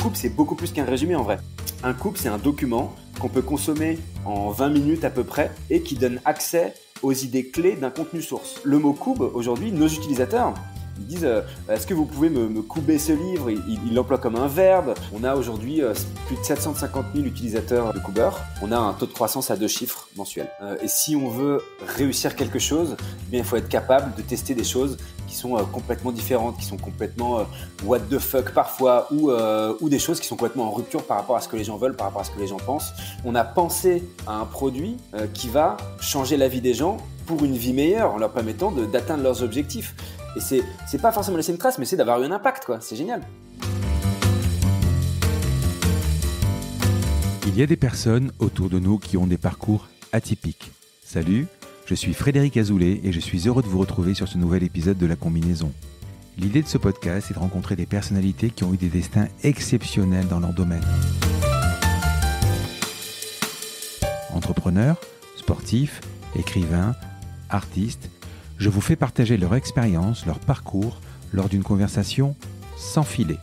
couple, c'est beaucoup plus qu'un résumé en vrai. Un couple, c'est un document qu'on peut consommer en 20 minutes à peu près et qui donne accès aux idées clés d'un contenu source. Le mot coupe, aujourd'hui, nos utilisateurs, ils disent euh, est-ce que vous pouvez me, couper ce livre Il l'emploie comme un verbe. On a aujourd'hui euh, plus de 750 000 utilisateurs de Cooper. On a un taux de croissance à deux chiffres mensuels. Euh, et si on veut réussir quelque chose, eh bien, il faut être capable de tester des choses qui sont euh, complètement différentes, qui sont complètement euh, what the fuck parfois, euh, ou, des choses qui sont complètement en rupture par rapport à ce que les gens veulent, par rapport à ce que les gens pensent. On a pensé à un produit qui va changer la vie des gens pour une vie meilleure en leur permettant d'atteindre leurs objectifs. Et c'est pas forcément laisser une trace, mais c'est d'avoir eu un impact, quoi. C'est génial. Il y a des personnes autour de nous qui ont des parcours atypiques. Salut, je suis Frédéric Azoulay et je suis heureux de vous retrouver sur ce nouvel épisode de La Combinaison. L'idée de ce podcast est de rencontrer des personnalités qui ont eu des destins exceptionnels dans leur domaine. Entrepreneurs, sportifs, écrivains, artistes, je vous fais partager leur expérience, leur parcours lors d'une conversation sans filet.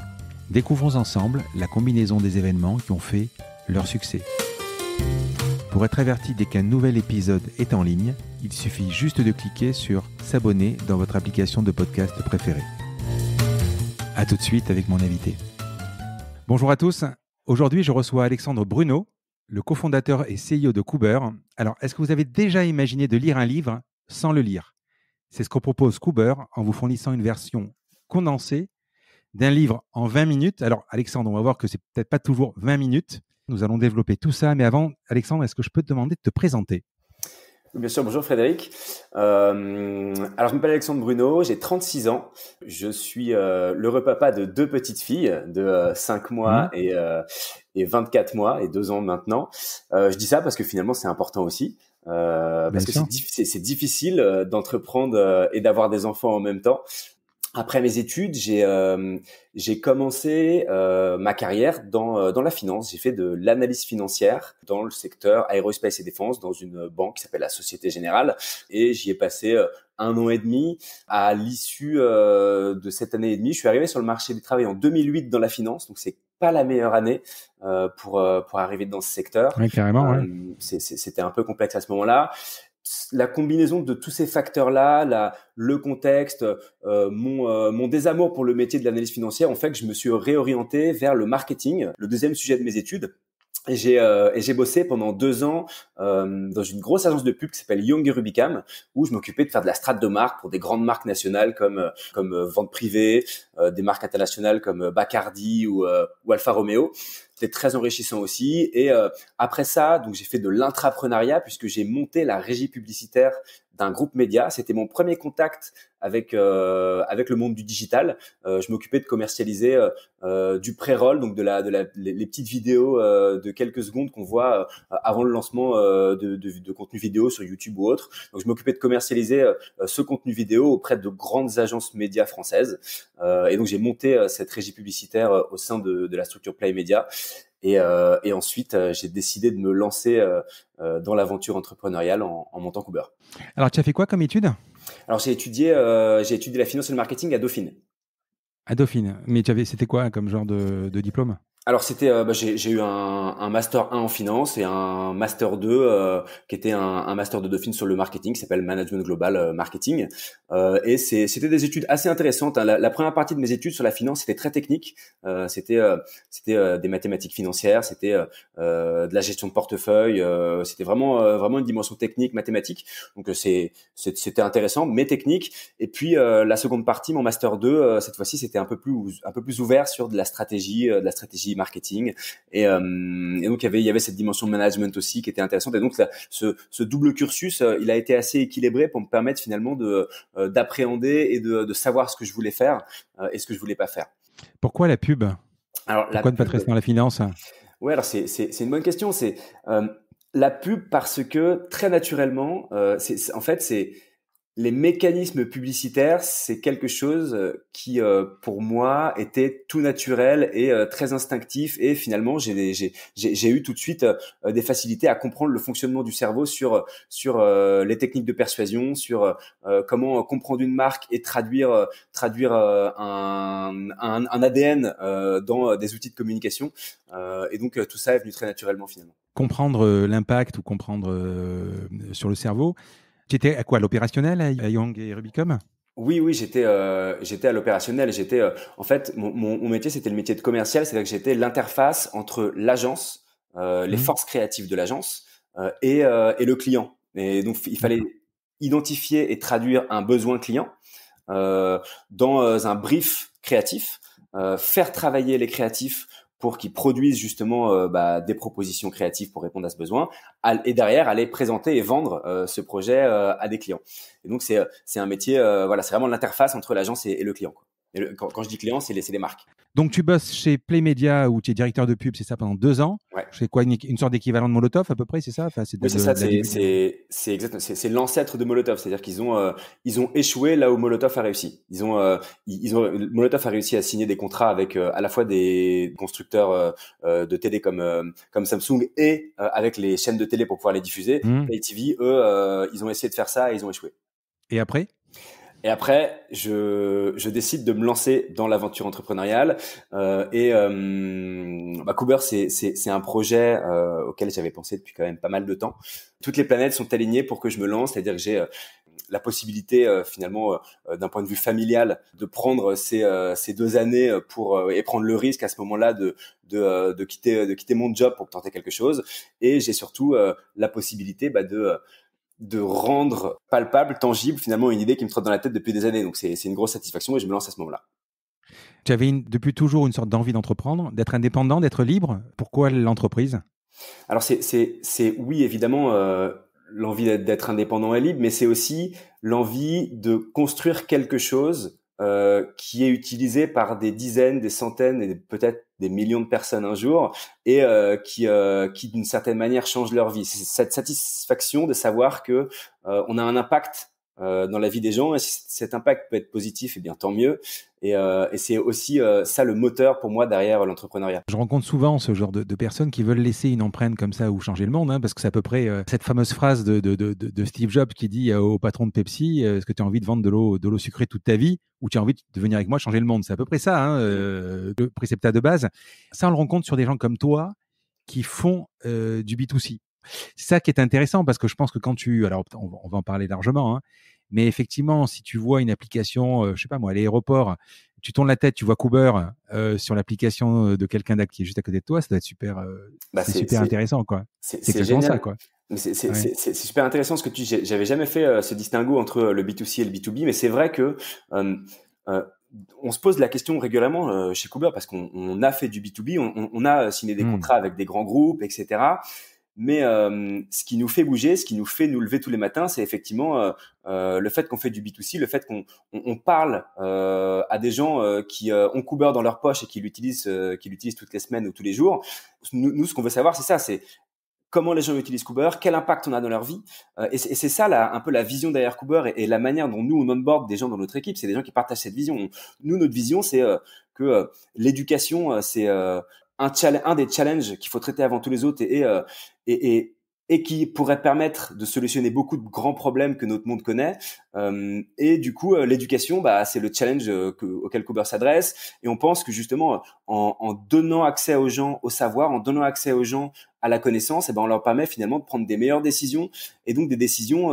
Découvrons ensemble la combinaison des événements qui ont fait leur succès. Pour être averti dès qu'un nouvel épisode est en ligne, il suffit juste de cliquer sur S'abonner dans votre application de podcast préférée. A tout de suite avec mon invité. Bonjour à tous. Aujourd'hui, je reçois Alexandre Bruno, le cofondateur et CEO de Cooper. Alors, est-ce que vous avez déjà imaginé de lire un livre sans le lire C'est ce qu'on propose Cooper en vous fournissant une version condensée d'un livre en 20 minutes. Alors, Alexandre, on va voir que c'est peut-être pas toujours 20 minutes, nous allons développer tout ça. Mais avant, Alexandre, est-ce que je peux te demander de te présenter Bien sûr, bonjour Frédéric. Euh, alors je m'appelle Alexandre Bruno, j'ai 36 ans. Je suis euh, le l'heureux papa de deux petites filles de 5 euh, mmh. mois et, 24 mois et 2 ans maintenant. je dis ça parce que finalement c'est important aussi. parce que c'est difficile d'entreprendre et d'avoir des enfants en même temps après mes études, j'ai euh, j'ai commencé euh, ma carrière dans, euh, dans la finance. J'ai fait de l'analyse financière dans le secteur aérospace et défense dans une banque qui s'appelle la Société Générale et j'y ai passé un an et demi. À l'issue de cette année et demie, je suis arrivé sur le marché du travail en 2008 dans la finance, donc c'est pas la meilleure année pour pour arriver dans ce secteur. Oui, carrément. C'était un peu complexe à ce moment-là la combinaison de tous ces facteurs-là, le contexte, euh, mon, euh, mon, désamour pour le métier de l'analyse financière, en fait, je me suis réorienté vers le marketing, le deuxième sujet de mes études. Euh, et j'ai bossé pendant deux ans euh, dans une grosse agence de pub qui s'appelle Young Rubicam, où je m'occupais de faire de la stratégie de marque pour des grandes marques nationales comme euh, comme Vente Privée, des marques internationales comme Bacardi ou, ou Alfa Romeo. C'était très enrichissant aussi. Et après ça, donc j'ai fait de l'intrapreneuriat puisque j'ai monté la régie publicitaire d'un groupe média. C'était mon premier contact avec euh, avec le monde du digital. Euh, je m'occupais de commercialiser euh, du pré-roll, donc de la de la les, petites vidéos de quelques secondes qu'on voit avant le lancement de, de, de, contenu vidéo sur YouTube ou autre. Donc je m'occupais de commercialiser ce contenu vidéo auprès de grandes agences médias françaises. et donc j'ai monté cette régie publicitaire au sein de, de la structure Play Media. Euh, et, ensuite, euh, j'ai décidé de me lancer euh, dans l'aventure entrepreneuriale en, montant Cooper. Alors, tu as fait quoi comme étude Alors, j'ai étudié, j'ai étudié la finance et le marketing à Dauphine. À Dauphine. Mais c'était quoi comme genre de diplôme alors c'était, euh, bah, j'ai eu un, master 1 en finance et un master 2 euh, qui était un, master de Dauphine sur le marketing, qui s'appelle Management Global euh, Marketing. et c'était des études assez intéressantes. Hein. La, première partie de mes études sur la finance c'était très technique. c'était c'était des mathématiques financières, c'était de la gestion de portefeuille. c'était vraiment vraiment une dimension technique, mathématique. Donc c'est c'était intéressant, mais technique. Et puis la seconde partie, mon master 2, cette fois-ci c'était un peu plus un peu plus ouvert sur de la stratégie, de la stratégie marketing. Euh, et, donc, il y avait, il y avait cette dimension management aussi qui était intéressante. Et donc, ce, double cursus, euh, il a été assez équilibré pour me permettre finalement de euh, d'appréhender et de, savoir ce que je voulais faire et ce que je voulais pas faire. Pourquoi la pub alors, Pourquoi ne pas rester dans la finance Ouais, alors c'est, c'est, une bonne question. C'est la pub parce que très naturellement, c'est en fait c'est les mécanismes publicitaires, c'est quelque chose euh, qui, euh, pour moi, était tout naturel et euh, très instinctif. Et finalement, j'ai eu tout de suite des facilités à comprendre le fonctionnement du cerveau sur, sur les techniques de persuasion, sur comment comprendre une marque et traduire, traduire un, un, un, ADN dans des outils de communication. et donc, tout ça est venu très naturellement finalement. Comprendre l'impact ou comprendre sur le cerveau. Tu étais à quoi L'opérationnel à Young et Rubicom oui, oui, j'étais, euh, j'étais à l'opérationnel. J'étais, euh, en fait, mon, métier, c'était le métier de commercial, c'est-à-dire que j'étais l'interface entre l'agence, euh, les mmh. forces créatives de l'agence euh, et, et, le client. Et donc, il fallait identifier et traduire un besoin client dans un brief créatif, faire travailler les créatifs pour qu'ils produisent justement euh, bah, des propositions créatives pour répondre à ce besoin, et derrière aller présenter et vendre euh, ce projet euh, à des clients. Et donc c'est un métier, voilà, c'est vraiment l'interface entre l'agence et, le client quand, je dis client, c'est les, marques. Donc, tu bosses chez Play Media où tu es directeur de pub, c'est ça, pendant deux ans. Ouais. C'est quoi, une, sorte d'équivalent de Molotov à peu près, c'est ça c'est c'est c'est l'ancêtre de Molotov. C'est-à-dire qu'ils ont, euh, ils ont échoué là où Molotov a réussi. Ils ont, euh, ils ont, Molotov a réussi à signer des contrats avec euh, à la fois des constructeurs de télé comme, comme Samsung et avec les chaînes de télé pour pouvoir les diffuser. les hmm. TV, eux, ils ont essayé de faire ça et ils ont échoué. Et après et après, je, je, décide de me lancer dans l'aventure entrepreneuriale. Euh, et euh, bah, Cooper, c'est un projet euh, auquel j'avais pensé depuis quand même pas mal de temps. Toutes les planètes sont alignées pour que je me lance, c'est-à-dire que j'ai euh, la possibilité euh, finalement d'un point de vue familial de prendre ces, ces deux années pour et prendre le risque à ce moment-là de de, de quitter de quitter mon job pour tenter quelque chose et j'ai surtout la possibilité bah, de de rendre palpable, tangible finalement une idée qui me trotte dans la tête depuis des années. Donc c'est une grosse satisfaction et je me lance à ce moment-là. Tu avais depuis toujours une sorte d'envie d'entreprendre, d'être indépendant, d'être libre. Pourquoi l'entreprise Alors c'est oui évidemment euh, l'envie d'être indépendant et libre, mais c'est aussi l'envie de construire quelque chose euh, qui est utilisé par des dizaines, des centaines et peut-être des millions de personnes un jour et euh, qui, euh, qui d'une certaine manière changent leur vie. C'est cette satisfaction de savoir que euh, on a un impact euh, dans la vie des gens. Et si cet impact peut être positif, eh bien tant mieux. Et, euh, et c'est aussi euh, ça le moteur pour moi derrière l'entrepreneuriat. Je rencontre souvent ce genre de, de, personnes qui veulent laisser une empreinte comme ça ou changer le monde, hein, parce que c'est à peu près cette fameuse phrase de, de, de, Steve Jobs qui dit au patron de Pepsi Est-ce que tu as envie de vendre de l'eau, de l'eau sucrée toute ta vie ou tu as envie de venir avec moi changer le monde C'est à peu près ça, hein, le préceptat de base. Ça, on le rencontre sur des gens comme toi qui font du B2C. C'est ça qui est intéressant parce que je pense que quand tu, alors on va, en parler largement, hein, mais effectivement, si tu vois une application, je euh, je sais pas moi, à l'aéroport, tu tournes la tête, tu vois Cooper euh, sur l'application euh, de quelqu'un qui est juste à côté de toi, ça doit être super, bah, c'est super intéressant quoi. C'est génial. ça quoi. C'est super intéressant ce que tu. J'avais jamais fait ce distinguo entre le B2C et le B2B, mais c'est vrai que on se pose la question régulièrement chez Cooper parce qu'on a fait du B2B, on, a signé des mmh. contrats avec des grands groupes, etc. Mais euh, ce qui nous fait bouger, ce qui nous fait nous lever tous les matins, c'est effectivement euh, euh, le fait qu'on fait du B2C, le fait qu'on on, parle à des gens qui ont Cooper dans leur poche et qui l'utilisent, qui l'utilisent toutes les semaines ou tous les jours. Nous, ce qu'on veut savoir, c'est ça, c'est comment les gens utilisent Cooper, quel impact on a dans leur vie. et c'est ça là, un peu la vision derrière Cooper et, la manière dont nous, on on-board des gens dans notre équipe. C'est des gens qui partagent cette vision. nous, notre vision, c'est que l'éducation, c'est un, un des challenges qu'il faut traiter avant tous les autres euh, et, et, et, qui pourrait permettre de solutionner beaucoup de grands problèmes que notre monde connaît. Euh, et du coup, euh, l'éducation, bah, c'est le challenge auquel Cooper s'adresse. Et on pense que justement, en, donnant accès aux gens au savoir, en donnant accès aux gens à la connaissance, et eh ben, on leur permet finalement de prendre des meilleures décisions et donc des décisions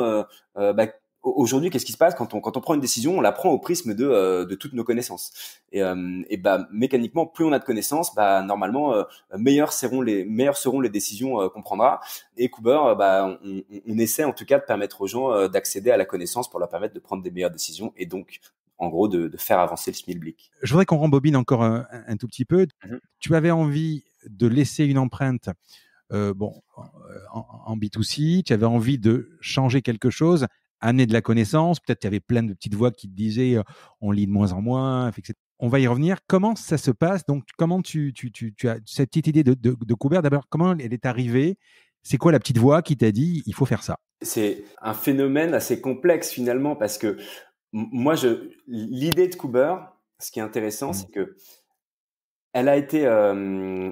bah, aujourd'hui, qu'est-ce qui se passe quand on, quand on prend une décision On la prend au prisme de, euh, de toutes nos connaissances. Et, euh, et bah, mécaniquement, plus on a de connaissances, bah, normalement, euh, meilleures seront les meilleures seront les décisions qu'on prendra. Et Cooper, bah, on, essaie en tout cas de permettre aux gens d'accéder à la connaissance pour leur permettre de prendre des meilleures décisions et donc en gros, de, de, faire avancer le smilblick. Je voudrais qu'on rembobine encore un, tout petit peu. Mhm. Tu avais envie de laisser une empreinte bon, en, en, B2C, tu avais envie de changer quelque chose amener de la connaissance. Peut-être qu'il y avait plein de petites voix qui te disaient euh, on lit de moins en moins, On va y revenir. Comment ça se passe Donc, comment tu, as cette petite idée de, de, D'abord, comment elle est arrivée C'est quoi la petite voix qui t'a dit il faut faire ça C'est un phénomène assez complexe finalement parce que moi, je l'idée de Cooper, ce qui est intéressant, mmh. c'est que elle a été, euh,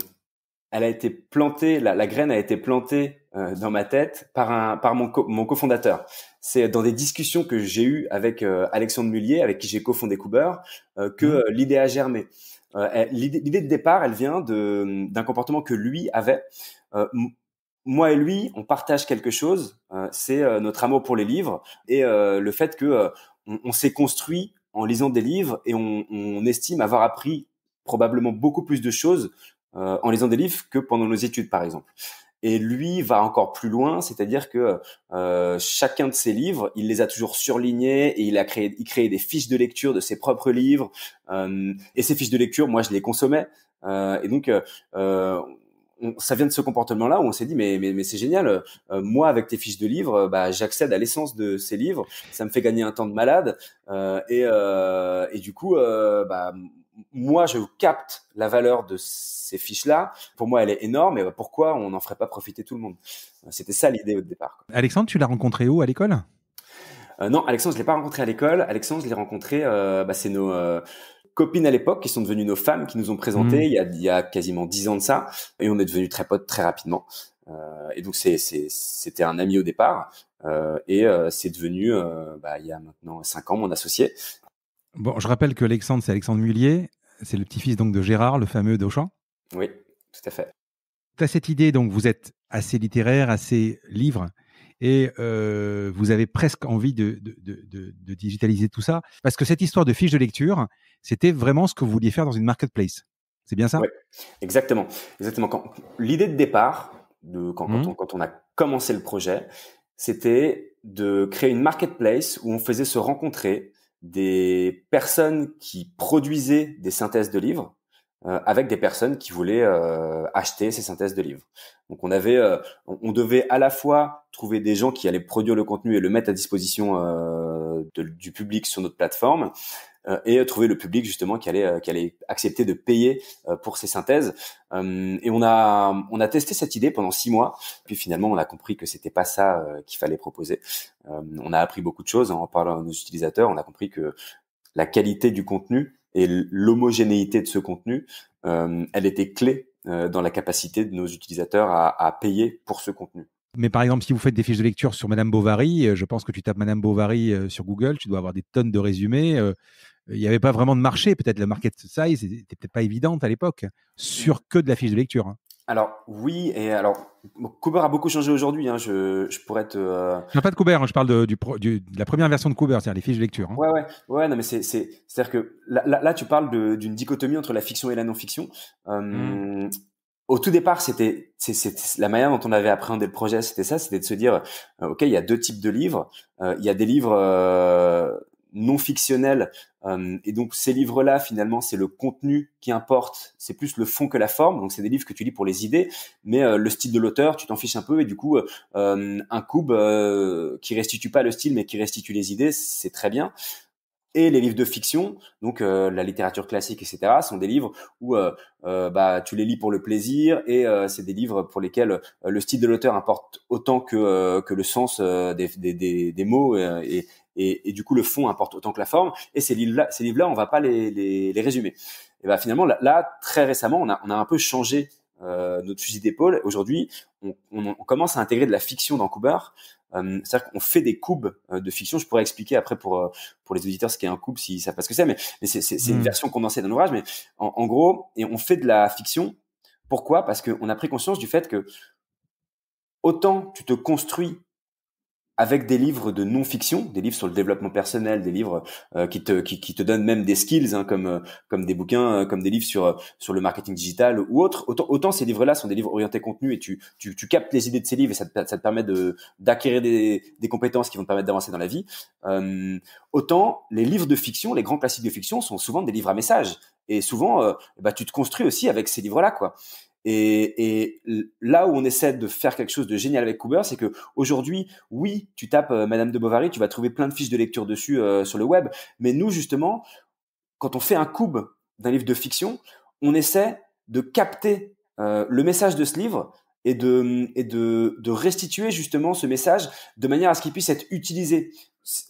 elle a été plantée, la, graine a été plantée euh, dans ma tête par un, par mon mon cofondateur c'est dans des discussions que j'ai eues avec euh, Alexandre Mullier, avec qui j'ai cofondé Cooper, euh, que mmh. euh, l'idée a germé. l'idée de départ, elle vient d'un comportement que lui avait. moi et lui, on partage quelque chose, c'est notre amour pour les livres et le fait que on, s'est construit en lisant des livres et on, estime avoir appris probablement beaucoup plus de choses en lisant des livres que pendant nos études, par exemple. Et lui va encore plus loin, c'est-à-dire que euh, chacun de ses livres, il les a toujours surlignés et il a créé, il créait des fiches de lecture de ses propres livres. Euh, et ces fiches de lecture, moi, je les consommais. Euh, et donc, euh, ça vient de ce comportement-là où on s'est dit mais mais, mais c'est génial. Euh, moi, avec tes fiches de livres, bah, j'accède à l'essence de ces livres. Ça me fait gagner un temps de malade. Euh, et, et du coup, bah moi, je capte la valeur de ces fiches-là. Pour moi, elle est énorme. Et pourquoi on n'en ferait pas profiter tout le monde C'était ça l'idée au départ. Alexandre, tu l'as rencontré où à l'école euh, Non, Alexandre, je l'ai pas rencontré à l'école. Alexandre, je l'ai rencontré. Euh, bah, c'est nos euh, copines à l'époque qui sont devenues nos femmes, qui nous ont présenté mmh. il, y a, quasiment dix ans de ça. Et on est devenus très potes très rapidement. et donc, c'était un ami au départ. et c'est devenu, bah, il y a maintenant cinq ans, mon associé. Bon, je rappelle que Alexandre, c'est Alexandre Mullier, c'est le petit-fils donc de Gérard, le fameux Dauchamp. Oui, tout à fait. Tu as cette idée, donc vous êtes assez littéraire, assez livre, et euh, vous avez presque envie de, digitaliser tout ça, parce que cette histoire de fiche de lecture, c'était vraiment ce que vous vouliez faire dans une marketplace. C'est bien ça Oui, exactement. exactement. Quand, l'idée de départ, quand, mmh. quand on a commencé le projet, c'était de créer une marketplace où on faisait se rencontrer des personnes qui produisaient des synthèses de livres euh, avec des personnes qui voulaient euh, acheter ces synthèses de livres. Donc on avait, euh, on devait à la fois trouver des gens qui allaient produire le contenu et le mettre à disposition du public sur notre plateforme, euh, et trouver le public justement qui allait euh, qui allait accepter de payer euh, pour ces synthèses. et on a on a testé cette idée pendant six mois, puis finalement on a compris que c'était pas ça qu'il fallait proposer. on a appris beaucoup de choses en parlant à nos utilisateurs. On a compris que la qualité du contenu et l'homogénéité de ce contenu, elle était clé dans la capacité de nos utilisateurs à, à payer pour ce contenu. Mais par exemple, si vous faites des fiches de lecture sur Madame Bovary, je pense que tu tapes Madame Bovary sur Google, tu dois avoir des tonnes de résumés il n'y avait pas vraiment de marché. Peut-être Le market size n'était peut-être pas évidente à l'époque sur que de la fiche de lecture. Hein. Alors oui, et alors Cooper a beaucoup changé aujourd'hui. Hein, je, je, pourrais te. Euh non, pas de Cooper, hein, je parle de, du, la première version de Cooper, c'est-à-dire les fiches de lecture. Hein. Ouais, ouais, ouais. Non, mais c'est, c'est, à dire que là, là, tu parles d'une dichotomie entre la fiction et la non-fiction. Mmh. Hum, au tout départ, c'était, la manière dont on avait appréhendé le projet, c'était ça, c'était de se dire, euh, ok, il y a deux types de livres. Euh, il y a des livres non fictionnel. Euh, et donc ces livres-là, finalement, c'est le contenu qui importe, c'est plus le fond que la forme. Donc c'est des livres que tu lis pour les idées, mais euh, le style de l'auteur, tu t'en fiches un peu. Et du coup, euh, un cube qui restitue pas le style, mais qui restitue les idées, c'est très bien. Et les livres de fiction, donc la littérature classique, etc., sont des livres où bah, tu les lis pour le plaisir et c'est des livres pour lesquels le style de l'auteur importe autant que, que le sens des, des, des, des, mots et, et, du coup le fond importe autant que la forme. Et ces livres-là, ces livres-là, on va pas les, résumer. Et ben finalement là, très récemment, on a, un peu changé euh, notre fusil d'épaule. Aujourd'hui, on, commence à intégrer de la fiction dans Cooper euh, c'est-à-dire qu'on fait des coupes euh, de fiction. Je pourrais expliquer après pour pour les auditeurs ce qu'est un coupe, si ça passe que c'est, mais, c'est, une hmm. version condensée d'un ouvrage. Mais en, en, gros, et on fait de la fiction. Pourquoi Parce qu'on a pris conscience du fait que autant tu te construis avec des livres de non-fiction, des livres sur le développement personnel, des livres euh, qui te qui, qui, te donnent même des skills hein, comme euh, comme des bouquins, euh, comme des livres sur sur le marketing digital ou autre. Autant, autant ces livres-là sont des livres orientés contenu et tu, tu tu captes les idées de ces livres et ça te, ça te permet de d'acquérir des, des compétences qui vont te permettre d'avancer dans la vie. Euh, autant les livres de fiction, les grands classiques de fiction sont souvent des livres à message et souvent bah, tu te construis aussi avec ces livres-là quoi. Et, là où on essaie de faire quelque chose de génial avec Cooper, c'est que aujourd'hui, oui, tu tapes euh, Madame de Bovary, tu vas trouver plein de fiches de lecture dessus euh, sur le web. Mais nous, justement, quand on fait un cube d'un livre de fiction, on essaie de capter euh, le message de ce livre et de restituer justement ce message de manière à ce qu'il puisse être utilisé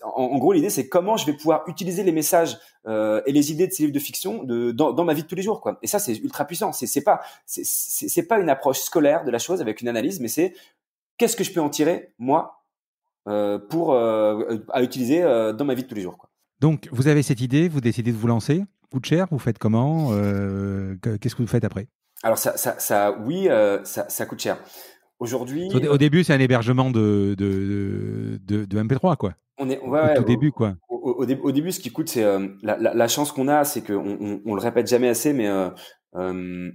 en, gros, l'idée, c'est comment je vais pouvoir utiliser les messages euh, et les idées de ces livres de fiction dans, ma vie de tous les jours, Et ça, c'est ultra puissant. C'est pas, c'est pas une approche scolaire de la chose avec une analyse, mais c'est qu'est-ce que je peux en tirer moi euh, pour euh, à utiliser dans ma vie de tous les jours, Donc, vous avez cette idée, vous décidez de vous lancer. Coûte cher, vous faites comment Qu'est-ce que vous faites après Alors, ça, oui, ça coûte cher. Aujourd'hui. Au, euh, début, c'est un hébergement de, de, MP3, quoi. au début, quoi. Au, début, ce qui coûte, c'est euh, la, chance qu'on a, c'est qu'on on, le répète jamais assez, mais euh,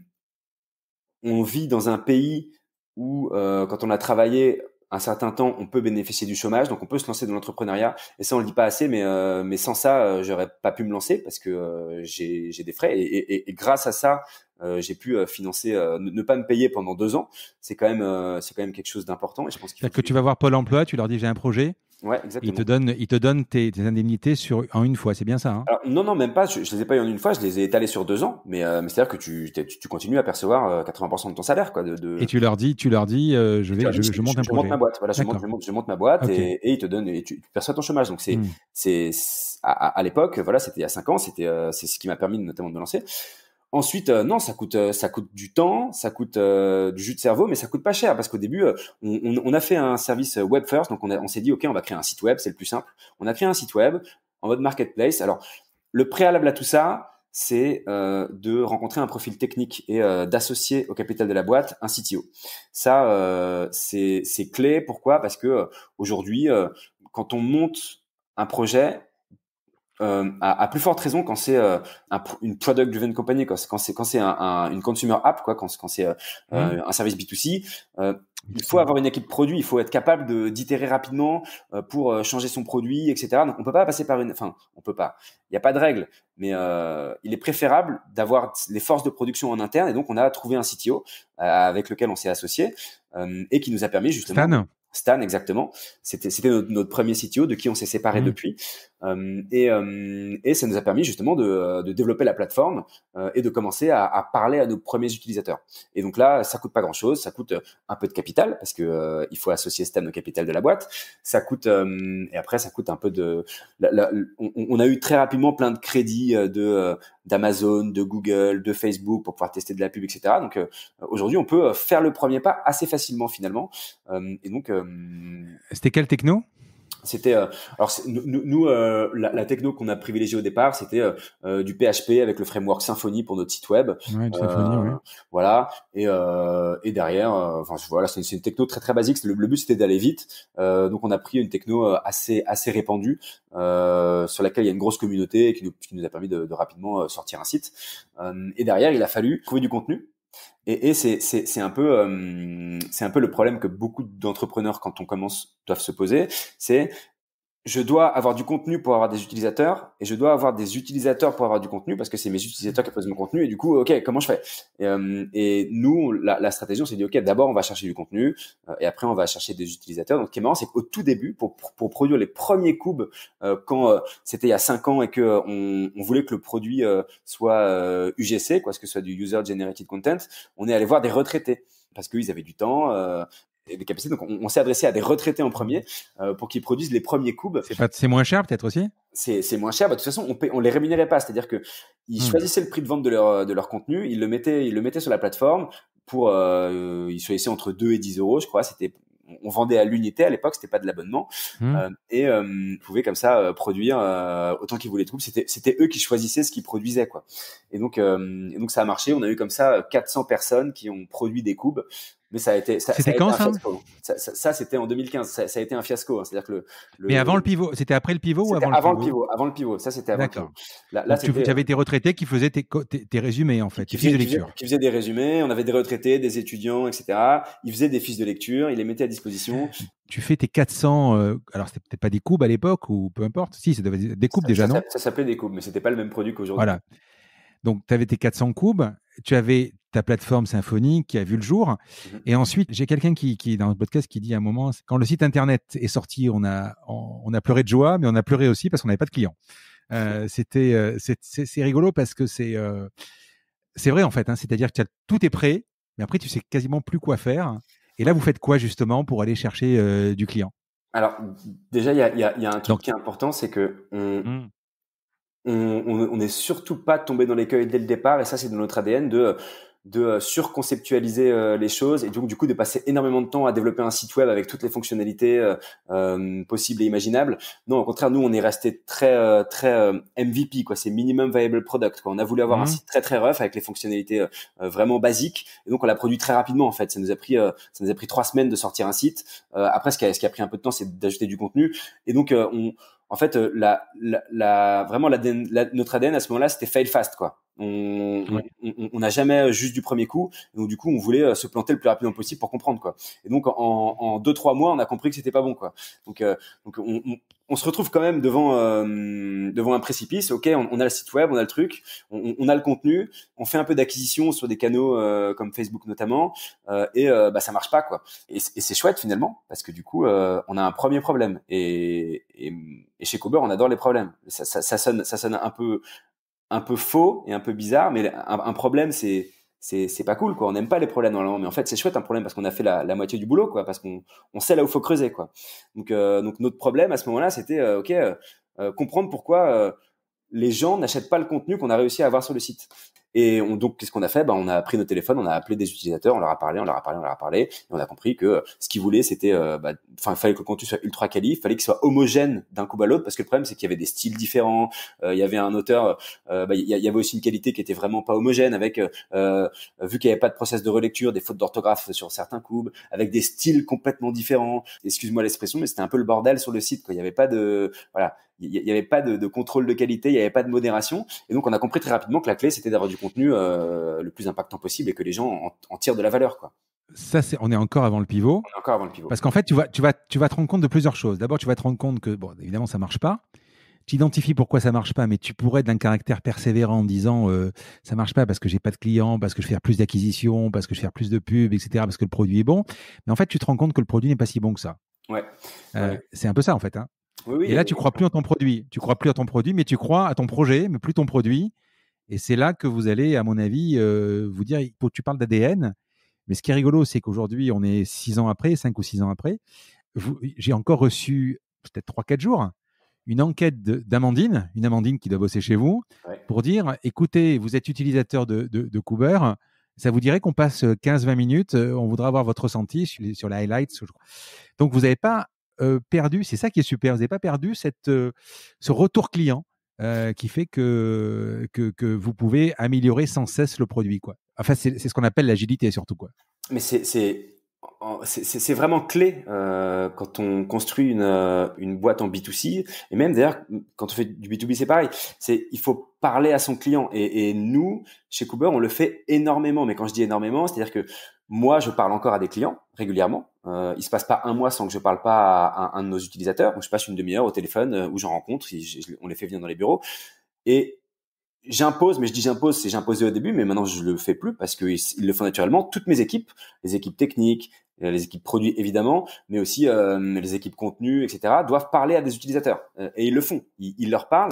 on vit dans un pays où, quand on a travaillé un certain temps, on peut bénéficier du chômage, donc on peut se lancer dans l'entrepreneuriat. Et ça, on le dit pas assez, mais euh, mais sans ça, euh, j'aurais pas pu me lancer parce que euh, j'ai des frais. Et, grâce à ça, j'ai pu financer, ne, pas me payer pendant deux ans. C'est quand même c'est quand même quelque chose d'important. Et je pense que tu vas voir Pôle Emploi, tu leur dis j'ai un projet. Ouais, exactement. Il te donne, il te donne tes, indemnités sur, en une fois, c'est bien ça hein Non, non, même pas. Je ne les ai pas eu en une fois, je les ai étalés sur deux ans. Mais, euh, mais c'est-à-dire que tu, tu, continues à percevoir 80% euh, de ton salaire. Quoi, de, Et tu leur dis, tu leur dis euh, je, vais, je, monte un ma boîte, je, monte, ma boîte et, ils te donnent, et tu, perçois ton chômage. Donc, c'est, hmm. c'est, à, l'époque, voilà, c'était il y a 5 ans, c'était, c'est ce qui m'a permis notamment de me lancer. Ensuite, euh, non, ça coûte, euh, ça coûte du temps, ça coûte euh, du jus de cerveau, mais ça coûte pas cher parce qu'au début, on, a fait un service web first, donc on, on s'est dit ok, on va créer un site web, c'est le plus simple. On a créé un site web en mode marketplace. Alors, le préalable à tout ça, c'est de rencontrer un profil technique et d'associer au capital de la boîte un CTO. Ça, c'est clé. Pourquoi Parce que aujourd'hui, quand on monte un projet, euh, à, plus forte raison quand c'est euh, une product driven company, quoi. quand c'est quand c'est un, une consumer app, quoi, quand, quand c'est euh, euh, un service B2C. il faut avoir une équipe produit, il faut être capable de d'itérer rapidement pour changer son produit, etc. Donc on peut pas passer par une, enfin on peut pas. Il n'y a pas de règle, mais il est préférable d'avoir les forces de production en interne et donc on a trouvé un CTO avec lequel on s'est associé et qui nous a permis justement. Stan. Stan, exactement. C'était, c'était notre, premier CTO de qui on s'est séparé mm. depuis. Euh, et, euh, et, ça nous a permis justement de, euh, de développer la plateforme et de commencer à, à, parler à nos premiers utilisateurs. Et donc là, ça coûte pas grand-chose, ça coûte un peu de capital parce que il faut associer ce thème au capital de la boîte. Ça coûte et après ça coûte un peu de. La, on, on, a eu très rapidement plein de crédits de d'Amazon, de Google, de Facebook pour pouvoir tester de la pub, etc. Donc aujourd'hui, on peut faire le premier pas assez facilement finalement. et donc c'était quel techno c'était euh, alors nous, euh, la, techno qu'on a privilégiée au départ c'était euh, du PHP avec le framework Symfony pour notre site web voilà et, et derrière enfin voilà c'est une, techno très très basique le, but c'était d'aller vite donc on a pris une techno assez assez répandue sur laquelle il y a une grosse communauté qui nous, a permis de, de rapidement sortir un site et derrière il a fallu trouver du contenu et, c'est un peu euh, c'est un peu le problème que beaucoup d'entrepreneurs quand on commence doivent se poser, c'est je dois avoir du contenu pour avoir des utilisateurs et je dois avoir des utilisateurs pour avoir du contenu parce que c'est mes utilisateurs qui posent mon contenu et du coup, ok, comment je fais euh, et, nous, la, stratégie, on s'est dit, ok, d'abord on va chercher du contenu euh, et après on va chercher des utilisateurs. Donc, ce qui est marrant, c'est qu'au tout début, pour, produire les premiers cubes, euh, quand c'était il y a cinq ans et que on, voulait que le produit soit UGC, quoi, ce que ce soit du user generated content, on est allé voir des retraités parce qu'ils avaient du temps, donc, on, s'est adressé à des retraités en premier euh, pour qu'ils produisent les premiers cubes. C'est moins cher peut-être aussi C'est moins cher. Bah, de toute façon, on ne les rémunérait pas. C'est-à-dire qu'ils hmm. choisissaient le prix de vente de leur, de leur contenu, ils le, mettaient, ils le mettaient sur la plateforme pour... Euh, ils choisissaient entre 2 et 10 euros, je crois. C'était on vendait à l'unité à l'époque, c'était pas de l'abonnement, hmm. euh, et euh, ils pouvaient comme ça produire autant qu'ils voulaient de C'était c'était eux qui choisissaient ce qu'ils produisaient quoi. Et donc donc ça a marché. On a eu comme ça 400 personnes qui ont produit des cubes. Mais ça a été. Ça, c'était ça quand ça, ça, c'était en 2015. Ça, a été un fiasco. Hein. C'est-à-dire que le, Mais avant le pivot, c'était après le pivot ou avant, le, pivot Avant le pivot. Ça, c'était avant tu, avais tes retraités qui faisaient tes, résumés, en fait, qui, de lecture. Qui faisaient des résumés. On avait des retraités, des étudiants, etc. Ils faisaient des fiches de lecture. Ils les mettaient à disposition. Tu fais tes 400. Euh, alors, c'était peut-être pas des coupes à l'époque ou peu importe. Si, ça devait des coupes déjà, non Ça s'appelait des coupes, mais c'était pas le même produit qu'aujourd'hui. Voilà. Donc, tu avais tes 400 cubes, tu avais ta plateforme symphonique qui a vu le jour. Mmh et ensuite, j'ai quelqu'un qui, dans le podcast, qui dit à un moment, quand le site internet est sorti, on a, on, a pleuré de joie, mais on a pleuré aussi parce qu'on n'avait pas de clients. Euh, c'était, euh, c'est, rigolo parce que c'est, euh, vrai en fait. Hein. c'est-à-dire que tout est prêt, mais après, tu sais quasiment plus quoi faire. Et là, vous faites quoi justement pour aller chercher du client alors déjà, il y a, y a, un truc qui est important, c'est que mmh on n'est surtout pas tombé dans l'écueil dès le départ, et ça c'est de notre ADN de de euh, surconceptualiser euh, les choses et donc du coup de passer énormément de temps à développer un site web avec toutes les fonctionnalités euh, possibles et imaginables. Non, au contraire, nous on est resté très très MVP quoi, c'est minimum viable product On a voulu avoir un mmh. site très très rough avec les fonctionnalités vraiment basiques et donc on l'a produit très rapidement en fait. Ça nous a pris ça nous a pris trois semaines de sortir un site. après ce qui a ce qui a pris un peu de temps c'est d'ajouter du contenu et donc on en fait, euh, la, la, la, vraiment, notre ADN à ce moment-là, c'était fail fast, quoi. On n'a jamais euh, juste du premier coup. Donc du coup, on voulait euh, se planter le plus rapidement possible pour comprendre quoi. Et donc en, en deux trois mois, on a compris que c'était pas bon quoi. Donc euh, donc on, se retrouve quand même devant devant un précipice. Ok, on, a le site web, on a le truc, on, a le contenu, on fait un peu d'acquisition sur des canaux comme Facebook notamment, et bah ça marche pas quoi. Et, c'est chouette finalement parce que du coup, on a un premier problème. Et, chez Cobber, on adore les problèmes. Ça, ça sonne ça sonne un peu un peu faux et un peu bizarre, mais un, problème, c'est c'est pas cool quoi on n'aime pas les problèmes normalement mais en fait c'est chouette un problème parce qu'on a fait la, moitié du boulot quoi parce qu'on sait là où faut creuser quoi donc euh, donc notre problème à ce moment-là c'était euh, ok euh, comprendre pourquoi les gens n'achètent pas le contenu qu'on a réussi à avoir sur le site et on, donc, qu'est-ce qu'on a fait Ben, On a pris nos téléphones, on a appelé des utilisateurs, on leur a parlé, on leur a parlé, on leur a parlé, et on a compris que euh, ce qu'ils voulaient, c'était, euh, bah, enfin, il fallait que le contenu soit ultra quali, fallait qu'il soit homogène d'un coup à l'autre, parce que le problème, c'est qu'il y avait des styles différents, euh, il y avait un auteur, bah, il y avait aussi une qualité qui était vraiment pas homogène, avec vu qu'il n'y avait pas de process de relecture, des fautes d'orthographe sur certains coups, avec des styles complètement différents. Excuse-moi l'expression, mais c'était un peu le bordel sur le site. Quoi. Il n'y avait pas de, voilà, il n'y avait pas de, de, contrôle de qualité, il n'y avait pas de modération. Et donc, on a compris très rapidement que la clé, c'était d'avoir du contenu euh, le plus impactant possible et que les gens en, tirent de la valeur, quoi. Ça, c'est, on est encore avant le pivot. encore avant le pivot. Parce qu'en fait, tu vas, tu, vas, tu vas te rendre compte de plusieurs choses. D'abord, tu vas te rendre compte que, bon, évidemment, ça marche pas tu identifies pourquoi ça marche pas, mais tu pourrais être d'un caractère persévérant en disant euh, ça marche pas parce que j'ai pas de clients, parce que je fais plus d'acquisitions, parce que je fais plus de pubs, etc., parce que le produit est bon. Mais en fait, tu te rends compte que le produit n'est pas si bon que ça. Ouais. Euh, c'est un peu ça en fait. Hein. et là, tu crois plus en ton produit. Tu crois plus à ton produit, mais tu crois à ton projet, mais plus ton produit. Et c'est là que vous allez, à mon avis, euh, vous dire, tu parles d'ADN, mais ce qui est rigolo, c'est qu'aujourd'hui, on est six ans après, cinq ou six ans après, j'ai encore reçu, peut-être trois, quatre jours, une enquête d'Amandine, une Amandine qui doit bosser chez vous, pour dire, écoutez, vous êtes utilisateur de, de, ça vous dirait qu'on passe 15-20 minutes, euh, on voudra avoir votre ressenti sur, les, highlights. Donc, vous n'avez pas euh, perdu, c'est ça qui est super, vous n'avez pas perdu cette, ce retour client euh, qui fait que, que, vous pouvez améliorer sans cesse le produit. Quoi. Enfin, c'est ce qu'on appelle l'agilité surtout. Quoi. Mais c'est c'est vraiment clé euh, quand on construit une, euh, une, boîte en B2C et même d'ailleurs quand on fait du B2B c'est pareil c'est il faut parler à son client et, et, nous chez Cooper on le fait énormément mais quand je dis énormément c'est à dire que moi, je parle encore à des clients régulièrement. Euh, il se passe pas un mois sans que je parle pas à, un, de nos utilisateurs. Donc, je passe une demi-heure au téléphone euh, où j'en rencontre. on les fait venir dans les bureaux. Et j'impose, mais je dis j'impose, c'est j'imposais au début, mais maintenant je le fais plus parce qu'ils le font naturellement. Toutes mes équipes, les équipes techniques, euh, les équipes produits évidemment, mais aussi euh, les équipes contenu, etc., doivent parler à des utilisateurs. et ils le font. Ils, leur parlent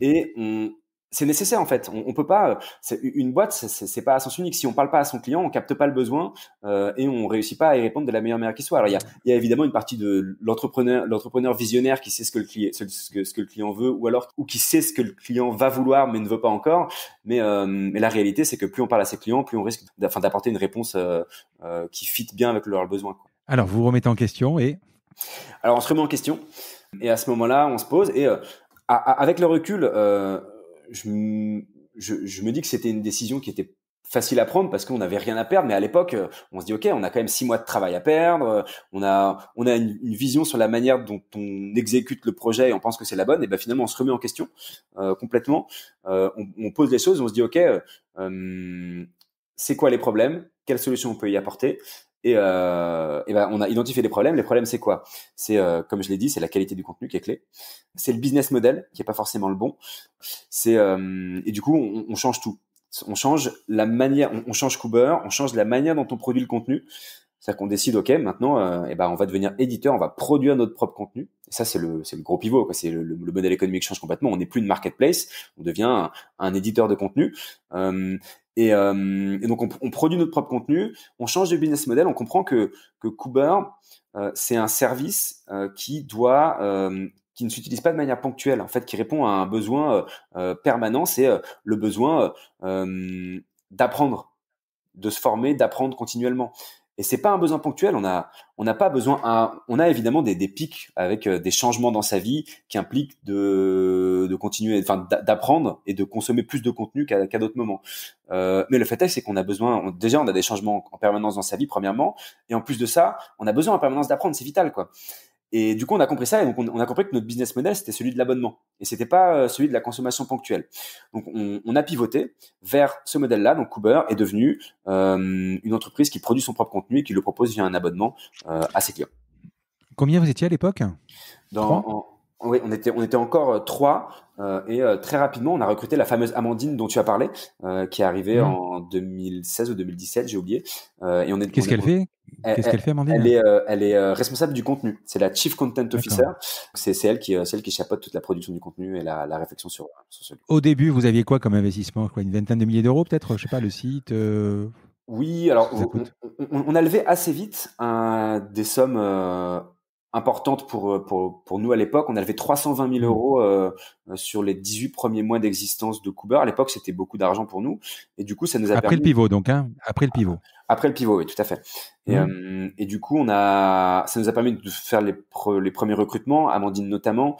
et on, c'est nécessaire en fait. On, peut pas. Euh, une boîte, c'est pas à sens unique. Si on parle pas à son client, on capte pas le besoin euh, et on réussit pas à y répondre de la meilleure manière qui soit. Alors il y a, évidemment une partie de l'entrepreneur, l'entrepreneur visionnaire qui sait ce que le client, ce, que, le client veut, ou alors qui sait ce que le client va vouloir mais ne veut pas encore. Mais, euh, la réalité, c'est que plus on parle à ses clients, plus on risque d'apporter une réponse qui fit bien avec leurs besoins. Alors vous, vous remettez en question et alors on se remet en question et à ce moment-là, on se pose et avec le recul, je, je, je, me dis que c'était une décision qui était facile à prendre parce qu'on n'avait rien à perdre. Mais à l'époque, on se dit ok, on a quand même six mois de travail à perdre. On a on a une, vision sur la manière dont on exécute le projet et on pense que c'est la bonne. Et ben finalement, on se remet en question euh, complètement. Euh, on, on, pose les choses, on se dit ok. Euh, c'est quoi les problèmes Quelles solutions on peut y apporter et, euh, ben, on a identifié des problèmes. Les problèmes, c'est quoi C'est, euh, comme je l'ai dit, c'est la qualité du contenu qui est clé. C'est le business model qui est pas forcément le bon. C'est euh, et du coup, on, change tout. On change la manière, on, change Cooper, on change la manière dont on produit le contenu. C'est-à-dire qu'on décide, ok, maintenant, eh ben, on va devenir éditeur, on va produire notre propre contenu. Et ça, c'est le, c'est le gros pivot. C'est le, le, modèle économique change complètement. On n'est plus une marketplace, on devient un, éditeur de contenu. Euh, euh, et, donc, on, on, produit notre propre contenu, on change de business model, on comprend que, que Kuber, euh, c'est un service euh, qui doit, euh, qui ne s'utilise pas de manière ponctuelle, en fait, qui répond à un besoin permanent, c'est le besoin d'apprendre, de se former, d'apprendre continuellement. Et c'est pas un besoin ponctuel. On a, on n'a pas besoin. on a évidemment des, pics avec euh, des changements dans sa vie qui impliquent de, de continuer, enfin d'apprendre et de consommer plus de contenu qu'à d'autres moments. Euh, mais le fait est, c'est qu'on a besoin. déjà, on a des changements en permanence dans sa vie, premièrement, et en plus de ça, on a besoin en permanence d'apprendre. C'est vital, quoi. Et du coup, on a compris ça et donc on, a compris que notre business model c'était celui de l'abonnement et c'était pas euh, celui de la consommation ponctuelle. Donc on, a pivoté vers ce modèle-là. Donc Kuber est devenu euh, une entreprise qui produit son propre contenu et qui le propose via un abonnement euh, à ses clients. Combien vous étiez à l'époque Dans, oui, on était, on était encore trois euh, et euh, très rapidement, on a recruté la fameuse Amandine dont tu as parlé, euh, qui est arrivée mm. en 2016 ou 2017, j'ai oublié. et on est. Qu'est-ce qu'elle fait Qu'est-ce qu'elle fait, Amandine Elle est, responsable du contenu. C'est la Chief Content Officer. C'est elle qui, celle qui chapeaute toute la production du contenu et la, réflexion sur, ce Au début, vous aviez quoi comme investissement quoi, Une vingtaine de milliers d'euros, peut-être Je sais pas, le site. Oui, alors on, a levé assez vite des sommes importante pour, euh, pour, pour nous à l'époque. On avait 320 000 mmh. euros euh, euh, sur les 18 premiers mois d'existence de Cooper. À l'époque, c'était beaucoup d'argent pour nous. Et du coup, ça nous a Après le pivot, donc, hein. Après le pivot. Après le pivot, oui, tout à fait. Et, mmh. et, du coup, on a, ça nous a permis de faire les, les premiers recrutements, Amandine notamment,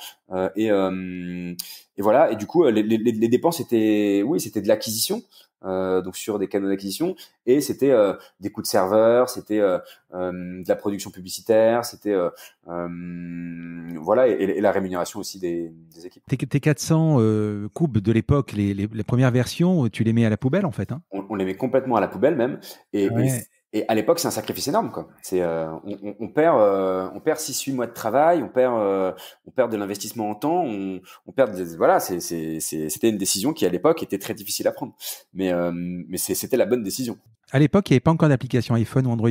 et, et, voilà. Et du coup, les, les, les dépenses étaient, oui, c'était de l'acquisition, euh, donc sur des canaux d'acquisition et c'était euh, des coups de serveur, c'était euh, de la production publicitaire, c'était voilà et, la rémunération aussi des, équipes. Tes, 400 coupes de l'époque, les, premières versions, tu les mets à la poubelle en fait. Hein on, les met complètement à la poubelle même et à l'époque, c'est un sacrifice énorme, quoi. C'est, euh, on, on, perd, euh, on perd six, huit mois de travail, on perd, euh, on perd de l'investissement en temps, on, on perd, des, voilà, c'est, c'est, c'était une décision qui à l'époque était très difficile à prendre, mais, euh, mais c'était la bonne décision. À l'époque, il n'y avait pas encore d'application iPhone ou Android.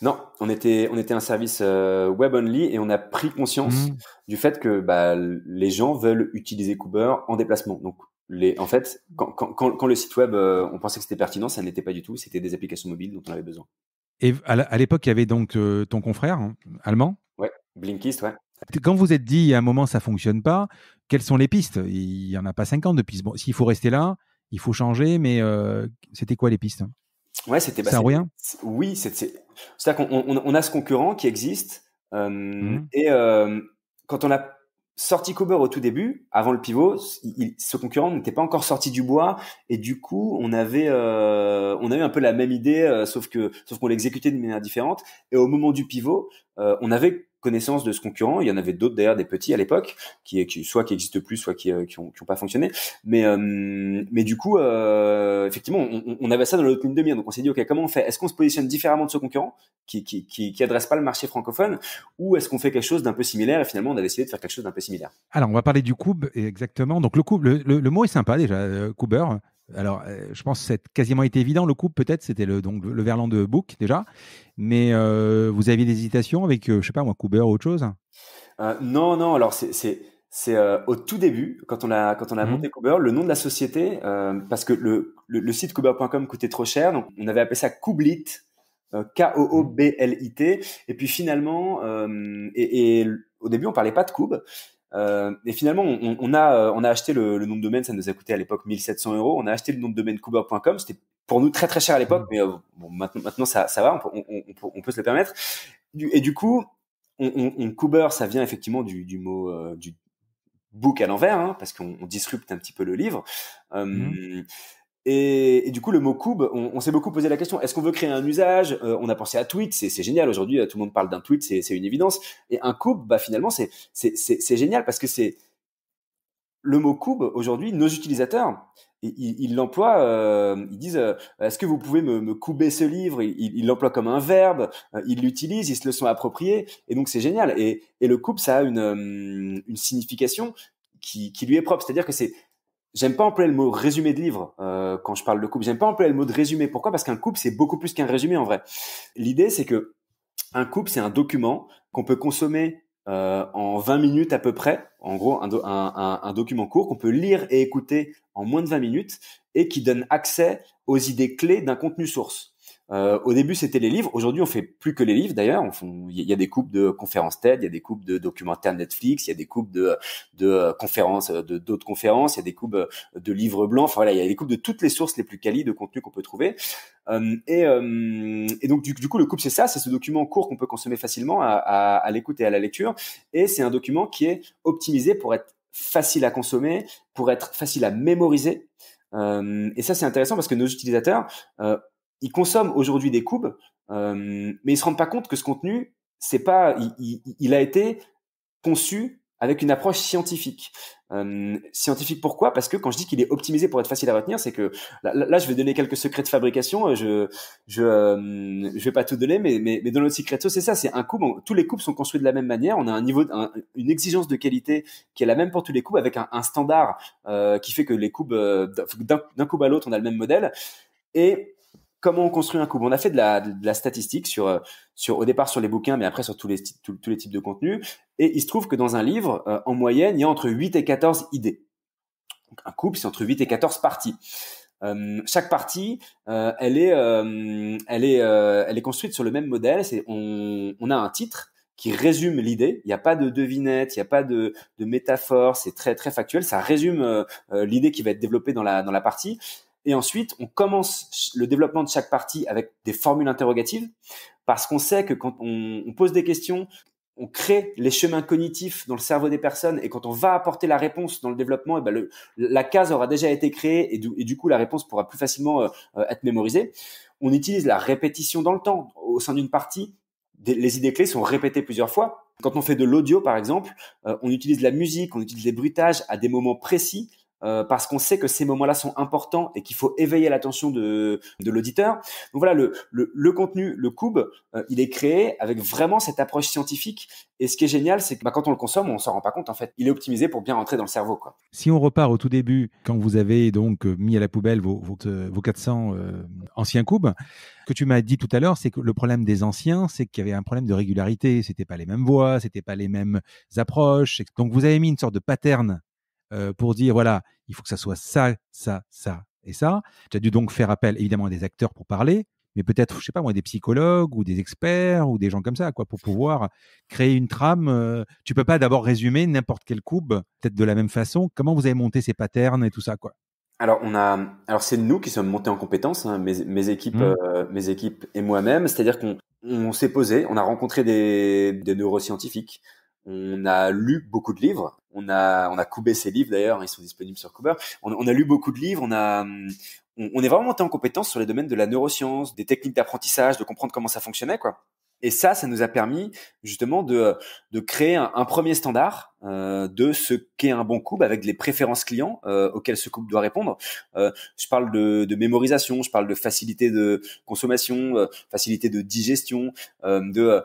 Non, on était, on était un service web only et on a pris conscience mmh. du fait que bah, les gens veulent utiliser Cooper en déplacement. Donc, en fait, quand, le site web, euh, on pensait que c'était pertinent, ça n'était pas du tout. C'était des applications mobiles dont on avait besoin. Et à l'époque, il y avait donc euh, ton confrère hein, allemand Ouais, Blinkist, oui. Quand vous êtes dit à un moment ça fonctionne pas, quelles sont les pistes Il n'y en a pas 50 de pistes. Bon, S'il faut rester là, il faut changer, mais euh, c'était quoi les pistes Ouais, c'était bah, rien. Oui, c'est-à-dire qu'on on, a ce concurrent qui existe mmh. et quand on a sorti Cooper au tout début, avant le pivot, ce concurrent n'était pas encore sorti du bois et du coup on avait euh, on un peu la même idée euh, sauf que sauf qu'on l'exécutait d'une manière différente et au moment du pivot euh, on avait connaissance de ce concurrent. Il y en avait d'autres d'ailleurs, des petits à l'époque, qui, qui, soit qui existent plus, soit qui, euh, qui ont, qui, ont, pas fonctionné. Mais euh, mais du coup, euh, effectivement, on, avait ça dans l'autre ligne de mire. Donc on s'est dit, ok, comment on fait Est-ce qu'on se positionne différemment de ce concurrent qui qui, qui, adresse pas le marché francophone, ou est-ce qu'on fait quelque chose d'un peu similaire Et finalement, on a décidé de faire quelque chose d'un peu similaire. Alors on va parler du Cube exactement. Donc le Cube, le, mot est sympa déjà, Cooper. Alors, euh, je pense que c'est quasiment été évident. Le coup peut-être, c'était le, donc, le Verlan de Book, déjà. Mais euh, vous aviez des hésitations avec, euh, je sais pas moi, Cooper ou autre chose Non, non. Alors, c'est, au tout début, quand on a, quand on a mmh. monté Cooper, le nom de la société, parce que le, le, site Cooper.com coûtait trop cher. Donc, on avait appelé ça kublit, K-O-O-B-L-I-T. Et puis finalement, et, au début, on parlait pas de Coob. Euh, et finalement, on, a, euh, on a acheté le, nom de domaine, ça nous a coûté à l'époque 1700 euros. On a acheté le nom de domaine Cooper.com. C'était pour nous très très cher à l'époque, mmh. mais euh, bon, maintenant, maintenant ça, ça va, on, on peut, se le permettre. et du coup, on, ça vient effectivement du, mot du book à l'envers, hein, parce qu'on disrupte un petit peu le livre. Mmh. Et, du coup, le mot coube, on, s'est beaucoup posé la question est-ce qu'on veut créer un usage euh, On a pensé à tweet, c'est génial. Aujourd'hui, euh, tout le monde parle d'un tweet, c'est une évidence. Et un coube, bah, finalement, c'est génial parce que c'est le mot coube, Aujourd'hui, nos utilisateurs, ils l'emploient. Euh, ils disent est-ce que vous pouvez me, me couper ce livre Ils l'emploient comme un verbe. ils l'utilisent, ils se le sont approprié. Et donc, c'est génial. Et, et le coube, ça a une, signification qui, qui lui est propre. C'est-à-dire que c'est J'aime pas employer le mot résumé de livre euh, quand je parle de coupe, J'aime pas employer le mot résumé. Pourquoi Parce qu'un coupe c'est beaucoup plus qu'un résumé en vrai. L'idée c'est que un coupe c'est un document qu'on peut consommer euh, en 20 minutes à peu près, en gros un, un document court qu'on peut lire et écouter en moins de 20 minutes et qui donne accès aux idées clés d'un contenu source. Euh, au début, c'était les livres. Aujourd'hui, on fait plus que les livres. D'ailleurs, il y a des coupes de conférences TED, il y a des coupes de documentaires Netflix, il y a des coupes de, euh, conférences, euh, de d'autres conférences, il y a des coupes de livres blancs. Enfin voilà, il y a des coupes de toutes les sources les plus qualies de contenu qu'on peut trouver. et, donc du, coup, le Coupe, c'est ça, c'est ce document court qu'on peut consommer facilement à, l'écoute et à la lecture. Et c'est un document qui est optimisé pour être facile à consommer, pour être facile à mémoriser. et ça, c'est intéressant parce que nos utilisateurs, ils consomment aujourd'hui des coupes, euh, mais ils se rendent pas compte que ce contenu, c'est pas, il, il, a été conçu avec une approche scientifique. Euh, scientifique pourquoi Parce que quand je dis qu'il est optimisé pour être facile à retenir, c'est que là, je vais donner quelques secrets de fabrication. Euh, je je je vais pas tout donner, mais mais, mais dans notre secret c'est ça, c'est un coup tous les coupes sont construits de la même manière. On a un niveau, une exigence de qualité qui est la même pour tous les coupes, avec un, un standard qui fait que les coupes d'un coup à l'autre, on a le même modèle. Et comment on construit un couple. On a fait de la, de la statistique sur, euh, sur, au départ sur les bouquins, mais après sur tous les, tous, les types de contenus. Et il se trouve que dans un livre, euh, en moyenne, il y a entre 8 et 14 idées. Donc, un couple, c'est entre 8 et 14 parties. Euh, chaque partie, euh, elle est, euh, elle est, elle est construite sur le même modèle. C'est on, on a un titre qui résume l'idée. Il n'y a pas de devinette, il n'y a pas de, de métaphore. C'est très très factuel. Ça résume l'idée qui va être développée dans la dans la partie. Et ensuite, on commence le développement de chaque partie avec des formules interrogatives, parce qu'on sait que quand on, pose des questions, on crée les chemins cognitifs dans le cerveau des personnes et quand on va apporter la réponse dans le développement, et eh ben, la case aura déjà été créée et du, coup la réponse pourra plus facilement euh, euh, être mémorisée. On utilise la répétition dans le temps. Au sein d'une partie, les idées clés sont répétées plusieurs fois. Quand on fait de l'audio, par exemple, euh, on utilise la musique, on utilise les bruitages à des moments précis euh, parce qu'on sait que ces moments-là sont importants et qu'il faut éveiller l'attention de, de l'auditeur. Donc voilà, le, le, le, contenu, le cube, euh, il est créé avec vraiment cette approche scientifique. Et ce qui est génial, c'est que bah, quand on le consomme, on s'en rend pas compte en fait. Il est optimisé pour bien rentrer dans le cerveau. Quoi. Si on repart au tout début, quand vous avez donc euh, mis à la poubelle vos, vos, vos 400 anciens cubes, que tu m'as dit tout à l'heure, c'est que le problème des anciens, c'est qu'il y avait un problème de régularité. C'était pas les mêmes voix, c'était pas les mêmes approches. Donc vous avez mis une sorte de pattern euh, pour dire voilà, il faut que ça soit ça, ça, ça et ça. Tu as dû donc faire appel évidemment à des acteurs pour parler, mais peut-être, je sais pas moi, des psychologues ou des experts ou des gens comme ça, quoi, pour pouvoir créer une trame. Euh. tu peux pas d'abord résumer n'importe quelle coupe, peut-être de la même façon. Comment vous avez monté ces patterns et tout ça, quoi alors alors c'est nous qui sommes montés en compétences, hein, mes, équipes, mmh. euh, mes équipes et moi-même. C'est-à-dire qu'on s'est posé, on a rencontré des neuroscientifiques, on a lu beaucoup de livres. On a, on a coubé ces livres d'ailleurs, ils sont disponibles sur Couber. On, a lu beaucoup de livres, on a, on, est vraiment monté en compétence sur les domaines de la neuroscience, des techniques d'apprentissage, de comprendre comment ça fonctionnait, quoi. Et ça, ça nous a permis justement de, de créer un, premier standard euh, de ce qu'est un bon couple avec les préférences clients euh, auxquelles ce couple doit répondre. Euh, je parle de, mémorisation, je parle de facilité de consommation, euh, facilité de digestion, de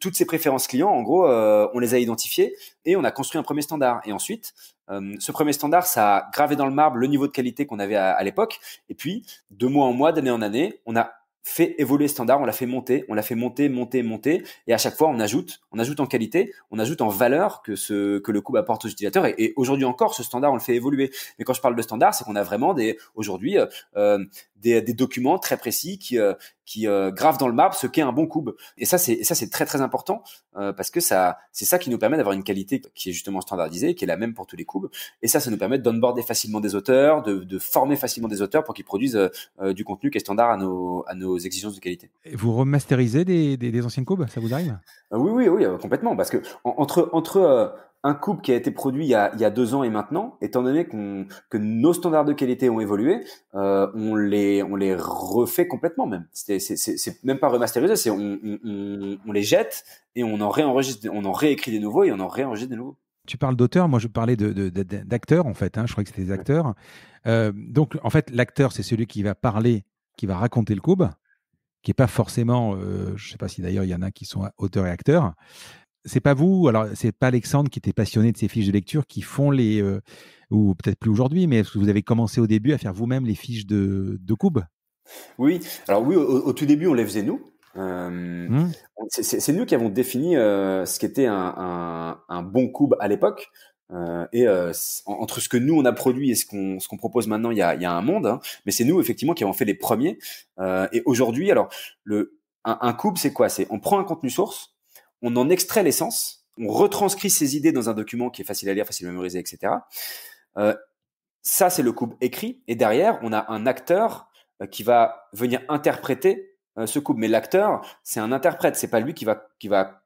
toutes ces préférences clients. En gros, on les a identifiées et on a construit un premier standard. Et ensuite, ce premier standard, ça a gravé dans le marbre le niveau de qualité qu'on avait à, à l'époque. Et puis, de mois en mois, d'année en année, on a fait évoluer le standard, on l'a fait monter, on l'a fait monter, monter, monter, et à chaque fois on ajoute, on ajoute en qualité, on ajoute en valeur que ce que le coup apporte aux utilisateurs. Et, aujourd'hui encore, ce standard on le fait évoluer. Mais quand je parle de standard, c'est qu'on a vraiment des aujourd'hui euh, euh, des, documents très précis qui euh, qui euh, grave dans le marbre ce qu'est un bon cube. Et ça, c'est ça, c'est très très important euh, parce que ça, c'est ça qui nous permet d'avoir une qualité qui est justement standardisée, qui est la même pour tous les cubes. Et ça, ça nous permet d'onboarder facilement des auteurs, de, de, former facilement des auteurs pour qu'ils produisent euh, du contenu qui est standard à nos à nos exigences de qualité. Et vous remasterisez des, des, des anciennes cubes, ça vous arrive Oui, oui, oui, complètement. Parce que entre entre un couple qui a été produit il y a, deux ans et maintenant, étant donné que nos standards de qualité ont évolué, euh, on les on les refait complètement même. C'est, c'est, même pas remasterisé, c'est on, les jette et on en réenregistre, on en réécrit des nouveaux et on en réenregistre des nouveaux. Tu parles d'auteur, moi je parlais de, d'acteurs en fait. Hein, je crois que c'était des acteurs. Euh, donc en fait l'acteur c'est celui qui va parler, qui va raconter le couple, qui n'est pas forcément, euh, je ne sais pas si d'ailleurs il y en a qui sont auteurs et acteurs, c'est pas vous, alors c'est pas Alexandre qui était passionné de ces fiches de lecture qui font les, euh, ou peut-être plus aujourd'hui, mais est-ce que vous avez commencé au début à faire vous-même les fiches de, de Oui, alors oui, au, tout début on les faisait nous. Euh, mmh. C'est nous qui avons défini euh, ce qu'était un, un, bon coupe à l'époque. et entre ce que nous on a produit et ce qu'on qu'on propose maintenant, il y a, y a, un monde. Hein. mais c'est nous effectivement qui avons fait les premiers. et aujourd'hui, alors le, un, un c'est quoi C'est on prend un contenu source, on en extrait l'essence, on retranscrit ses idées dans un document qui est facile à lire, facile à mémoriser, etc. Euh, ça, c'est le couple écrit. Et derrière, on a un acteur euh, qui va venir interpréter euh, ce couple. Mais l'acteur, c'est un interprète. C'est pas lui qui va, qui va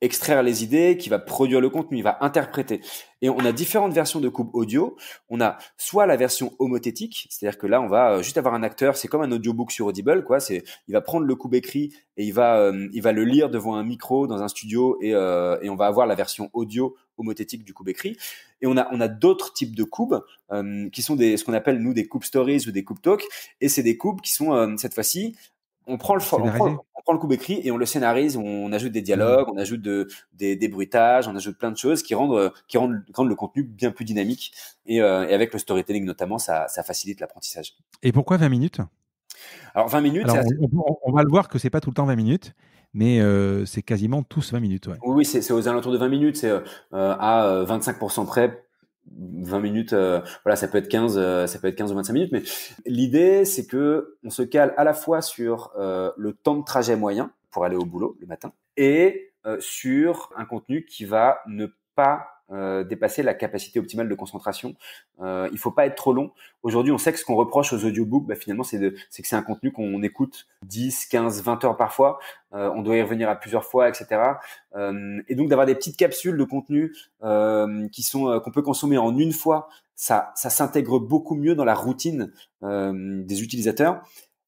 extraire les idées, qui va produire le contenu, il va interpréter. Et on a différentes versions de coupes audio. On a soit la version homothétique, c'est-à-dire que là, on va euh, juste avoir un acteur, c'est comme un audiobook sur Audible, quoi. C'est, il va prendre le coupe écrit et il va, euh, il va le lire devant un micro dans un studio euh, et, on va avoir la version audio homothétique du coupe écrit. Et on a, on a d'autres types de coupes qui sont des, ce qu'on appelle nous des coupes Stories ou des coupes Talk. Et c'est des coupes qui sont cette fois-ci on prend, le, le coup écrit et on le scénarise, on ajoute des mm. dialogues, on ajoute des, bruitages, on ajoute plein de choses qui rendent, le contenu bien plus dynamique. Et, euh, avec le storytelling notamment, ça, facilite l'apprentissage. Et pourquoi 20 minutes Alors 20 minutes, on, va le voir que c'est pas tout le temps 20 minutes. Mais euh, c'est quasiment tous 20 minutes. Oui, c'est aux alentours de 20 minutes, c'est euh, à 25% près 20 minutes, euh, voilà, ça peut être 15, euh, ça peut être 15 ou 25 minutes, mais l'idée c'est que on se cale à la fois sur euh, le temps de trajet moyen pour aller au boulot le matin et sur un contenu qui va ne pas euh, dépasser la capacité optimale de concentration. Euh, il faut pas être trop long. Aujourd'hui, on sait que ce qu'on reproche aux audiobooks, bah, finalement, c'est que c'est un contenu qu'on écoute 10, 15, 20 heures parfois. Euh, on doit y revenir à plusieurs fois, etc. Euh, et donc d'avoir des petites capsules de contenu euh, qui sont qu'on peut consommer en une fois, ça, s'intègre beaucoup mieux dans la routine des utilisateurs.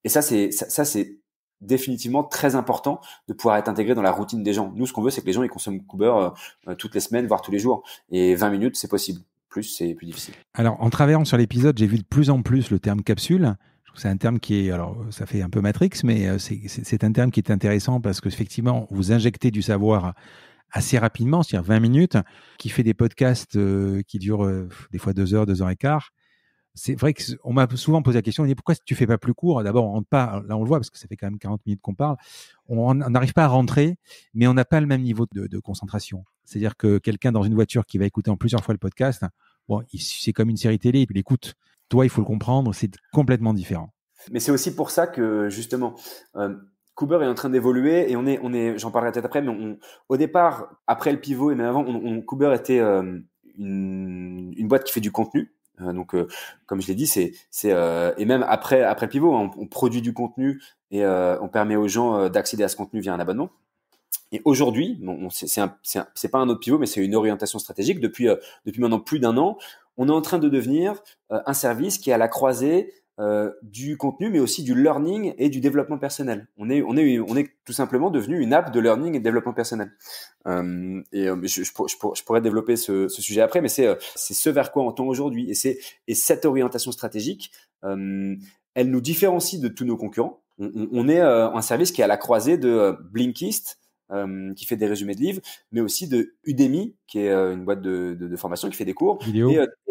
Et ça, c'est ça c'est définitivement très important de pouvoir être intégré dans la routine des gens. Nous, ce qu'on veut, c'est que les gens ils consomment Cooper euh, euh, toutes les semaines, voire tous les jours. Et 20 minutes, c'est possible. Plus, c'est plus difficile. Alors, en travaillant sur l'épisode, j'ai vu de plus en plus le terme capsule. C'est un terme qui est, alors ça fait un peu Matrix, mais euh, c'est un terme qui est intéressant parce que effectivement, vous injectez du savoir assez rapidement, c'est-à-dire 20 minutes, qui fait des podcasts qui durent des fois deux heures, deux heures et quart c'est vrai qu'on m'a souvent posé la question, on dit pourquoi tu fais pas plus court D'abord, on rentre pas, là on le voit parce que ça fait quand même 40 minutes qu'on parle, on n'arrive pas à rentrer, mais on n'a pas le même niveau de, concentration. C'est-à-dire que quelqu'un dans une voiture qui va écouter en plusieurs fois le podcast, bon, c'est comme une série télé, il écoute. Toi, il faut le comprendre, c'est complètement différent. Mais c'est aussi pour ça que justement, euh, Cooper est en train d'évoluer et on est, on est, j'en parlerai peut-être après, mais au départ, après le pivot et même avant, on, Cooper était euh, une boîte qui fait du contenu Hein, donc, euh, comme je l'ai dit, c'est c'est euh, et même après après pivot, hein, on, produit du contenu et euh, on permet aux gens d'accéder à ce contenu via un abonnement. Et aujourd'hui, bon, c'est pas un autre pivot, mais c'est une orientation stratégique depuis depuis maintenant plus d'un an. On est en train de devenir un service qui est à la croisée euh, du contenu, mais aussi du learning et du développement personnel. On est, on est, on est tout simplement devenu une app de learning et de développement personnel. Euh, et euh, je, pourrais développer ce, sujet après, mais c'est ce vers quoi on tend aujourd'hui. Et, c'est cette orientation stratégique, elle nous différencie de tous nos concurrents. On, est un service qui est à la croisée de Blinkist, euh, qui fait des résumés de livres, mais aussi de Udemy, qui est une boîte de, formation qui fait des cours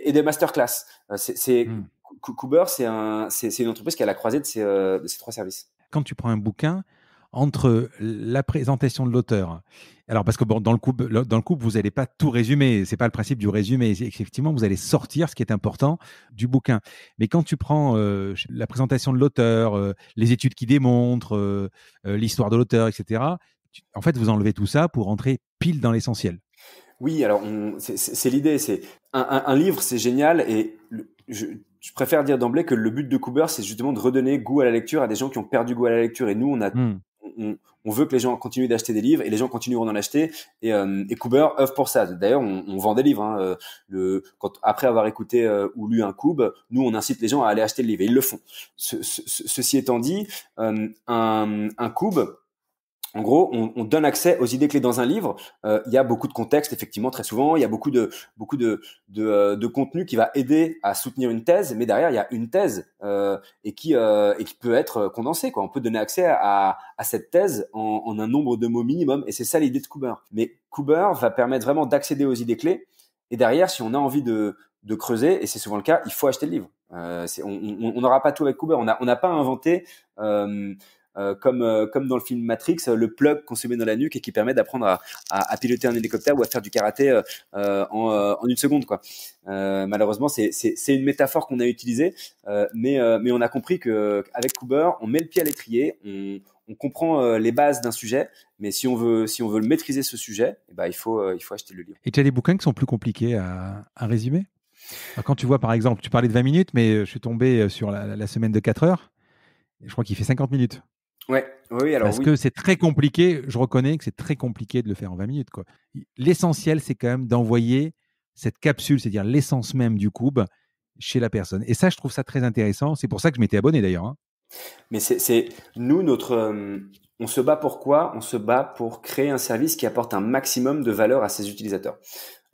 et, des masterclass. c'est hmm. Cooper, c'est une entreprise qui a la croisée euh, de ces, trois services. Quand tu prends un bouquin, entre la présentation de l'auteur. Alors, parce que dans le couple, vous n'allez pas tout résumer. C'est pas le principe du résumé. Effectivement, vous allez sortir ce qui est important du bouquin. Mais quand tu prends euh, la présentation de l'auteur, euh, les études qui démontrent, l'histoire de l'auteur, etc., en fait, vous enlevez tout ça pour rentrer pile dans l'essentiel. Oui, alors c'est l'idée. C'est un, livre, c'est génial et je, je préfère dire d'emblée que le but de Cooper, c'est justement de redonner goût à la lecture à des gens qui ont perdu goût à la lecture. Et nous, on a, hmm. on, on, veut que les gens continuent d'acheter des livres et les gens continueront d'en acheter. Et, euh, et Cooper œuvre pour ça. D'ailleurs, on, on, vend des livres. Hein. Euh, le, quand, après avoir écouté euh, ou lu un Cube, nous, on incite les gens à aller acheter le livre et ils le font. ceci étant dit, euh, un, un Cube, en gros, on, donne accès aux idées clés dans un livre. Euh, il y a beaucoup de contexte, effectivement, très souvent. Il y a beaucoup de beaucoup de, euh, de, contenu qui va aider à soutenir une thèse, mais derrière il y a une thèse euh, et qui et qui peut être condensée. Quoi. On peut donner accès à, à cette thèse en, en, un nombre de mots minimum, et c'est ça l'idée de Cooper. Mais Cooper va permettre vraiment d'accéder aux idées clés. Et derrière, si on a envie de de creuser, et c'est souvent le cas, il faut acheter le livre. on n'aura pas tout avec Cooper. On a on n'a pas inventé euh, comme, euh, comme dans le film Matrix, euh, le plug qu'on se met dans la nuque et qui permet d'apprendre à, à, piloter un hélicoptère ou à faire du karaté en, en, une seconde. Quoi. malheureusement, c'est une métaphore qu'on a utilisée, mais, mais on a compris qu'avec Cooper, on met le pied à l'étrier, on, on comprend les bases d'un sujet, mais si on veut, si on veut maîtriser ce sujet, eh ben, il, faut, il faut acheter le livre. Et tu as des bouquins qui sont plus compliqués à, à résumer Quand tu vois, par exemple, tu parlais de 20 minutes, mais je suis tombé sur la, la semaine de 4 heures, et je crois qu'il fait 50 minutes. Ouais, oui, alors Parce que c'est très compliqué, je reconnais que c'est très compliqué de le faire en 20 minutes. L'essentiel, c'est quand même d'envoyer cette capsule, c'est-à-dire l'essence même du cube, chez la personne. Et ça, je trouve ça très intéressant. C'est pour ça que je m'étais abonné d'ailleurs. Hein. Mais c'est, nous, notre, on se bat pour quoi On se bat pour créer un service qui apporte un maximum de valeur à ses utilisateurs.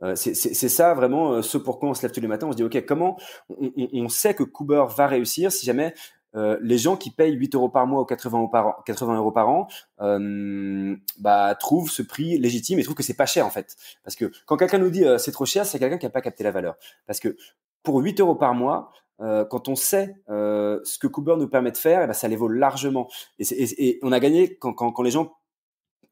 Euh, c'est, ça vraiment euh, ce ce pourquoi on se lève tous les matins. On se dit ok, comment on, on, sait que Cooper va réussir si jamais euh, les gens qui payent 8 euros par mois ou 80 euros par an, euros par an euh, bah, trouvent ce prix légitime et trouvent que c'est pas cher en fait. Parce que quand quelqu'un nous dit euh, c'est trop cher, c'est quelqu'un qui n'a pas capté la valeur. Parce que pour 8 euros par mois, quand on sait ce que Cooper nous permet de faire, et eh ben, ça les vaut largement. Et, on a gagné quand les gens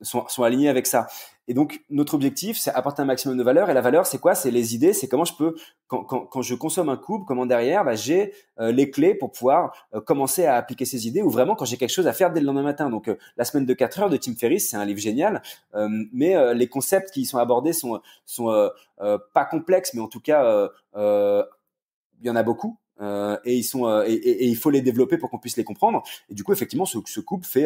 sont, sont alignés avec ça. Et donc, notre objectif, c'est apporter un maximum de valeur. Et la valeur, c'est quoi C'est les idées, c'est comment je peux, quand, quand, quand, je consomme un couple, comment derrière, bah, j'ai euh, les clés pour pouvoir euh, commencer à appliquer ces idées ou vraiment quand j'ai quelque chose à faire dès le lendemain matin. Donc, euh, La semaine de 4 heures de Tim Ferriss, c'est un livre génial, mais les concepts qui y sont abordés sont, sont pas complexes, mais en tout cas, il y en a beaucoup. Euh, et ils sont euh, et, il faut les développer pour qu'on puisse les comprendre. Et du coup, effectivement, ce, ce fait 50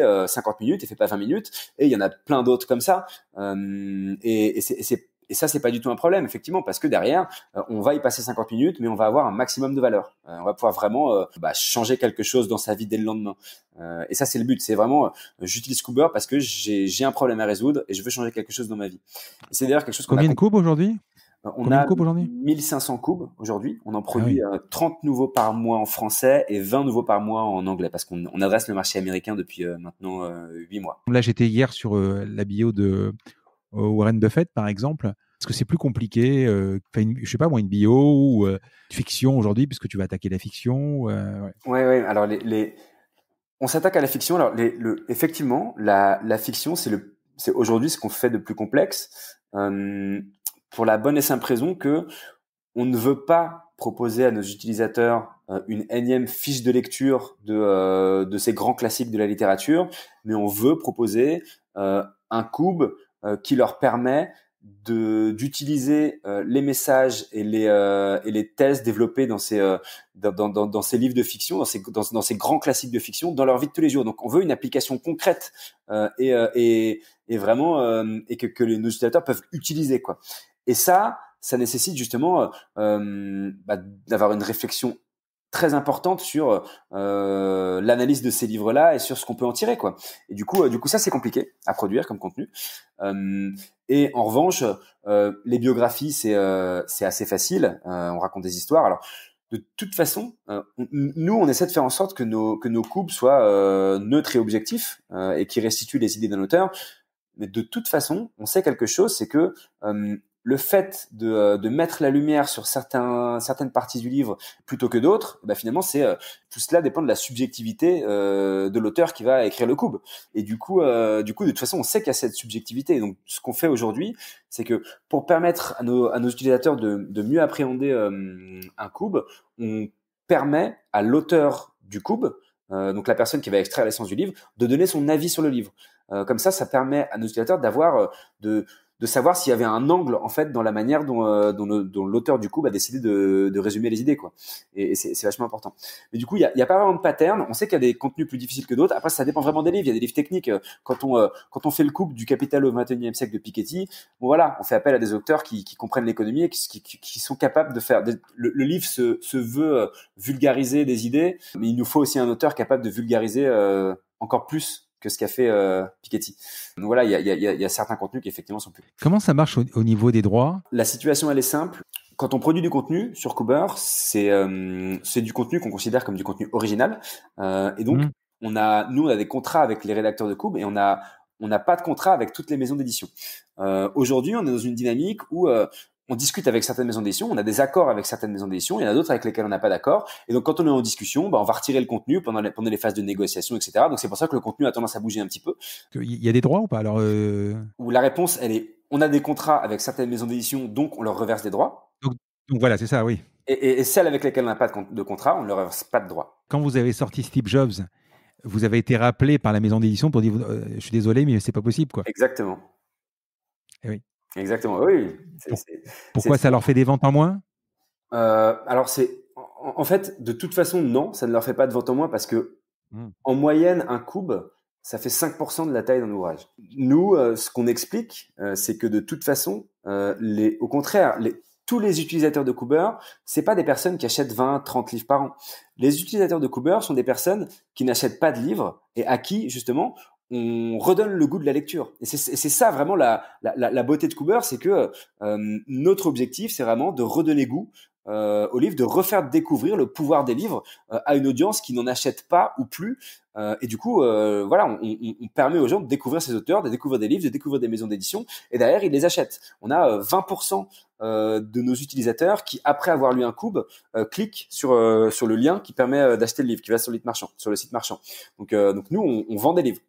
euh, minutes et fait pas 20 minutes. Et il y en a plein d'autres comme ça. et, et c'est et ça, c'est pas du tout un problème, effectivement, parce que derrière, on va y passer 50 minutes, mais on va avoir un maximum de valeur. on va pouvoir vraiment bah, changer quelque chose dans sa vie dès le lendemain. et ça, c'est le but. C'est vraiment, j'utilise Cooper parce que j'ai un problème à résoudre et je veux changer quelque chose dans ma vie. C'est d'ailleurs quelque chose qu'on Combien a... de coupes aujourd'hui euh, on a 1500 coupes aujourd'hui. On en ah produit 30 euh, nouveaux par mois en français et 20 nouveaux par mois en anglais parce qu'on adresse le marché américain depuis euh, maintenant 8 mois. Là, j'étais hier sur la bio de Warren Buffett, par exemple. Est-ce que c'est plus compliqué Je ne Je sais pas moi, une bio ou une fiction aujourd'hui puisque tu vas attaquer la fiction ouais. ouais. Alors, les, on s'attaque à la fiction. Alors, le... effectivement, la, fiction, c'est le... aujourd'hui ce qu'on fait de plus complexe pour la bonne et simple raison que on ne veut pas proposer à nos utilisateurs euh, une énième fiche de lecture de, euh, de, ces grands classiques de la littérature, mais on veut proposer euh, un cube qui leur permet d'utiliser les messages et les, et les thèses développées dans ces, dans, dans, dans, ces livres de fiction, dans ces, dans, ces grands classiques de fiction, dans leur vie de tous les jours. Donc on veut une application concrète et, et, et, vraiment et que, les, nos utilisateurs peuvent utiliser. quoi. Et ça, ça nécessite justement euh, euh, bah, d'avoir une réflexion très importante sur euh, l'analyse de ces livres-là et sur ce qu'on peut en tirer, quoi. Et du coup, du coup, ça c'est compliqué à produire comme contenu. et en revanche, les biographies, c'est c'est assez facile. on raconte des histoires. Alors, de toute façon, nous, on essaie de faire en sorte que nos que nos coupes soient neutres et objectifs et qui restituent les idées d'un auteur. Mais de toute façon, on sait quelque chose, c'est que le fait de, euh, de, mettre la lumière sur certains, certaines parties du livre plutôt que d'autres, bah finalement, c'est euh, tout cela dépend de la subjectivité euh, de l'auteur qui va écrire le cube. Et du coup, du coup, de toute façon, on sait qu'il y a cette subjectivité. Donc, ce qu'on fait aujourd'hui, c'est que pour permettre à nos, à nos utilisateurs de, de, mieux appréhender un cube, on permet à l'auteur du cube, donc la personne qui va extraire l'essence du livre, de donner son avis sur le livre. comme ça, ça permet à nos utilisateurs d'avoir de de savoir s'il y avait un angle en fait dans la manière dont, euh, l'auteur du coup a décidé de, résumer les idées quoi. Et, c'est vachement important. Mais du coup, il y a, y a, pas vraiment de pattern. On sait qu'il y a des contenus plus difficiles que d'autres. Après, ça dépend vraiment des livres. Il y a des livres techniques. Quand on euh, quand on fait le coup du Capital au 21e siècle de Piketty, bon voilà, on fait appel à des auteurs qui, comprennent l'économie et qui, sont capables de faire. Le, livre se, se veut euh, vulgariser des idées, mais il nous faut aussi un auteur capable de vulgariser encore plus que ce qu'a fait euh, Piketty. Donc voilà, il y a, certains contenus qui effectivement sont plus... Comment ça marche au, niveau des droits La situation, elle est simple. Quand on produit du contenu sur Kuber, c'est euh, c'est du contenu qu'on considère comme du contenu original. Euh, et donc, mm. on a, nous, on a des contrats avec les rédacteurs de Kuber et on a on n'a pas de contrat avec toutes les maisons d'édition. Aujourd'hui, on est dans une dynamique où on discute avec certaines maisons d'édition, on a des accords avec certaines maisons d'édition, il y en a d'autres avec lesquelles on n'a pas d'accord. Et donc, quand on est en discussion, bah, on va retirer le contenu pendant les, pendant les phases de négociation, etc. Donc, c'est pour ça que le contenu a tendance à bouger un petit peu. Il y a des droits ou pas alors euh? la réponse, elle est on a des contrats avec certaines maisons d'édition, donc on leur reverse des droits. Donc, voilà, c'est ça, oui. Et, celles avec lesquelles on n'a pas de, contrat, on ne leur reverse pas de droits. Quand vous avez sorti Steve Jobs, vous avez été rappelé par la maison d'édition pour dire euh, Je suis désolé, mais c'est pas possible. quoi. Exactement. Et eh oui. Exactement, oui. pourquoi ça leur fait des ventes en moins euh, Alors, c'est en, fait, de toute façon, non, ça ne leur fait pas de ventes en moins parce que, hmm. en moyenne, un cube, ça fait 5% de la taille d'un ouvrage. Nous, euh, ce qu'on explique, euh, c'est que de toute façon, les, au contraire, les, tous les utilisateurs de Cooper, c'est pas des personnes qui achètent 20, 30 livres par an. Les utilisateurs de Cooper sont des personnes qui n'achètent pas de livres et à qui, justement, on redonne le goût de la lecture. Et c'est ça vraiment la, beauté de Cooper, c'est que euh, notre objectif, c'est vraiment de redonner goût euh, au livre, de refaire découvrir le pouvoir des livres euh, à une audience qui n'en achète pas ou plus. et du coup, voilà, on, permet aux gens de découvrir ces auteurs, de découvrir des livres, de découvrir des maisons d'édition, et derrière, ils les achètent. On a 20% de nos utilisateurs qui, après avoir lu un coup cliquent sur le lien qui permet d'acheter le livre, qui va sur le site marchand. Donc nous on, vend des livres.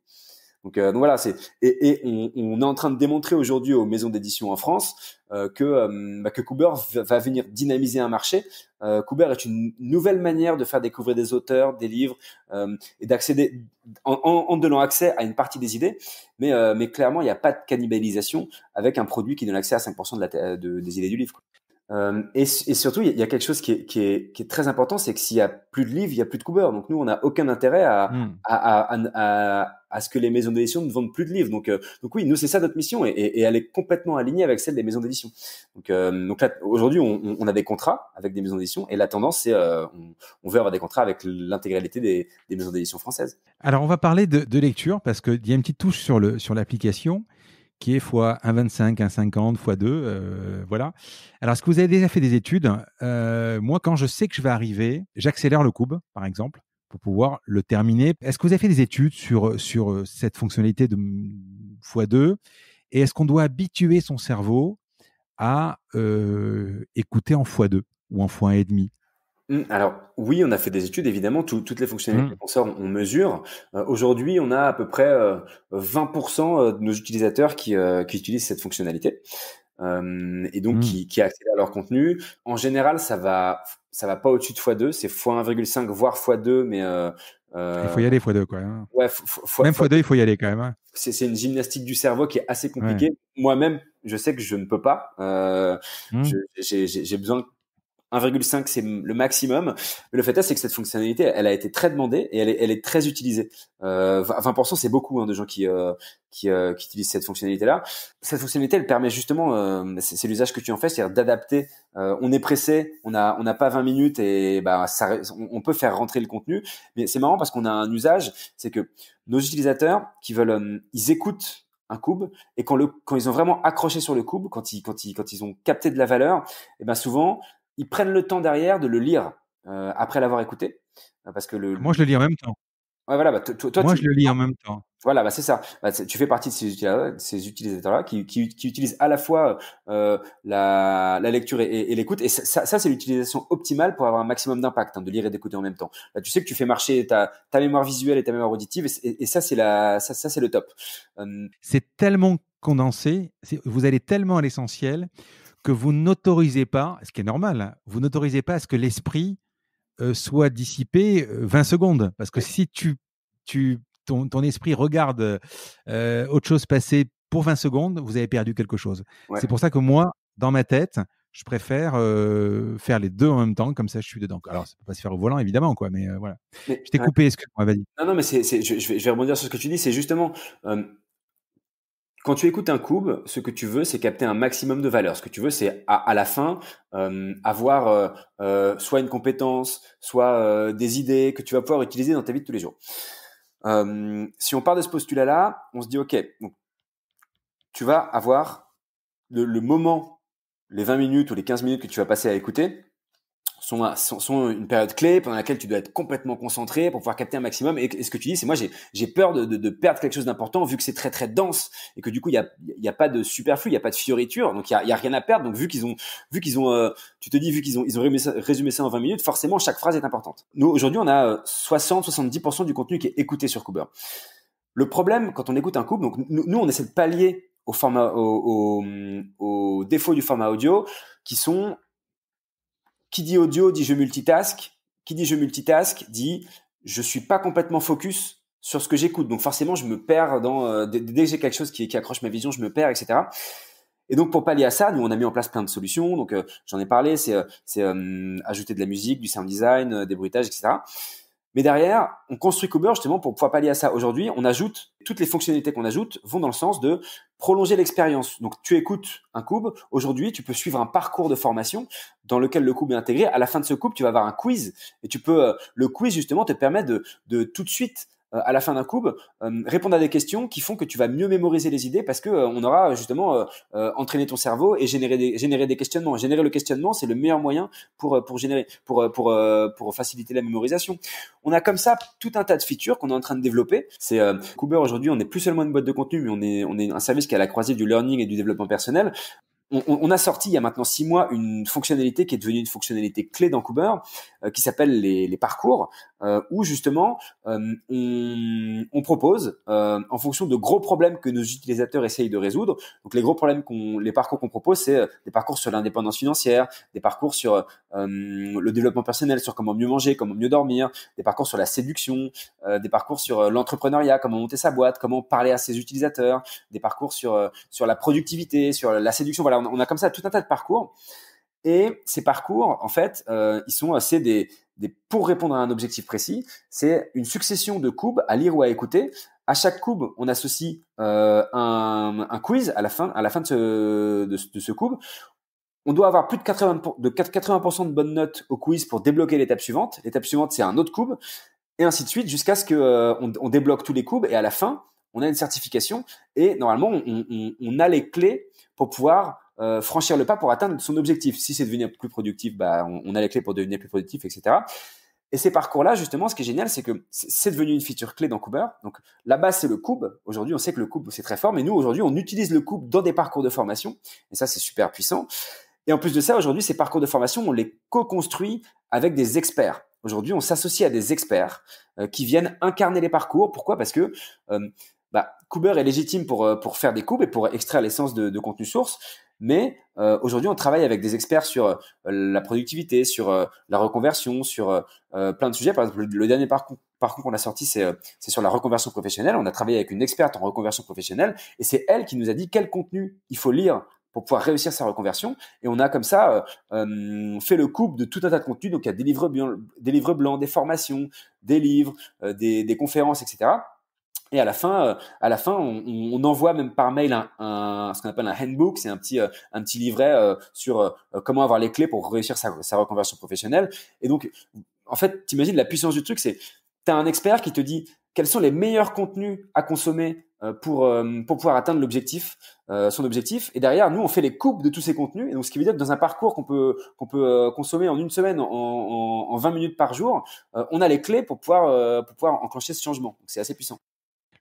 Donc, euh, voilà, c'est et, et on, on, est en train de démontrer aujourd'hui aux maisons d'édition en France euh, que euh, bah, que Cooper va, venir dynamiser un marché. Euh, Cooper est une nouvelle manière de faire découvrir des auteurs, des livres euh, et d'accéder en, en, donnant accès à une partie des idées, mais euh, mais clairement il n'y a pas de cannibalisation avec un produit qui donne accès à 5% de la, de, des idées du livre. Euh, et, surtout, il y a quelque chose qui est, très important, c'est que s'il y a plus de livres, il y a plus de coubeurs. Donc nous, on n'a aucun intérêt hmm. à, ce que les maisons d'édition ne vendent plus de livres. Donc, euh, oui, nous c'est ça notre mission et, elle est complètement alignée avec celle des maisons d'édition. Donc, euh, là, aujourd'hui, on, a des contrats avec des maisons d'édition et la tendance, c'est on, veut avoir des contrats avec l'intégralité des, maisons d'édition françaises. Alors on va parler de, lecture parce qu'il y a une petite touche sur sur l'application qui est x 1,25, 1,50, x 2. voilà. Alors, est-ce que vous avez déjà fait des études euh, Moi, quand je sais que je vais arriver, j'accélère le cube, par exemple, pour pouvoir le terminer. Est-ce que vous avez fait des études sur, sur euh, cette fonctionnalité de x 2 Et est-ce qu'on doit habituer son cerveau à euh, écouter en x 2 ou en x 1,5 Mmh, alors oui, on a fait des études, évidemment, toutes les fonctionnalités mmh. qu'on sort on, mesure. Euh, aujourd'hui, on a à peu près 20% euh, euh, de nos utilisateurs qui, utilisent cette fonctionnalité et donc mmh. qui, accèdent à leur contenu. En général, ça va, ça va pas au-dessus de x2, c'est x1,5 voire x2, mais il faut y aller x2 quoi. Hein. même x2, il faut y aller quand même. Hein. C'est une gymnastique du cerveau qui est assez compliquée. Moi-même, je sais que je ne peux pas. J'ai besoin 1,5 c'est le maximum. le fait est, c'est que cette fonctionnalité, elle a été très demandée et elle est, elle est très utilisée. 20% euh, c'est beaucoup hein, de gens qui euh, euh, qui, utilisent cette fonctionnalité-là. Cette fonctionnalité, elle permet justement, c'est l'usage que tu en fais, c'est-à-dire d'adapter. on est pressé, on a on n'a pas 20 minutes et bah on, peut faire rentrer le contenu. Mais c'est marrant parce qu'on a un usage, c'est que nos utilisateurs qui veulent, ils écoutent un cube et quand le quand ils ont vraiment accroché sur le cube quand ils quand quand ils ont capté de la valeur et eh ben souvent ils prennent le temps derrière de le lire euh, après l'avoir écouté. Euh, parce que le... Moi, je le lis en même temps. voilà, bah, toi, Moi, je le lis en même temps. Voilà, bah, c'est ça. Bah, tu fais partie de ces, euh, utilisateurs-là qui, utilisent à la fois la, lecture et, l'écoute. Et ça, c'est l'utilisation optimale pour avoir un maximum d'impact, hein, de lire et d'écouter en même temps. tu sais que tu fais marcher ta, mémoire visuelle et ta mémoire auditive, et, ça, c'est la, ça, c'est le top. C'est tellement condensé, vous allez tellement à l'essentiel que vous n'autorisez pas, ce qui est normal, hein, vous n'autorisez pas à ce que l'esprit euh, soit dissipé 20 euh, secondes. Parce que si tu, tu, ton, ton esprit regarde euh, autre chose passer pour 20 secondes, vous avez perdu quelque chose. C'est pour ça que moi, dans ma tête, je préfère faire les deux en même temps, comme ça je suis dedans. Alors, ça peut pas se faire au volant, évidemment, quoi, mais voilà. je t'ai coupé, excuse-moi, vas-y. Non, non, mais c'est je, vais, rebondir sur ce que tu dis, c'est justement, quand tu écoutes un cube, ce que tu veux, c'est capter un maximum de valeur. Ce que tu veux, c'est à, la fin euh, avoir euh, euh, soit une compétence, soit des idées que tu vas pouvoir utiliser dans ta vie de tous les jours. si on part de ce postulat-là, on se dit, OK, tu vas avoir le, le moment, les 20 minutes ou les 15 minutes que tu vas passer à écouter, sont, sont, une période clé pendant laquelle tu dois être complètement concentré pour pouvoir capter un maximum. Et, ce que tu dis, c'est moi, j'ai peur de, de, de, perdre quelque chose d'important vu que c'est très très dense et que du coup, il n'y a, y a pas de superflu, il n'y a pas de fioriture, donc il n'y a, y a, rien à perdre. Donc vu qu'ils ont, vu qu'ils ont, euh, tu te dis, vu qu'ils ont, ils ont résumé ça, en 20 minutes, forcément, chaque phrase est importante. Nous, aujourd'hui, on a 60-70% euh, du contenu qui est écouté sur Cooper. Le problème, quand on écoute un couple, donc nous, on essaie de pallier au format, au, au, au défaut du format audio, qui sont qui dit audio dit je multitask. Qui dit je multitask dit je suis pas complètement focus sur ce que j'écoute. Donc forcément, je me perds dans euh, dès, que j'ai quelque chose qui, accroche ma vision, je me perds, etc. Et donc pour pallier à ça, nous on a mis en place plein de solutions. Donc euh, j'en ai parlé, c'est euh, ajouter de la musique, du sound design, des bruitages, etc. Mais derrière, on construit Cooper justement pour pouvoir pallier à ça. Aujourd'hui, on ajoute, toutes les fonctionnalités qu'on ajoute vont dans le sens de prolonger l'expérience. Donc, tu écoutes un Cube. Aujourd'hui, tu peux suivre un parcours de formation dans lequel le Cube est intégré. À la fin de ce Cube, tu vas avoir un quiz et tu peux, euh, le quiz justement te permet de tout de suite euh, à la fin d'un cube, euh, répondre à des questions qui font que tu vas mieux mémoriser les idées parce que euh, on aura justement entraîné ton cerveau et généré des, générer des questionnements. Générer le questionnement, c'est le meilleur moyen pour pour générer pour pour faciliter la mémorisation. On a comme ça tout un tas de features qu'on est en train de développer. C'est Cooper aujourd'hui, on n'est plus seulement une boîte de contenu, mais on est on est un service qui est à la croisée du learning et du développement personnel. On, a sorti il y a maintenant six mois une fonctionnalité qui est devenue une fonctionnalité clé dans Cooper, qui s'appelle les, parcours. Euh, où justement euh, on, on, propose euh, en fonction de gros problèmes que nos utilisateurs essayent de résoudre. Donc les gros problèmes qu'on, les parcours qu'on propose, c'est des parcours sur l'indépendance financière, des parcours sur le développement personnel, sur comment mieux manger, comment mieux dormir, des parcours sur la séduction, des parcours sur l'entrepreneuriat, comment monter sa boîte, comment parler à ses utilisateurs, des parcours sur sur la productivité, sur la séduction. Voilà, on, on a comme ça tout un tas de parcours. Et ces parcours, en fait, ils sont assez des, pour répondre à un objectif précis, c'est une succession de coubes à lire ou à écouter. À chaque coube, on associe euh, un, quiz à la fin, à la fin de ce, cube. On doit avoir plus de 80%, de, 80 de bonnes notes au quiz pour débloquer l'étape suivante. L'étape suivante, c'est un autre cube, et ainsi de suite, jusqu'à ce qu'on euh, débloque tous les cubes. Et à la fin, on a une certification, et normalement, on a les clés pour pouvoir euh, franchir le pas pour atteindre son objectif. Si c'est devenir plus productif, bah, on, a les clés pour devenir plus productif, etc. Et ces parcours-là, justement, ce qui est génial, c'est que c'est devenu une feature clé dans Kuber. Donc la base c'est le cube Aujourd'hui, on sait que le cube c'est très fort, mais nous, aujourd'hui, on utilise le cube dans des parcours de formation. Et ça, c'est super puissant. Et en plus de ça, aujourd'hui, ces parcours de formation, on les co-construit avec des experts. Aujourd'hui, on s'associe à des experts euh, qui viennent incarner les parcours. Pourquoi Parce que Kuber euh, bah, est légitime pour, pour faire des cubes et pour extraire l'essence de contenu source. Mais euh, aujourd'hui, on travaille avec des experts sur euh, la productivité, sur euh, la reconversion, sur plein de sujets. Par exemple, le, dernier parcours, qu'on a sorti, c'est sur la reconversion professionnelle. On a travaillé avec une experte en reconversion professionnelle et c'est elle qui nous a dit quel contenu il faut lire pour pouvoir réussir sa reconversion. Et on a comme ça euh, fait le couple de tout un tas de contenus. Donc il y a des livres, blancs, des, livres blancs, des formations, des livres, des, des, conférences, etc. Et à la fin, euh, à la fin, on, on envoie même par mail un, un ce qu'on appelle un handbook, c'est un petit euh, un petit livret euh, sur comment avoir les clés pour réussir sa, sa reconversion professionnelle. Et donc, en fait, t'imagines la puissance du truc, c'est t'as un expert qui te dit quels sont les meilleurs contenus à consommer pour pour pouvoir atteindre l'objectif, son objectif. Et derrière, nous, on fait les coupes de tous ces contenus. Et donc, ce qui veut dire que dans un parcours qu'on peut qu'on peut consommer en une semaine, en, en, 20 minutes par jour, on a les clés pour pouvoir pour pouvoir enclencher ce changement. C'est assez puissant.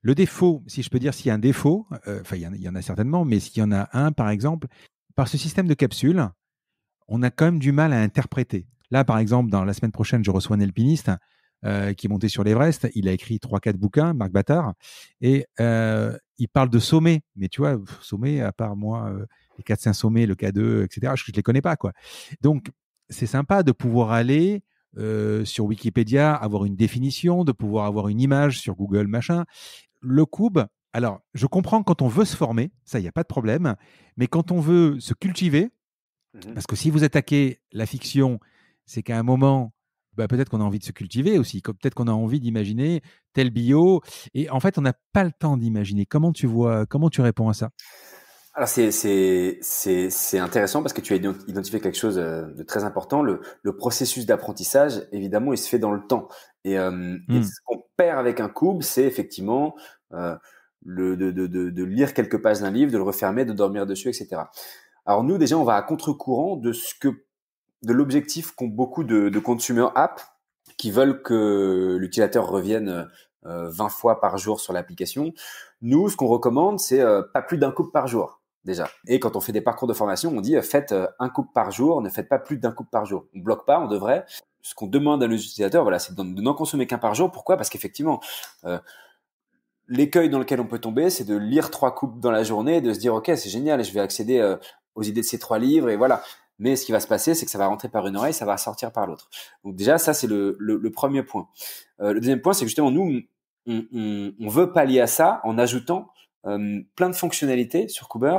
Le défaut, si je peux dire s'il y a un défaut, euh, enfin il y, en a certainement, mais s'il y en a un par exemple, par ce système de capsules, on a quand même du mal à interpréter. Là par exemple, dans la semaine prochaine, je reçois un alpiniste euh, qui est monté sur l'Everest. Il a écrit trois, quatre bouquins, Marc Bâtard, et euh, il parle de sommet. Mais tu vois, sommet à part moi, les 4-5 sommets, le K2, etc., je ne les connais pas. quoi. Donc c'est sympa de pouvoir aller sur Wikipédia, avoir une définition, de pouvoir avoir une image sur Google, machin le CUBE, alors je comprends quand on veut se former, ça, il n'y a pas de problème, mais quand on veut se cultiver, mmh parce que si vous attaquez la fiction, c'est qu'à un moment, bah, peut-être qu'on a envie de se cultiver aussi, peut-être qu'on a envie d'imaginer tel bio, et en fait, on n'a pas le temps d'imaginer. Comment tu vois, comment tu réponds à ça alors c'est intéressant parce que tu as identifié quelque chose euh, de très important. le processus d'apprentissage, évidemment, il se fait dans le temps. Et, mmh. ce qu'on perd avec un coup c'est effectivement euh, le, de, de, de, lire quelques pages d'un livre, de le refermer, de dormir dessus, etc. Alors nous, déjà, on va à contre-courant de ce que de l'objectif qu'ont beaucoup de, de consumer apps qui veulent que l'utilisateur revienne 20 euh, fois par jour sur l'application. Nous, ce qu'on recommande, c'est euh, pas plus d'un coup par jour déjà. Et quand on fait des parcours de formation, on dit faites un couple par jour, ne faites pas plus d'un couple par jour. On bloque pas, on devrait ce qu'on demande à nos utilisateurs, voilà, c'est de, n'en consommer qu'un par jour. Pourquoi Parce qu'effectivement, euh, l'écueil dans lequel on peut tomber, c'est de lire trois coupes dans la journée, et de se dire ok, c'est génial, je vais accéder euh, aux idées de ces trois livres et voilà. Mais ce qui va se passer, c'est que ça va rentrer par une oreille, ça va sortir par l'autre. Donc déjà, ça c'est le, le, premier point. Euh, le deuxième point, c'est que justement nous, on, on, veut pallier à ça en ajoutant plein de fonctionnalités sur Kuber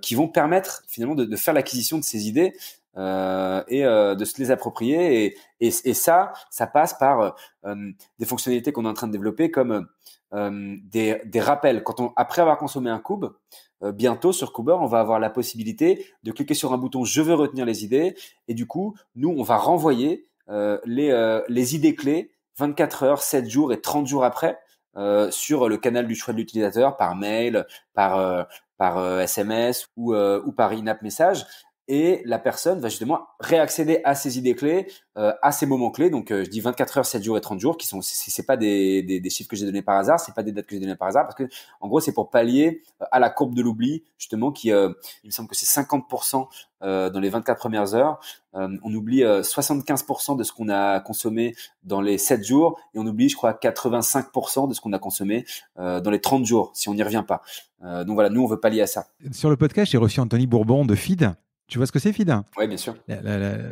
qui vont permettre finalement de, de faire l'acquisition de ces idées euh, et euh, de se les approprier. Et, et, et ça, ça passe par euh, des fonctionnalités qu'on est en train de développer comme des, des, rappels. Quand on, après avoir consommé un cube, bientôt sur Kuber, on va avoir la possibilité de cliquer sur un bouton Je veux retenir les idées. Et du coup, nous, on va renvoyer les, les idées clés 24 heures, 7 jours et 30 jours après. sur le canal du choix de l'utilisateur par mail, par par SMS ou, ou par in-app message et la personne va justement réaccéder à ses idées clés, euh, à ses moments clés. Donc, euh, je dis 24 heures, 7 jours et 30 jours, qui sont, c'est pas des, des, des, chiffres que j'ai donnés par hasard, c'est pas des dates que j'ai données par hasard, parce que en gros, c'est pour pallier euh, à la courbe de l'oubli, justement, qui, euh, il me semble que c'est 50% euh, dans les 24 premières heures. on oublie 75% de ce qu'on a consommé dans les 7 jours, et on oublie, je crois, 85% de ce qu'on a consommé dans les 30 jours, si on n'y revient pas. donc voilà, nous, on veut pallier à ça. Sur le podcast, j'ai reçu Anthony Bourbon de FID tu vois ce que c'est, Fida Oui, bien sûr.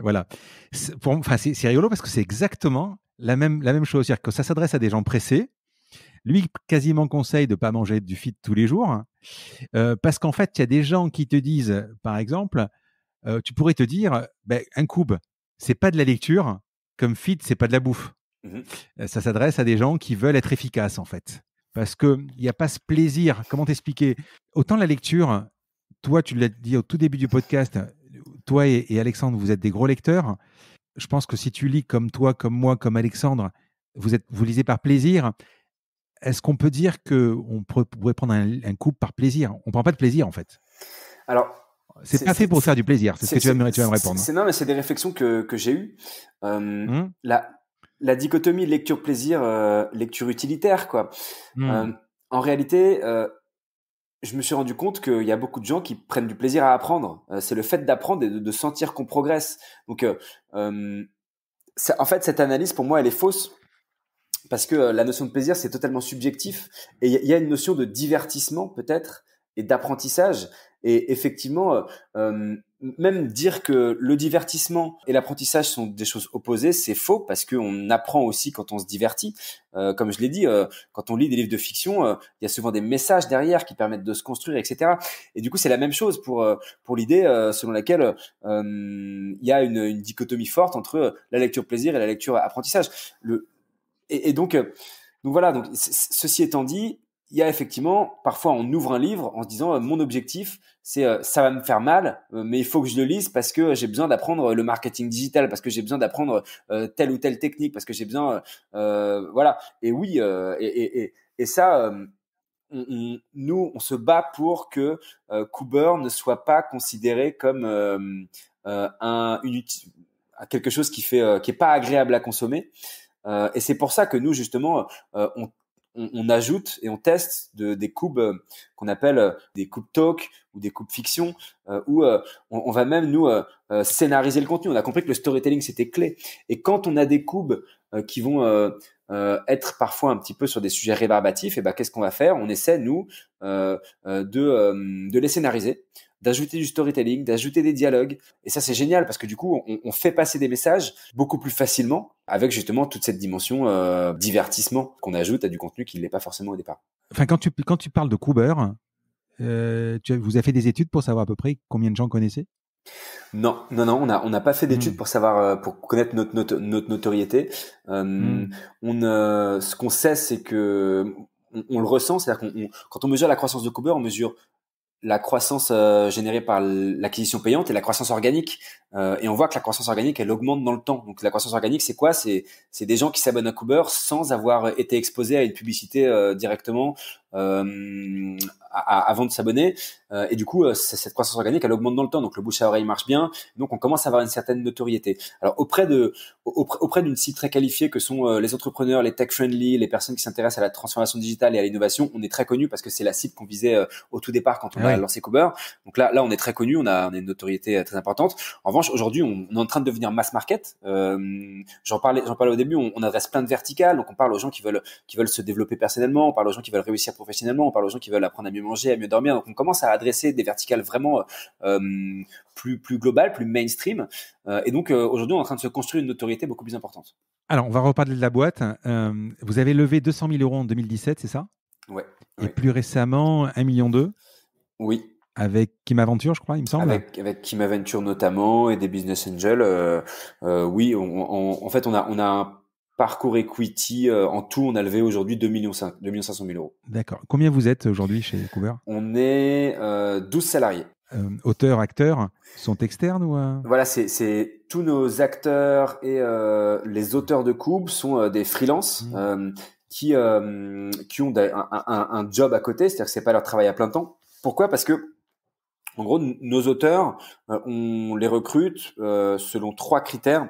voilà. C'est, enfin, c'est, rigolo parce que c'est exactement la même, la même chose. C'est-à-dire que ça s'adresse à des gens pressés. Lui, quasiment conseille de ne pas manger du fit tous les jours. Hein. Euh, parce qu'en fait, il y a des gens qui te disent, par exemple, euh, tu pourrais te dire, ben, un cube, c'est pas de la lecture, comme fit, c'est pas de la bouffe. Mmh euh, ça s'adresse à des gens qui veulent être efficaces, en fait. Parce qu'il n'y a pas ce plaisir. Comment t'expliquer Autant la lecture, toi, tu l'as dit au tout début du podcast, toi et, Alexandre, vous êtes des gros lecteurs. Je pense que si tu lis comme toi, comme moi, comme Alexandre, vous, êtes, vous lisez par plaisir. Est-ce qu'on peut dire qu'on pourrait prendre un, couple coup par plaisir On ne prend pas de plaisir, en fait. Alors, c'est pas fait pour faire du plaisir, c'est ce que tu vas, me, me répondre. C'est, non, mais c'est des réflexions que, que j'ai eues. Hum. la, dichotomie lecture-plaisir, euh, lecture utilitaire, quoi. Hum. en réalité, euh, je me suis rendu compte qu'il y a beaucoup de gens qui prennent du plaisir à apprendre. Euh, c'est le fait d'apprendre et de, sentir qu'on progresse. Donc, euh, euh en fait, cette analyse, pour moi, elle est fausse. Parce que euh, la notion de plaisir, c'est totalement subjectif. Et il y, a une notion de divertissement, peut-être, et d'apprentissage. Et effectivement, euh, même dire que le divertissement et l'apprentissage sont des choses opposées, c'est faux parce qu'on apprend aussi quand on se divertit. Euh, comme je l'ai dit, euh, quand on lit des livres de fiction, euh, il y a souvent des messages derrière qui permettent de se construire, etc. Et du coup, c'est la même chose pour pour l'idée selon laquelle il y a une, dichotomie forte entre la lecture plaisir et la lecture apprentissage. Le, et, et donc donc voilà. Donc ceci étant dit, il y a effectivement, parfois on ouvre un livre en se disant, euh, mon objectif, c'est euh, ça va me faire mal, euh, mais il faut que je le lise parce que j'ai besoin d'apprendre le marketing digital, parce que j'ai besoin d'apprendre telle ou telle technique, parce que j'ai besoin... voilà. Et oui, et, et, et, ça... nous, on se bat pour que euh, Cooper ne soit pas considéré comme un, quelque chose qui fait qui est pas agréable à consommer. et c'est pour ça que nous, justement, on on, ajoute et on teste des coupes euh, qu'on appelle euh, des coupes talk ou des coupes fiction, euh, où on, va même nous scénariser le contenu. On a compris que le storytelling c'était clé. Et quand on a des coupes qui vont être parfois un petit peu sur des sujets rébarbatifs, et eh ben, qu'est-ce qu'on va faire On essaie nous de les scénariser d'ajouter du storytelling, d'ajouter des dialogues. Et ça, c'est génial parce que du coup, on, fait passer des messages beaucoup plus facilement avec justement toute cette dimension euh, divertissement qu'on ajoute à du contenu qui ne l'est pas forcément au départ. Enfin, quand tu, quand tu parles de Cooper, euh, tu as, vous avez fait des études pour savoir à peu près combien de gens connaissaient non, non, non, on n'a pas fait d'études hmm. pour savoir, euh, pour connaître notre, notre, notoriété. Hmm. ce qu'on sait, c'est que on, le ressent, c'est-à-dire qu'on, quand on mesure la croissance de Cooper, on mesure la croissance euh, générée par l'acquisition payante et la croissance organique. Euh, et on voit que la croissance organique, elle augmente dans le temps. Donc la croissance organique, c'est quoi C'est des gens qui s'abonnent à cooper sans avoir été exposés à une publicité euh, directement, avant de s'abonner. Euh, et du coup, euh, cette croissance organique, elle augmente dans le temps. Donc le bouche à oreille marche bien. Donc on commence à avoir une certaine notoriété. Alors auprès de auprès, d'une cible très qualifiée que sont euh, les entrepreneurs, les tech friendly, les personnes qui s'intéressent à la transformation digitale et à l'innovation, on est très connu parce que c'est la cible qu'on visait au tout départ quand on ah a lancé Cooper. Donc là, là on est très connu, on a, on une notoriété très importante. En revanche, aujourd'hui, on, est en train de devenir mass market. j'en parlais, j'en parlais au début. On, adresse plein de verticales. Donc on parle aux gens qui veulent qui veulent se développer personnellement, on parle aux gens qui veulent réussir professionnellement, on parle aux gens qui veulent apprendre à manger, à mieux dormir. Donc on commence à adresser des verticales vraiment euh, euh, plus, plus globales, plus mainstream. Euh, et donc aujourd'hui, on est en train de se construire une notoriété beaucoup plus importante. Alors on va reparler de la boîte. vous avez levé 200 000 euros en 2017, c'est ça Ouais. Et plus récemment, 1,2 million. Oui, avec Kim Aventure, je crois, il me semble. Avec, avec Kim Aventure notamment et des business angels. oui, en fait, on a, on a un Parcours Equity, euh, en tout, on a levé aujourd'hui 2 millions 500 000 euros. D'accord. Combien vous êtes aujourd'hui chez couvert On est euh, 12 salariés. Euh, auteurs, acteurs sont externes ou euh Voilà, c'est tous nos acteurs et les auteurs de Coupe sont des freelances mmh. qui, qui ont un, un, job à côté, c'est-à-dire que c'est pas leur travail à plein temps. Pourquoi Parce que en gros, nos auteurs, on les recrute selon trois critères.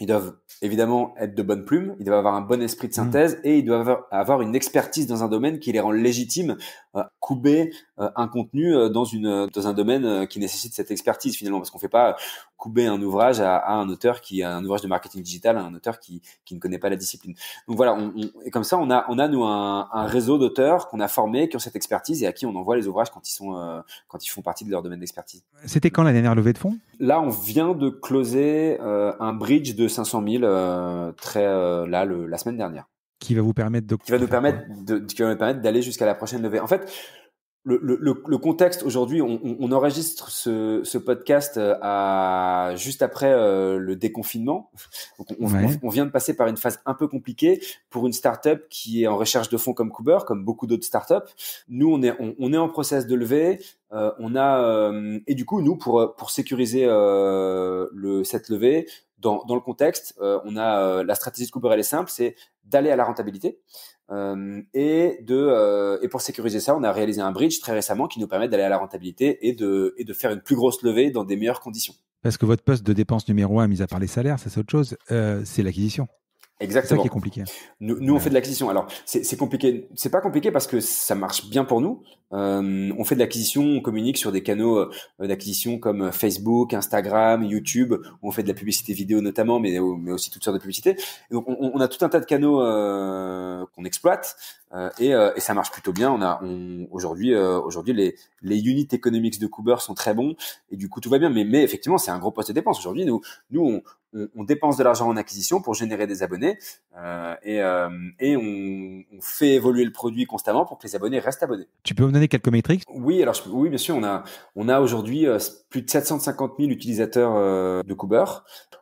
Ils doivent évidemment être de bonne plume, il doit avoir un bon esprit de synthèse mmh. et il doit avoir une expertise dans un domaine qui les rend légitimes euh, couper euh, un contenu euh, dans une dans un domaine qui nécessite cette expertise finalement parce qu'on ne fait pas couper un ouvrage à, un auteur qui a un ouvrage de marketing digital à un auteur qui, ne connaît pas la discipline. Donc voilà, et comme ça on a on a nous un, réseau d'auteurs qu'on a formé qui ont cette expertise et à qui on envoie les ouvrages quand ils sont quand ils font partie de leur domaine d'expertise. C'était quand la dernière levée de fonds Là, on vient de closer un bridge de 500 000 très là la semaine dernière qui va vous permettre de qui va nous permettre de, qui va nous permettre d'aller jusqu'à la prochaine levée. En fait, le, le, le contexte aujourd'hui, on, on, enregistre ce, ce podcast euh, à, juste après euh, le déconfinement. on, vient de passer par une phase un peu compliquée pour une startup qui est en recherche de fonds comme Cooper, comme beaucoup d'autres startups. Nous, on est on, est en process de levée. Euh, on a et du coup, nous pour pour sécuriser le cette levée, dans, le contexte, euh, on a euh, la stratégie de Cooper, elle est simple, c'est d'aller à la rentabilité. Euh, et de et pour sécuriser ça, on a réalisé un bridge très récemment qui nous permet d'aller à la rentabilité et de et de faire une plus grosse levée dans des meilleures conditions. Parce que votre poste de dépense numéro un, mis à part les salaires, c'est autre chose, c'est l'acquisition. Exactement. C'est qui est compliqué. Nous, on fait de l'acquisition. Alors, c'est compliqué. C'est pas compliqué parce que ça marche bien pour nous. Euh, on fait de l'acquisition, on communique sur des canaux euh, d'acquisition comme Facebook, Instagram, YouTube. On fait de la publicité vidéo notamment, mais, euh, mais aussi toutes sortes de publicités. donc, on, on, a tout un tas de canaux euh, qu'on exploite et, et, ça marche plutôt bien. On a aujourd'hui, aujourd'hui, les, les unit economics de Cooper sont très bons et du coup tout va bien. Mais, mais effectivement, c'est un gros poste de dépense. Aujourd'hui, nous, nous, on, on, dépense de l'argent en acquisition pour générer des abonnés euh, et, euh, on, fait évoluer le produit constamment pour que les abonnés restent abonnés. Tu peux me donner quelques métriques Oui, alors oui, bien sûr, on a on a aujourd'hui euh, plus de 750 000 utilisateurs de Cooper.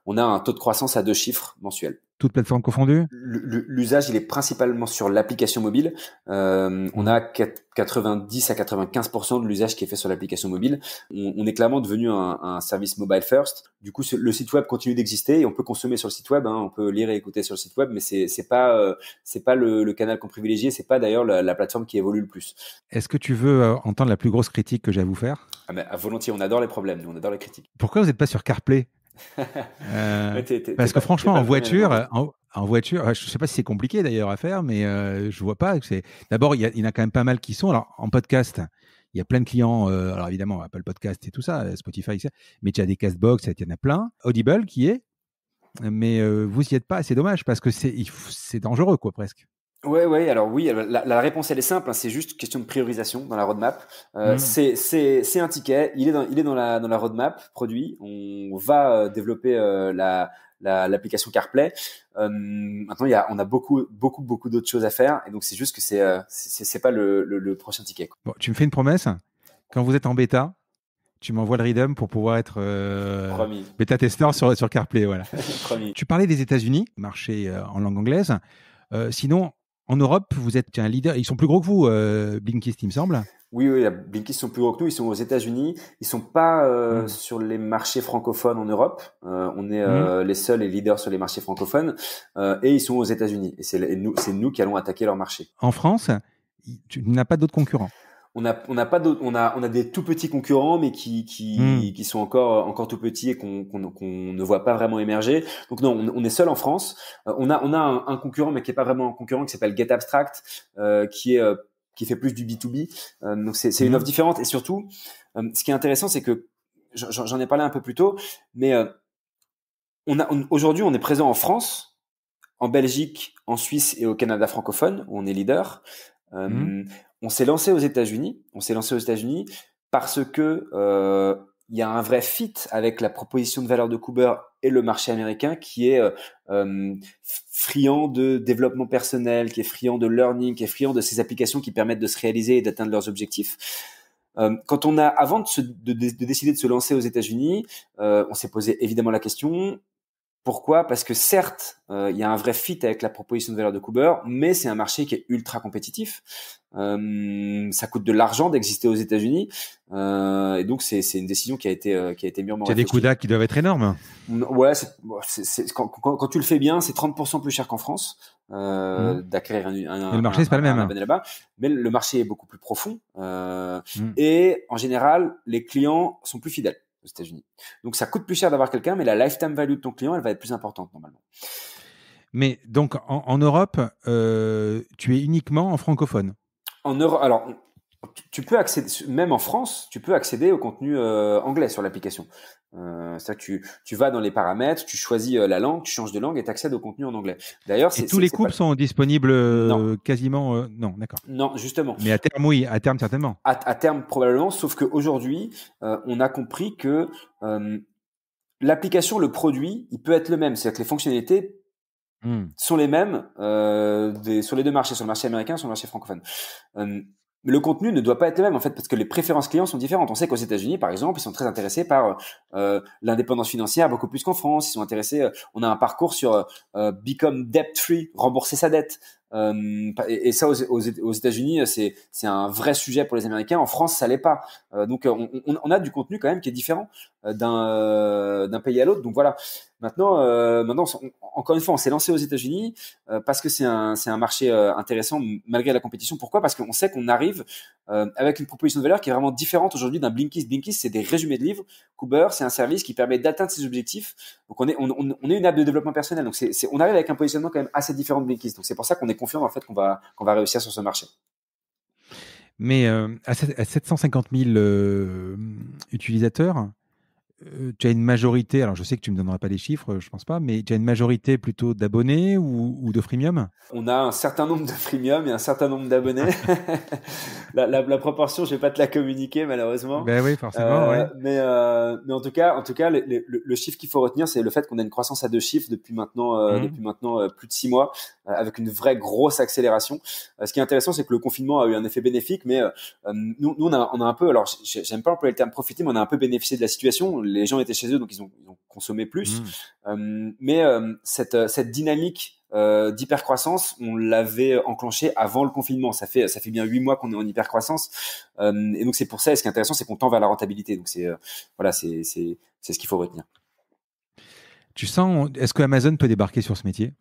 On a un taux de croissance à deux chiffres mensuels toutes plateformes confondues L'usage, il est principalement sur l'application mobile. Euh, on a 90 à 95% de l'usage qui est fait sur l'application mobile. On, est clairement devenu un, service mobile first. Du coup, le site web continue d'exister et on peut consommer sur le site web. Hein. on peut lire et écouter sur le site web, mais c'est n'est pas c'est pas euh, le, canal qu'on privilégie. C'est pas d'ailleurs la, plateforme qui évolue le plus. Est-ce que tu veux euh, entendre la plus grosse critique que j'ai à vous faire ah ben, à volontiers, on adore les problèmes, on adore les critiques. Pourquoi vous n'êtes pas sur CarPlay parce que franchement, en voiture, en, ah, voiture, je ne sais pas si c'est compliqué d'ailleurs à faire, mais je euh, je vois pas. C'est d'abord, il y, en a quand même pas mal qui sont. Alors en podcast, il y a plein de clients. Euh, alors évidemment, Apple Podcast et tout ça, euh, Spotify, ça, mais tu as des Castbox, il y en a plein. Audible qui est, mais vous y êtes pas. C'est dommage parce que c'est dangereux quoi presque. Ouais, ouais. Alors oui, la, réponse elle est simple. Hein, c'est juste question de priorisation dans la roadmap. Euh, hmm. C'est un ticket. Il est dans il est dans la roadmap produit. On va euh, développer euh, l'application CarPlay. maintenant, y on a beaucoup, beaucoup, beaucoup d'autres choses à faire, et donc c'est juste que c'est, c'est, pas le, prochain ticket. Bon, tu me fais une promesse. Quand vous êtes en bêta, tu m'envoies le rhythm pour pouvoir être bêta testeur sur, sur CarPlay. Voilà. tu parlais des États-Unis, marché en langue anglaise. sinon, en Europe, vous êtes un leader. Ils sont plus gros que vous, euh, Blinkist, il me semble. Oui, oui, Blinkist sont plus gros que nous. Ils sont aux États-Unis. Ils sont pas euh, hmm. sur les marchés francophones en Europe. Euh, on est hmm. les seuls et leaders sur les marchés francophones. et ils sont aux États-Unis. Et c'est nous, nous qui allons attaquer leur marché. En France, tu n'as pas d'autres concurrents on a on a pas on a on a des tout petits concurrents mais qui qui, hmm. qui sont encore encore tout petits et qu'on qu'on ne voit pas vraiment émerger. Donc non, on, est seul en France. Euh, on a on a un, concurrent mais qui est pas vraiment un concurrent qui s'appelle Get Abstract euh, qui est euh, qui fait plus du B2B. donc c'est une hmm. offre différente et surtout ce qui est intéressant c'est que j'en ai parlé un peu plus tôt mais on a aujourd'hui on est présent en France en Belgique, en Suisse et au Canada francophone, où on est leader. Mmh. On s'est lancé aux États-Unis. On s'est lancé aux États-Unis parce que euh, il y a un vrai fit avec la proposition de valeur de Cooper et le marché américain qui est euh, friand de développement personnel, qui est friand de learning, qui est friand de ces applications qui permettent de se réaliser et d'atteindre leurs objectifs. quand on a, avant de, de, décider de se lancer aux États-Unis, euh, on s'est posé évidemment la question pourquoi Parce que certes, euh, il y a un vrai fit avec la proposition de valeur de Cooper, mais c'est un marché qui est ultra compétitif. Euh, ça coûte de l'argent d'exister aux États-Unis, euh, et donc c'est une décision qui a été qui a été mûrement. Il y a des coups qui doivent être énormes. Mm, ouais, quand, tu le fais bien, c'est 30% plus cher qu'en France mm. d'acquérir un, un, Le marché c'est pas le même. mais le marché est beaucoup plus profond, mm. et en général, les clients sont plus fidèles. États-Unis. Donc ça coûte plus cher d'avoir quelqu'un, mais la lifetime value de ton client, elle va être plus importante normalement. Mais donc en, Europe, euh, tu es uniquement en francophone. En Europe, alors tu peux accéder, même en France, tu peux accéder au contenu euh, anglais sur l'application. Euh, C'est-à-dire tu, tu, vas dans les paramètres, tu choisis euh, la langue, tu changes de langue et tu accèdes au contenu en anglais. D'ailleurs, tous les couples sont disponibles euh, quasiment. non, d'accord. Non, justement. Mais à terme, oui, à terme certainement. À, à terme probablement, sauf qu'aujourd'hui, on a compris que l'application, le produit, il peut être le même. C'est-à-dire que les fonctionnalités hmm. sont les mêmes des, sur les deux marchés, sur le marché américain, sur le marché francophone mais le contenu ne doit pas être le même en fait parce que les préférences clients sont différentes. On sait qu'aux États-Unis, par exemple, ils sont très intéressés par euh, euh l'indépendance financière beaucoup plus qu'en France. Ils sont intéressés. Euh, on a un parcours sur euh, become debt free, rembourser sa dette. Euh, et, ça, aux, États-Unis, c'est, un vrai sujet pour les Américains. En France, ça l'est pas. donc, on, on, on, a du contenu quand même qui est différent d'un, d'un pays à l'autre. Donc voilà. Maintenant, euh, maintenant, encore une fois, on s'est lancé aux États-Unis euh, parce que c'est un, marché euh, intéressant malgré la compétition. Pourquoi Parce qu'on sait qu'on arrive avec une proposition de valeur qui est vraiment différente aujourd'hui d'un Blinkist. Blinkist, c'est des résumés de livres. Cooper, c'est un service qui permet d'atteindre ses objectifs. Donc on est, une app de développement personnel. Donc on arrive avec un positionnement quand même assez différent de Blinkist. Donc c'est pour ça qu'on est confiant en fait qu'on va, qu'on va réussir sur ce marché. Mais à, 750 000 utilisateurs, euh, tu as une majorité, alors je sais que tu ne me donneras pas les chiffres, je pense pas, mais tu as une majorité plutôt d'abonnés ou, de freemium On a un certain nombre de freemium et un certain nombre d'abonnés. la, proportion, je vais pas te la communiquer malheureusement. Ben oui, forcément. Euh, ouais. mais, euh, mais, en tout cas, en tout cas, le, chiffre qu'il faut retenir, c'est le fait qu'on a une croissance à deux chiffres depuis maintenant, mhm. depuis maintenant plus de six mois, avec une vraie grosse accélération. ce qui est intéressant, c'est que le confinement a eu un effet bénéfique, mais nous, nous on, a, on, a, un peu, alors j'aime pas employer le terme profiter, mais on a un peu bénéficié de la situation les gens étaient chez eux, donc ils ont, consommé plus. Hmm. Euh, mais euh, euh, cette, dynamique d'hypercroissance, on l'avait enclenchée avant le confinement. Ça fait ça fait bien huit mois qu'on est en hypercroissance, et donc c'est pour ça. Et ce qui est intéressant, c'est qu'on tend vers la rentabilité. Donc c'est voilà, c'est ce qu'il faut retenir. Tu sens, est-ce que Amazon peut débarquer sur ce métier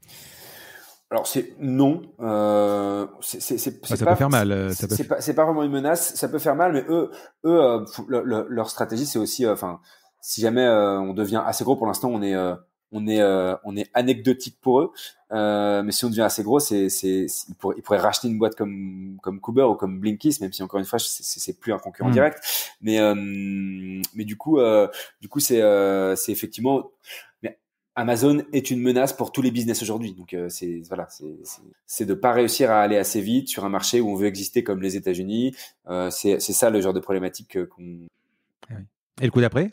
alors c'est non, ah, c'est ça peut faire mal. C'est pas, vraiment une menace, ça peut faire mal, mais eux, eux, leur stratégie c'est aussi, enfin, si jamais euh, on devient assez gros, pour l'instant, on est euh, on est euh, on est anecdotique pour eux. mais si on devient assez gros, c'est c'est ils pourraient, racheter une boîte comme comme Cooper ou comme Blinkist, même si encore une fois c'est plus un concurrent hmm. direct. Mais mais du coup du coup c'est c'est effectivement mais Amazon est une menace pour tous les business aujourd'hui. Donc c'est voilà c'est c'est de pas réussir à aller assez vite sur un marché où on veut exister comme les États-Unis. c'est c'est ça le genre de problématique qu'on. Eh Et le coup d'après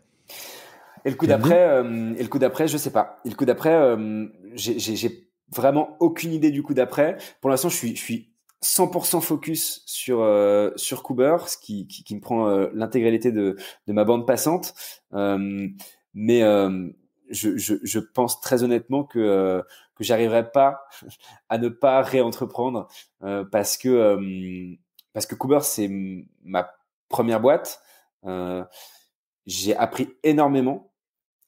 et le coup d'après, euh, et le coup d'après, je sais pas. Et le coup d'après, euh, j'ai vraiment aucune idée du coup d'après. Pour l'instant, je suis, 100% focus sur euh, sur Cooper, ce qui, qui, me prend l'intégralité de, de ma bande passante. mais je, je, pense très honnêtement que que j'arriverai pas à ne pas réentreprendre parce que parce que Cooper c'est ma première boîte j'ai appris énormément.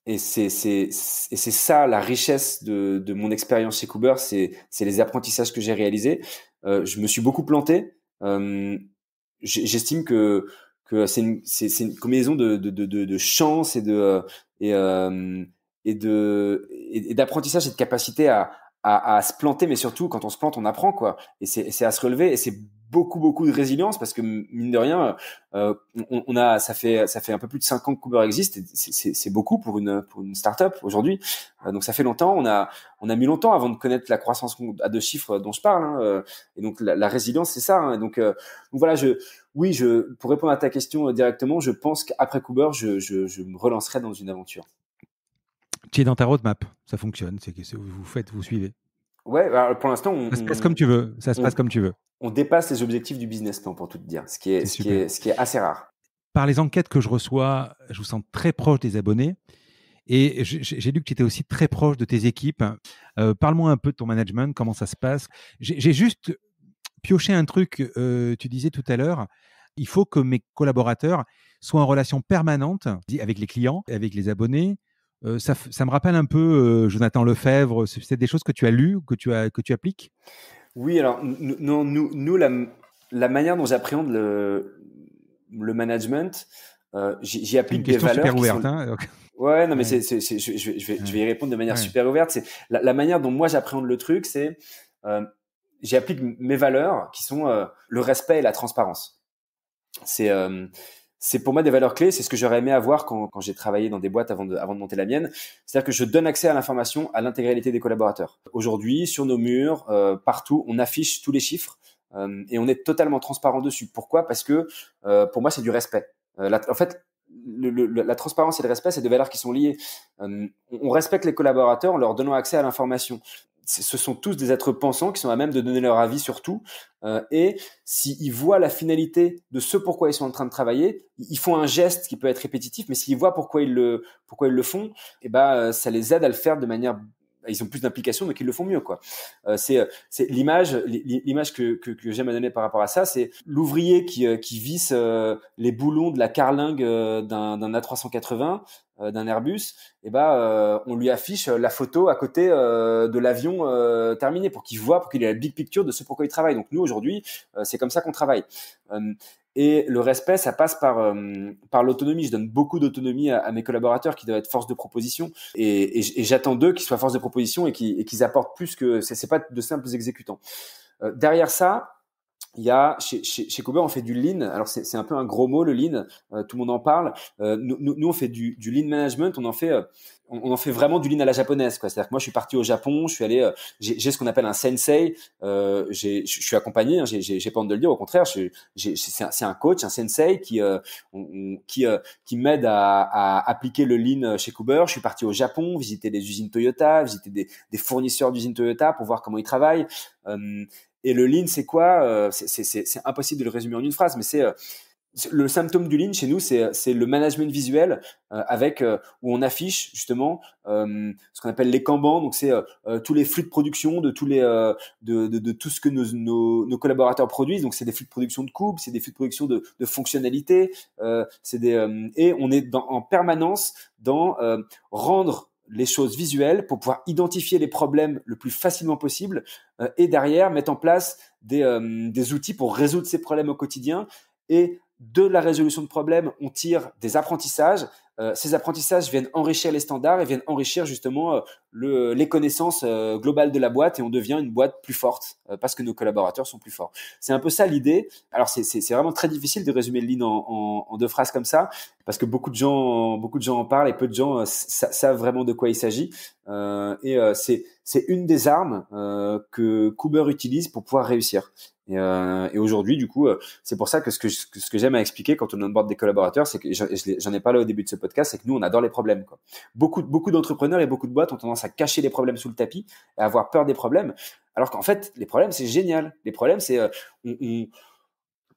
Et c'est c'est c'est ça la richesse de de mon expérience chez Cooper, c'est c'est les apprentissages que j'ai réalisés. Euh, je me suis beaucoup planté. Euh, J'estime que que c'est une c'est c'est une combinaison de de, de de chance et de et euh, et de et d'apprentissage et de capacité à, à à se planter, mais surtout quand on se plante, on apprend quoi. Et c'est c'est à se relever et c'est beaucoup beaucoup de résilience parce que mine de rien, euh, on, a ça fait ça fait un peu plus de cinq ans que Cooper existe. C'est beaucoup pour une pour une startup aujourd'hui. Euh, donc ça fait longtemps. On a on a mis longtemps avant de connaître la croissance à deux chiffres dont je parle. Hein, euh, et donc la, résilience c'est ça. Hein, donc, voilà je oui, je, pour répondre à ta question directement, je pense qu'après Cooper, je, je, je, me relancerai dans une aventure. Tu es dans ta roadmap, ça fonctionne, c'est que vous faites, vous suivez. Ouais, bah, pour l'instant, on, ça se passe comme tu veux. Ça se passe comme tu veux. On dépasse les objectifs du business plan pour tout te dire, ce qui est, assez rare. Par les enquêtes que je reçois, je vous sens très proche des abonnés. Et j'ai lu que tu étais aussi très proche de tes équipes. Euh, parle-moi un peu de ton management, comment ça se passe. J'ai juste pioché un truc, euh, tu disais tout à l'heure, il faut que mes collaborateurs soient en relation permanente avec les clients, avec les abonnés, euh, ça, me rappelle un peu euh, Jonathan Lefebvre. C'est des choses que tu as lues, que tu, as, que tu appliques Oui, alors nous, nous, nous la, la, manière dont j'appréhende le, le, management, euh, j'y applique des valeurs. Super hein, ouais, non, mais je, vais, y répondre de manière super ouverte. C'est la, la, manière dont moi j'appréhende le truc, c'est j'applique mes valeurs qui sont le respect et la transparence. C'est c'est pour moi des valeurs clés. C'est ce que j'aurais aimé avoir quand, j'ai travaillé dans des boîtes avant de, monter la mienne. C'est-à-dire que je donne accès à l'information à l'intégralité des collaborateurs. Aujourd'hui, sur nos murs, euh, partout, on affiche tous les chiffres euh, et on est totalement transparent dessus. Pourquoi Parce que euh, pour moi, c'est du respect. en fait, la transparence et le respect, c'est des valeurs qui sont liées. on respecte les collaborateurs en leur donnant accès à l'information ce sont tous des êtres pensants qui sont à même de donner leur avis sur tout. Euh, et s'ils voient la finalité de ce pourquoi ils sont en train de travailler, ils font un geste qui peut être répétitif, mais s'ils voient pourquoi ils le, pourquoi ils le font, eh ben, euh, ça les aide à le faire de manière bah, ils ont plus d'implication, mais qu'ils le font mieux, quoi. Euh, c'est euh, l'image, l'image que, que, que j'aime à donner par rapport à ça, c'est l'ouvrier qui, euh, qui visse euh, les boulons de la carlingue d'un A380, d'un Airbus, et eh on lui affiche la photo à côté de l'avion terminé pour qu'il voit, pour qu'il ait la big picture de ce pourquoi il travaille. Donc nous aujourd'hui, c'est comme ça qu'on travaille. Et le respect, ça passe par, euh, par l'autonomie. Je donne beaucoup d'autonomie à, mes collaborateurs qui doivent être force de proposition. Et, et, j'attends d'eux qu'ils soient force de proposition et qu'ils apportent plus que... Ce n'est pas de simples exécutants. Euh, derrière ça, il y a chez, chez, chez on fait du lean. Alors c'est un peu un gros mot le lean. Euh, tout le monde en parle. Nous, nous, on fait du, du lean management. On en fait on, en fait vraiment du lean à la japonaise. C'est-à-dire que moi, je suis parti au Japon, je suis allé, euh, j'ai ce qu'on appelle un sensei. Euh, je suis accompagné, hein, j'ai pas honte de le dire. Au contraire, c'est un coach, un sensei qui euh, qui euh, qui m'aide à, appliquer le lean chez Cooper. Je suis parti au Japon, visiter des usines Toyota, visiter des, des fournisseurs d'usines Toyota pour voir comment ils travaillent. et le lean, c'est quoi C'est impossible de le résumer en une phrase, mais c'est le symptôme du lean chez nous, c'est le management visuel euh, avec euh, où on affiche justement euh, ce qu'on appelle les Kanban. Donc c'est tous les flux de production de tous les de, de, de, tout ce que nos, nos, collaborateurs produisent. Donc c'est des flux de production de coupes, c'est des flux de production de, de fonctionnalités. c'est des et on est en permanence dans rendre les choses visuelles pour pouvoir identifier les problèmes le plus facilement possible et derrière mettre en place des, des outils pour résoudre ces problèmes au quotidien et de la résolution de problèmes, on tire des apprentissages. Euh, ces apprentissages viennent enrichir les standards et viennent enrichir justement euh, le, les connaissances euh, globales de la boîte et on devient une boîte plus forte euh, parce que nos collaborateurs sont plus forts. C'est un peu ça l'idée. Alors c'est vraiment très difficile de résumer le lean en, en, deux phrases comme ça parce que beaucoup de gens beaucoup de gens en parlent et peu de gens euh, savent vraiment de quoi il s'agit. et c'est une des armes que Cooper utilise pour pouvoir réussir. Et, euh, et aujourd'hui, du coup, c'est pour ça que ce que, ce que j'aime à expliquer quand on onboard des collaborateurs, c'est que j'en ai parlé au début de ce podcast, c'est que nous, on adore les problèmes. Quoi. Beaucoup, beaucoup d'entrepreneurs et beaucoup de boîtes ont tendance à cacher les problèmes sous le tapis, à avoir peur des problèmes, alors qu'en fait, les problèmes, c'est génial. Les problèmes, c'est euh,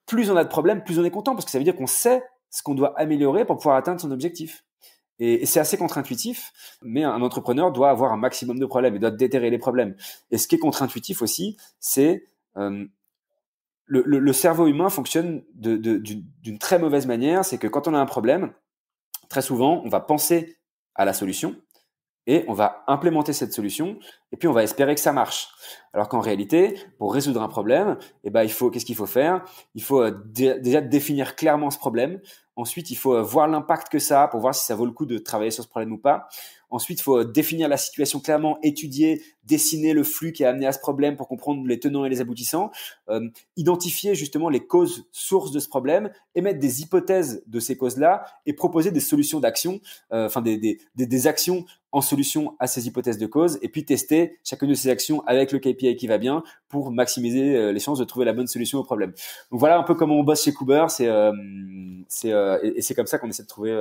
plus on a de problèmes, plus on est content, parce que ça veut dire qu'on sait ce qu'on doit améliorer pour pouvoir atteindre son objectif. Et, c'est assez contre-intuitif, mais un entrepreneur doit avoir un maximum de problèmes et doit déterrer les problèmes. Et ce qui est contre-intuitif aussi, c'est euh, le, cerveau humain fonctionne d'une très mauvaise manière, c'est que quand on a un problème, très souvent, on va penser à la solution, et on va implémenter cette solution et puis on va espérer que ça marche. Alors qu'en réalité, pour résoudre un problème, eh ben il faut qu'est-ce qu'il faut faire Il faut euh, déjà définir clairement ce problème. Ensuite, il faut euh, voir l'impact que ça a pour voir si ça vaut le coup de travailler sur ce problème ou pas. Ensuite, il faut euh, définir la situation clairement, étudier, dessiner le flux qui a amené à ce problème pour comprendre les tenants et les aboutissants, euh, identifier justement les causes sources de ce problème, émettre des hypothèses de ces causes-là et proposer des solutions d'action, euh, enfin des, actions en solution à ces hypothèses de cause, et puis tester chacune de ces actions avec le KPI qui va bien pour maximiser les chances de trouver la bonne solution au problème. Donc voilà un peu comment on bosse chez Cooper, c'est c'est et, c'est comme ça qu'on essaie de trouver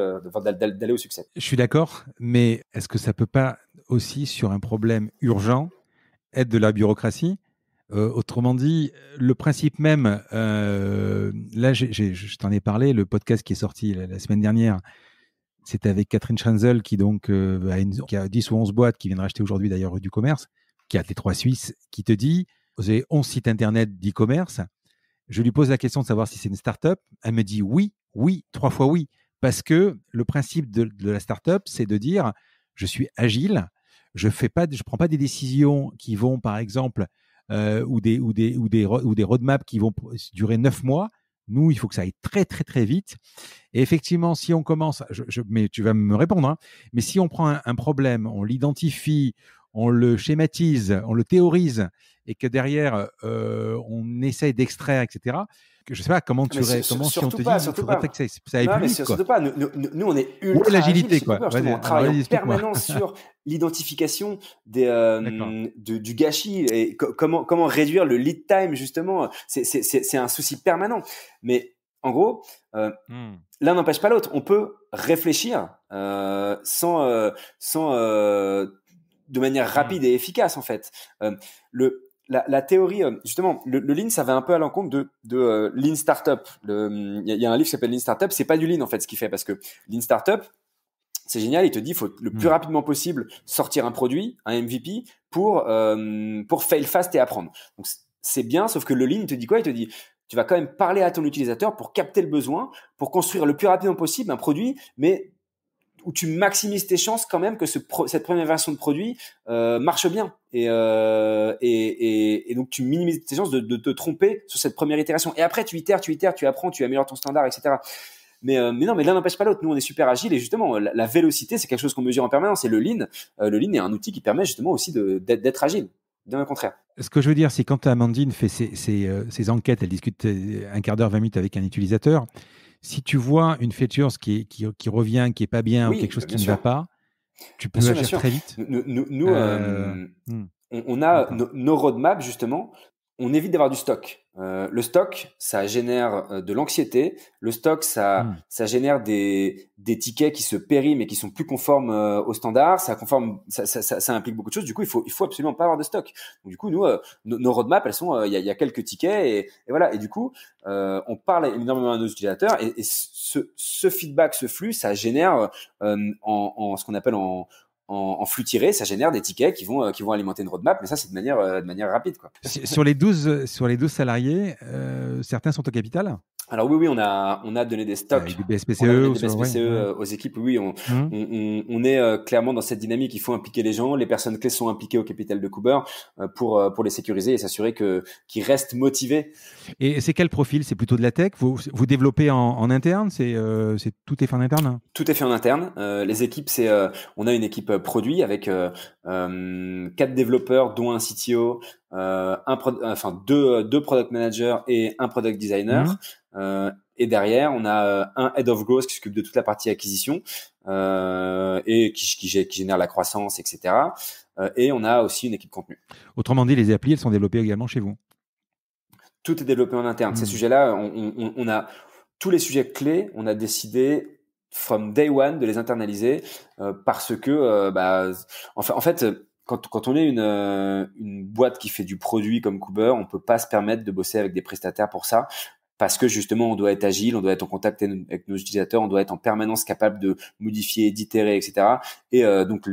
d'aller au succès. Je suis d'accord, mais est-ce que ça ne peut pas aussi, sur un problème urgent, être de la bureaucratie euh, autrement dit, le principe même, euh, là, je t'en ai parlé, le podcast qui est sorti la, semaine dernière, c'était avec Catherine Schanzel qui donc euh, a, 10 ou 11 boîtes, qui vient de racheter aujourd'hui d'ailleurs du commerce, qui a les trois Suisses, qui te dit, vous avez 11 sites internet d'e-commerce. Je lui pose la question de savoir si c'est une start-up. Elle me dit oui, oui, trois fois oui. Parce que le principe de, de la start-up, c'est de dire, je suis agile, je fais pas, je prends pas des décisions qui vont, par exemple, euh, ou des ou des ou des roadmaps qui vont durer neuf mois. Nous, il faut que ça aille très très très vite. Et effectivement, si on commence, je, mais tu vas me répondre, hein, mais si on prend un, problème, on l'identifie, on le schématise, on le théorise, et que derrière euh, on essaye d'extraire, etc je sais pas comment ah, tu ré... comment si on te dit surtout ça, non, mais Pas. Nous, on est ultra l'agilité quoi. on travaille en permanence sur l'identification des euh, du gâchis et comment comment réduire le lead time justement. C'est un souci permanent. Mais en gros, euh, hmm. l'un n'empêche pas l'autre. On peut réfléchir euh, sans sans de manière hmm. rapide et efficace en fait. le la, théorie, euh, justement, le, le, lean, ça va un peu à l'encontre de, de euh, lean startup. Il y, a un livre qui s'appelle Lean Startup. C'est pas du lean en fait ce qu'il fait parce que lean startup, c'est génial. Il te dit, il faut le plus mm. rapidement possible sortir un produit, un MVP, pour euh, pour fail fast et apprendre. Donc c'est bien, sauf que le lean il te dit quoi Il te dit tu vas quand même parler à ton utilisateur pour capter le besoin, pour construire le plus rapidement possible un produit, mais où tu maximises tes chances quand même que cette première version de produit euh, marche bien. Euh, et, donc tu minimises tes chances de, te tromper sur cette première itération. Et après, tu itères, tu itères, tu apprends, tu améliores ton standard, etc. Mais, euh, mais non, mais l'un n'empêche pas l'autre. Nous, on est super agile et justement, la, vélocité, c'est quelque chose qu'on mesure en permanence. Et le lean, le lean est un outil qui permet justement aussi d'être agile contraire. Ce que je veux dire, c'est quand Amandine fait ses, euh, enquêtes, elle discute euh, un quart d'heure, 20 minutes avec un utilisateur, si tu vois une feature qui, revient, qui n'est pas bien, ou quelque chose bah, qui ne va pas, tu peux agir très vite. Nous, euh, hmm. on, a nos, nos roadmaps, justement, on évite d'avoir du stock. Euh, le stock, ça génère euh, de l'anxiété. Le stock, ça, hmm. ça génère des, des tickets qui se périment et qui sont plus conformes euh, aux standards. Ça, conforme, ça, implique beaucoup de choses. Du coup, il faut, il faut absolument pas avoir de stock. du coup, nous, nos roadmaps, elles sont, il y a, quelques tickets et, voilà. Et du coup, on parle énormément à nos utilisateurs et, ce, ce, feedback, ce flux, ça génère en, en, ce qu'on appelle en, en, flux tiré, ça génère des tickets qui vont, euh, qui vont alimenter une roadmap, mais ça, c'est de manière, euh, de manière rapide. Sur, les 12, euh, sur les salariés, certains sont au capital alors oui, oui, on a, on a donné des stocks. du e des e aux équipes. Oui, on, mmh. on, est clairement dans cette dynamique. Il faut impliquer les gens. Les personnes clés sont impliquées au capital de Cooper pour, pour les sécuriser et s'assurer que qu'ils restent motivés. Et c'est quel profil C'est plutôt de la tech vous, vous développez en, interne C'est c'est tout est fait en interne Tout est fait en interne. les équipes, c'est on a une équipe euh, produit avec euh, euh, quatre développeurs, dont un CTO, un enfin deux, deux product managers et un product designer. Mhm. et derrière, on a un head of growth qui s'occupe de toute la partie acquisition et qui, qui, génère la croissance, etc. et on a aussi une équipe contenu. Autrement dit, les applis, elles sont développées également chez vous. Tout est développé en interne. Ces hmm. sujets-là, on, on a tous les sujets clés, on a décidé from day one de les internaliser euh, parce que euh, bah, en fait, en fait quand, quand, on est une, euh, une, boîte qui fait du produit comme Cooper, on peut pas se permettre de bosser avec des prestataires pour ça parce que justement on doit être agile, on doit être en contact avec nos utilisateurs, on doit être en permanence capable de modifier, d'itérer, etc. Et euh, donc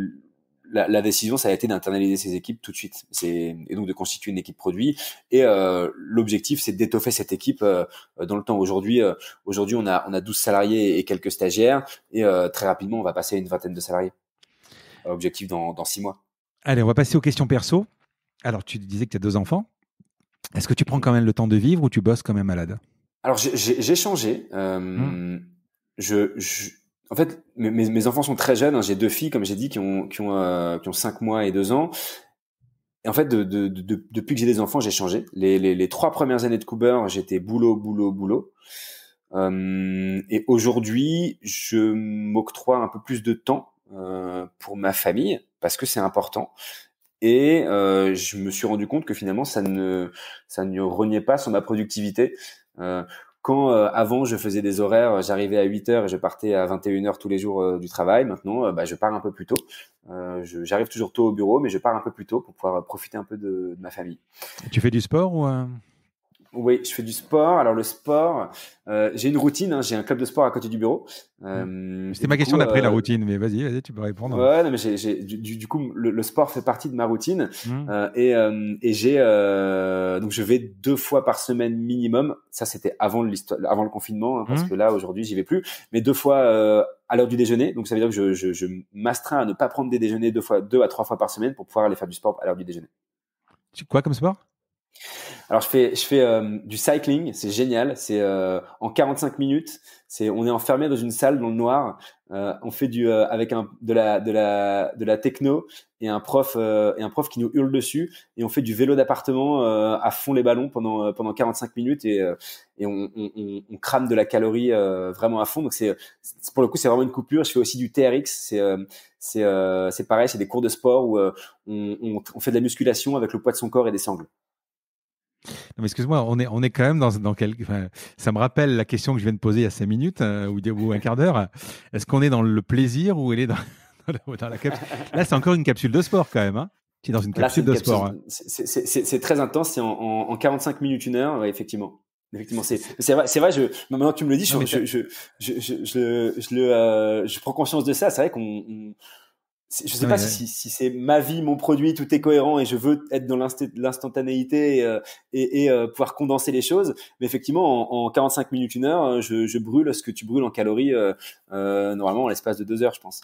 la, décision, ça a été d'internaliser ces équipes tout de suite. C'est et donc de constituer une équipe produit. Et euh, l'objectif, c'est d'étoffer cette équipe euh, dans le temps. Aujourd'hui, euh, aujourd'hui, on a on a 12 salariés et quelques stagiaires. Et très rapidement, on va passer à une vingtaine de salariés. Objectif dans six mois. Allez, on va passer aux questions perso. Alors, tu disais que tu as deux enfants. Est-ce que tu prends quand même le temps de vivre ou tu bosses quand même malade Alors, j'ai changé. Mmh. je en fait, mes, enfants sont très jeunes. Hein. J'ai deux filles, comme j'ai dit, qui ont, qui, ont, euh, qui ont 5 mois et deux ans. Et en fait, depuis que j'ai des enfants, j'ai changé. Les, trois premières années de Cooper, j'étais boulot, boulot, boulot. Hum, et aujourd'hui, je m'octroie un peu plus de temps euh, pour ma famille parce que c'est important. Et euh, je me suis rendu compte que finalement, ça ne, ça ne reniait pas sur ma productivité. Euh, quand euh, avant je faisais des horaires, euh, j'arrivais à 8 h et je partais à 21 h tous les jours euh, du travail. Maintenant, bah, je pars un peu plus tôt. j'arrive toujours tôt au bureau, mais je pars un peu plus tôt pour pouvoir profiter un peu de, ma famille. tu fais du sport ou oui, je fais du sport. Alors le sport, euh, j'ai une routine. Hein. j'ai un club de sport à côté du bureau. Mmh. Euh, c'était ma question d'après la euh, routine, mais vas-y, vas-y, tu peux répondre. Ouais, mais du, coup, le, sport fait partie de ma routine mmh. et, j'ai donc je vais deux fois par semaine minimum. Ça, c'était avant l'histoire, avant le confinement, hein, parce mmh. que là aujourd'hui, j'y vais plus. Mais deux fois à l'heure du déjeuner. Donc ça veut dire que je, je m'astreins à ne pas prendre des déjeuners deux fois, deux à trois fois par semaine pour pouvoir aller faire du sport à l'heure du déjeuner. Tu quoi comme sport alors je fais, je fais euh, du cycling, c'est génial, c'est euh, en 45 minutes, c'est on est enfermé dans une salle dans le noir, euh, on fait du avec un de la de la de la techno et un prof et un prof qui nous hurle dessus et on fait du vélo d'appartement à fond les ballons pendant pendant 45 minutes et et on, on, crame de la calorie vraiment à fond donc c'est pour le coup c'est vraiment une coupure. Je fais aussi du TRX, c'est c'est c'est pareil, c'est des cours de sport où on, on fait de la musculation avec le poids de son corps et des sangles. Non, mais excuse-moi, on est, on est quand même dans, dans quelque. enfin, ça me rappelle la question que je viens de poser il y a cinq minutes euh, ou, un quart d'heure. Est-ce qu'on est dans le plaisir ou elle est dans, dans la capsule Là, c'est encore une capsule de sport quand même. Hein tu es dans une capsule de sport. Hein. C'est très intense, c'est en, en, en, 45 minutes, une heure, effectivement. Effectivement, c'est vrai, c'est vrai. Je, maintenant tu me le dis, je, je, je, je, euh, je prends conscience de ça. C'est vrai qu'on je sais pas si, c'est ma vie, mon produit, tout est cohérent et je veux être dans l'instantanéité et, euh, euh, pouvoir condenser les choses. Mais effectivement, en, 45 minutes, une heure, je, brûle ce que tu brûles en calories euh, normalement en l'espace de deux heures, je pense.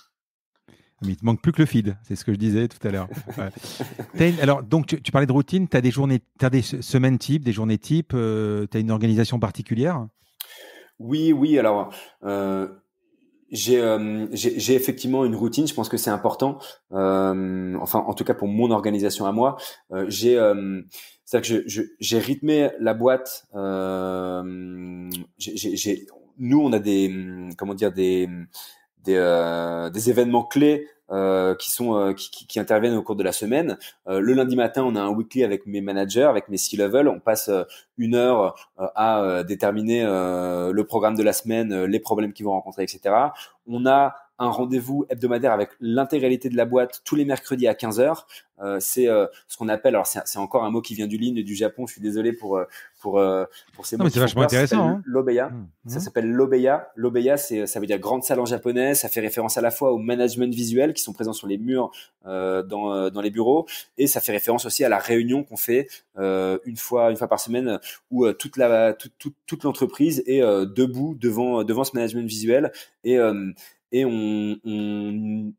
Ah, mais il te manque plus que le feed, c'est ce que je disais tout à l'heure. alors, donc, tu, parlais de routine, tu as des journées, as des semaines types, des journées types, tu as une organisation particulière Oui, oui. Alors, euh, j'ai j'ai effectivement une routine. Je pense que c'est important. Euh, enfin, en tout cas pour mon organisation à moi, euh, j'ai euh, c'est que je j'ai rythmé la boîte. Euh, j'ai nous, on a des comment dire des euh, des, événements clés euh, qui sont euh, qui, interviennent au cours de la semaine. le lundi matin, on a un weekly avec mes managers, avec mes C-level. On passe une heure à déterminer le programme de la semaine, les problèmes qu'ils vont rencontrer, etc. On a un rendez-vous hebdomadaire avec l'intégralité de la boîte tous les mercredis à 15h. Euh, c'est euh, ce qu'on appelle, alors c'est encore un mot qui vient du ligne du Japon, je suis désolé pour, euh, pour, pour ces non, mots. C'est vachement intéressant. Hein. Mmh, mmh. Ça s'appelle l'Obeya. L'Obeya, ça veut dire grande salle en japonais. Ça fait référence à la fois au management visuel qui sont présents sur les murs dans, dans les bureaux et ça fait référence aussi à la réunion qu'on fait une, fois, une fois par semaine où toute la toute, l'entreprise est debout devant, devant ce management visuel et et on,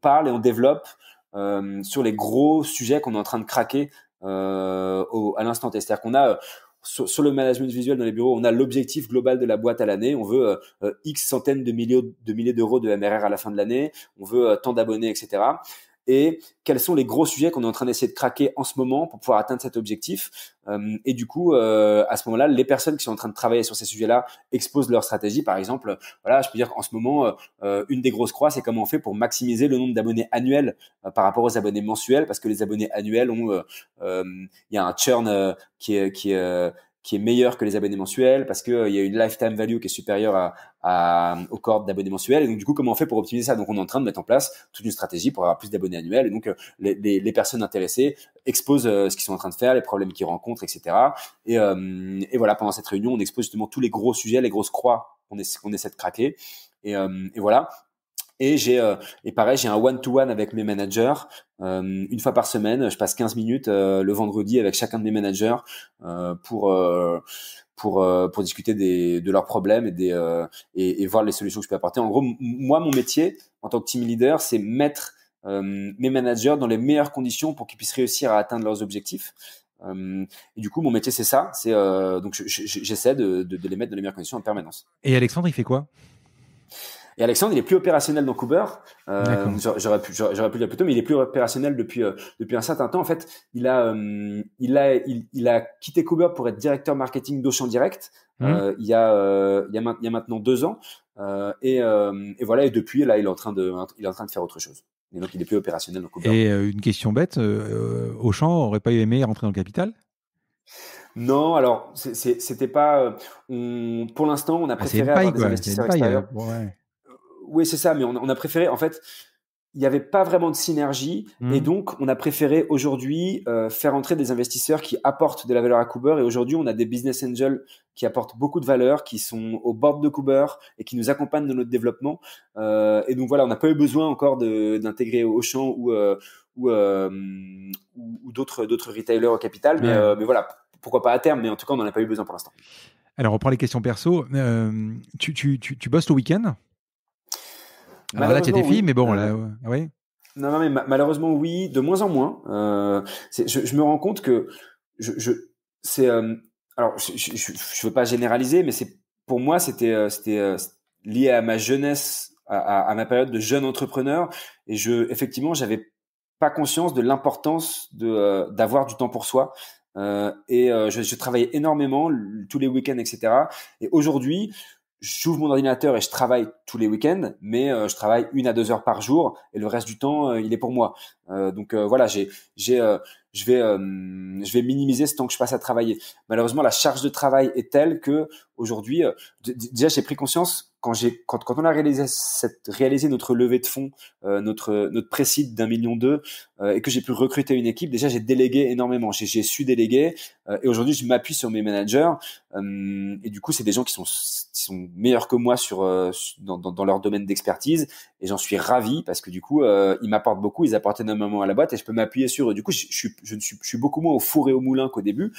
parle et on développe euh, sur les gros sujets qu'on est en train de craquer euh, à l'instant T. C'est-à-dire qu'on a euh, sur, le management visuel dans les bureaux, on a l'objectif global de la boîte à l'année. On veut X centaines de milliers, de milliers d'euros de MRR à la fin de l'année. On veut tant d'abonnés, etc et quels sont les gros sujets qu'on est en train d'essayer de craquer en ce moment pour pouvoir atteindre cet objectif. Euh, et du coup, euh, à ce moment-là, les personnes qui sont en train de travailler sur ces sujets-là exposent leur stratégie. Par exemple, voilà, je peux dire qu'en ce moment, euh, une des grosses croix, c'est comment on fait pour maximiser le nombre d'abonnés annuels par rapport aux abonnés mensuels, parce que les abonnés annuels ont, il y a un churn qui est qui est meilleur que les abonnés mensuels parce qu'il euh, il y a une lifetime value qui est supérieure à, à aux cordes d'abonnés mensuels. Et donc, du coup, comment on fait pour optimiser ça Donc, on est en train de mettre en place toute une stratégie pour avoir plus d'abonnés annuels. Et donc, euh, les, les, personnes intéressées exposent euh, ce qu'ils sont en train de faire, les problèmes qu'ils rencontrent, etc. Et, voilà, pendant cette réunion, on expose justement tous les gros sujets, les grosses croix qu'on essaie, essaie de craquer. Et, et voilà. Et j'ai euh, et pareil, j'ai un one to one avec mes managers euh, une fois par semaine. Je passe 15 minutes euh, le vendredi avec chacun de mes managers pour pour pour discuter des, de leurs problèmes et des et, voir les solutions que je peux apporter. En gros, moi mon métier en tant que team leader, c'est mettre mes managers dans les meilleures conditions pour qu'ils puissent réussir à atteindre leurs objectifs. et du coup, mon métier c'est ça. C'est donc j'essaie de, de les mettre dans les meilleures conditions en permanence. Et Alexandre, il fait quoi et Alexandre, il est plus opérationnel dans Cooper. Euh, j'aurais pu, dire plus tôt, mais il est plus opérationnel depuis euh, depuis un certain temps. En fait, il a euh, il a il, a quitté Cooper pour être directeur marketing d'Auchan Direct. Mmh. Euh, il y a il il maintenant deux ans. Et, voilà. Et depuis, là, il est en train de il en train de faire autre chose. Et donc, il est plus opérationnel dans Cooper. Et une question bête, Auchan aurait pas aimé rentrer dans le capital non, alors c'était pas. pour l'instant, on a ah, préféré ah, avoir des investisseurs extérieurs. Ouais. Oui, c'est ça, mais on, a préféré, en fait, il n'y avait pas vraiment de synergie, et mm. donc on a préféré aujourd'hui euh, faire entrer des investisseurs qui apportent de la valeur à Cooper, et aujourd'hui on a des business angels qui apportent beaucoup de valeur, qui sont au bord de Cooper, et qui nous accompagnent dans notre développement. Euh, et donc voilà, on n'a pas eu besoin encore d'intégrer Auchan ou, euh, ou, d'autres retailers au capital, mais, mais voilà, pourquoi pas à terme, mais en tout cas on n'en a pas eu besoin pour l'instant. Alors, on reprend les questions perso. tu, tu, tu, tu, bosses le week-end alors là, tu étais mais bon, là, euh, oui. Non, non, mais malheureusement, oui, de moins en moins. Euh, je, je, me rends compte que je, je c'est, euh, alors, je, je, veux pas généraliser, mais c'est pour moi, c'était, euh, c'était lié à ma jeunesse, à, à, à, ma période de jeune entrepreneur, et je, effectivement, j'avais pas conscience de l'importance de d'avoir du temps pour soi. et je, travaillais énormément tous les week-ends, etc. Et aujourd'hui, j'ouvre mon ordinateur et je travaille tous les week-ends, mais euh, je travaille une à deux heures par jour et le reste du temps, euh, il est pour moi. Euh, donc euh, voilà, j'ai, j'ai, euh, je vais, je vais minimiser ce temps que je passe à travailler. Malheureusement, la charge de travail est telle que aujourd'hui, déjà j'ai pris conscience quand j'ai, quand, quand on a réalisé cette, notre levée de fonds, notre, notre précide d'un million deux, et que j'ai pu recruter une équipe. Déjà, j'ai délégué énormément. J'ai, su déléguer. et aujourd'hui, je m'appuie sur mes managers. et du coup, c'est des gens qui sont, sont meilleurs que moi sur, dans, dans, dans leur domaine d'expertise. Et j'en suis ravi parce que du coup, ils m'apportent beaucoup. Ils apportent énormément moment à la boîte et je peux m'appuyer sur eux. Du coup, je, suis, beaucoup moins au four et au moulin qu'au début.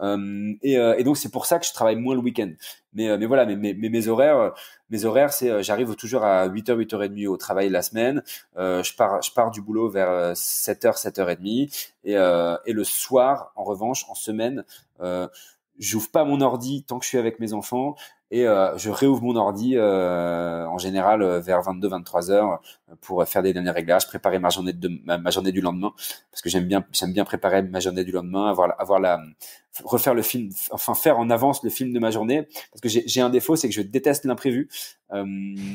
Euh, euh, et, donc c'est pour ça que je travaille moins le week-end. Mais, euh, mais voilà, mais, mes horaires, mes horaires, c'est j'arrive toujours à 8h, 8h30 au travail la semaine. je pars, je pars du boulot vers 7h, 7h30 et, et le soir, en revanche, en semaine j'ouvre pas mon ordi tant que je suis avec mes enfants et euh, je réouvre mon ordi euh, en général euh, vers 22-23 heures euh, pour euh, faire des derniers réglages, préparer ma journée, de, ma journée du lendemain parce que j'aime bien j'aime bien préparer ma journée du lendemain, avoir avoir la refaire le film, enfin faire en avance le film de ma journée parce que j'ai un défaut c'est que je déteste l'imprévu euh,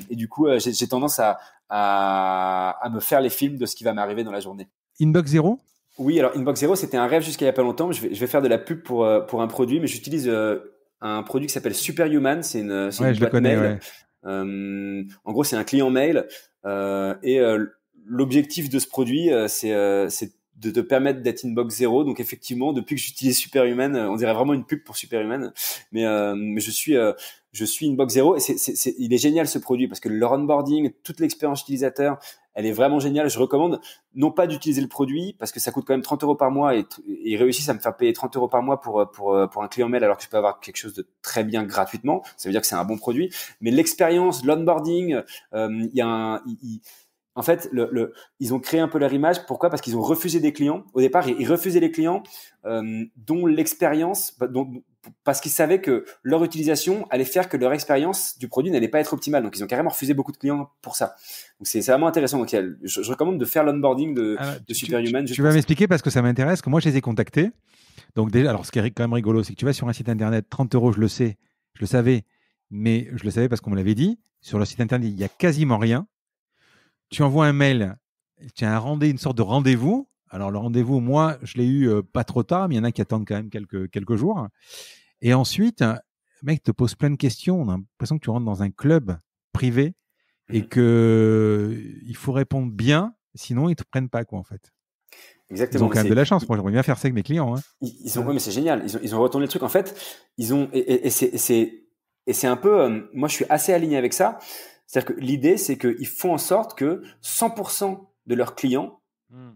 et du coup j'ai tendance à, à à me faire les films de ce qui va m'arriver dans la journée. Inbox Zero oui, alors Inbox Zero, c'était un rêve jusqu'à il n'y a pas longtemps. Je vais, je vais, faire de la pub pour, euh, pour un produit, mais j'utilise euh, un produit qui s'appelle Superhuman. C'est une, boîte mail. Euh, en gros, c'est un client mail. et l'objectif de ce produit, c'est de te permettre d'être inbox Zero. Donc effectivement, depuis que j'utilise Superhuman, on dirait vraiment une pub pour Superhuman, mais, mais je suis je suis inbox Zero. et c'est, il est génial ce produit parce que le onboarding, toute l'expérience utilisateur, elle est vraiment géniale. Je recommande non pas d'utiliser le produit parce que ça coûte quand même 30 euros par mois et, ils réussissent à me faire payer 30 euros par mois pour, euh, pour, euh, pour un client mail alors que je peux avoir quelque chose de très bien gratuitement. Ça veut dire que c'est un bon produit. Mais l'expérience, l'onboarding, euh, il y a un, en fait, le, ils ont créé un peu leur image. Pourquoi Parce qu'ils ont refusé des clients. Au départ, ils, refusaient les clients dont l'expérience, bah, dont, parce qu'ils savaient que leur utilisation allait faire que leur expérience du produit n'allait pas être optimale. Donc, ils ont carrément refusé beaucoup de clients pour ça. Donc, c'est vraiment intéressant. je, recommande de faire l'onboarding de, Superhuman. Ah, tu, vas m'expliquer parce que ça m'intéresse, que moi, je les ai contactés. Donc, alors, ce qui est quand même rigolo, c'est que tu vas sur un site internet, 30 euros, je le sais, je le savais, mais je le savais parce qu'on me l'avait dit. Sur le site internet, il n'y a quasiment rien. Tu envoies un mail, tu as un rendez, une sorte de rendez-vous alors le rendez-vous, moi, je l'ai eu euh, pas trop tard, mais il y en a qui attendent quand même quelques, quelques jours. Et ensuite, le euh, mec te pose plein de questions. On a l'impression que tu rentres dans un club privé et mhm. qu'il euh, faut répondre bien, sinon ils te prennent pas quoi en fait. Exactement. Ils ont quand même de la chance. Moi, j'aimerais bien faire ça avec mes clients. Hein. Ils, ont, ouais. mais c'est génial. Ils ont, retourné le truc. En fait, ils ont, et, et, c'est un peu, moi, je suis assez aligné avec ça. C'est-à-dire que l'idée, c'est qu'ils font en sorte que 100% de leurs clients mmh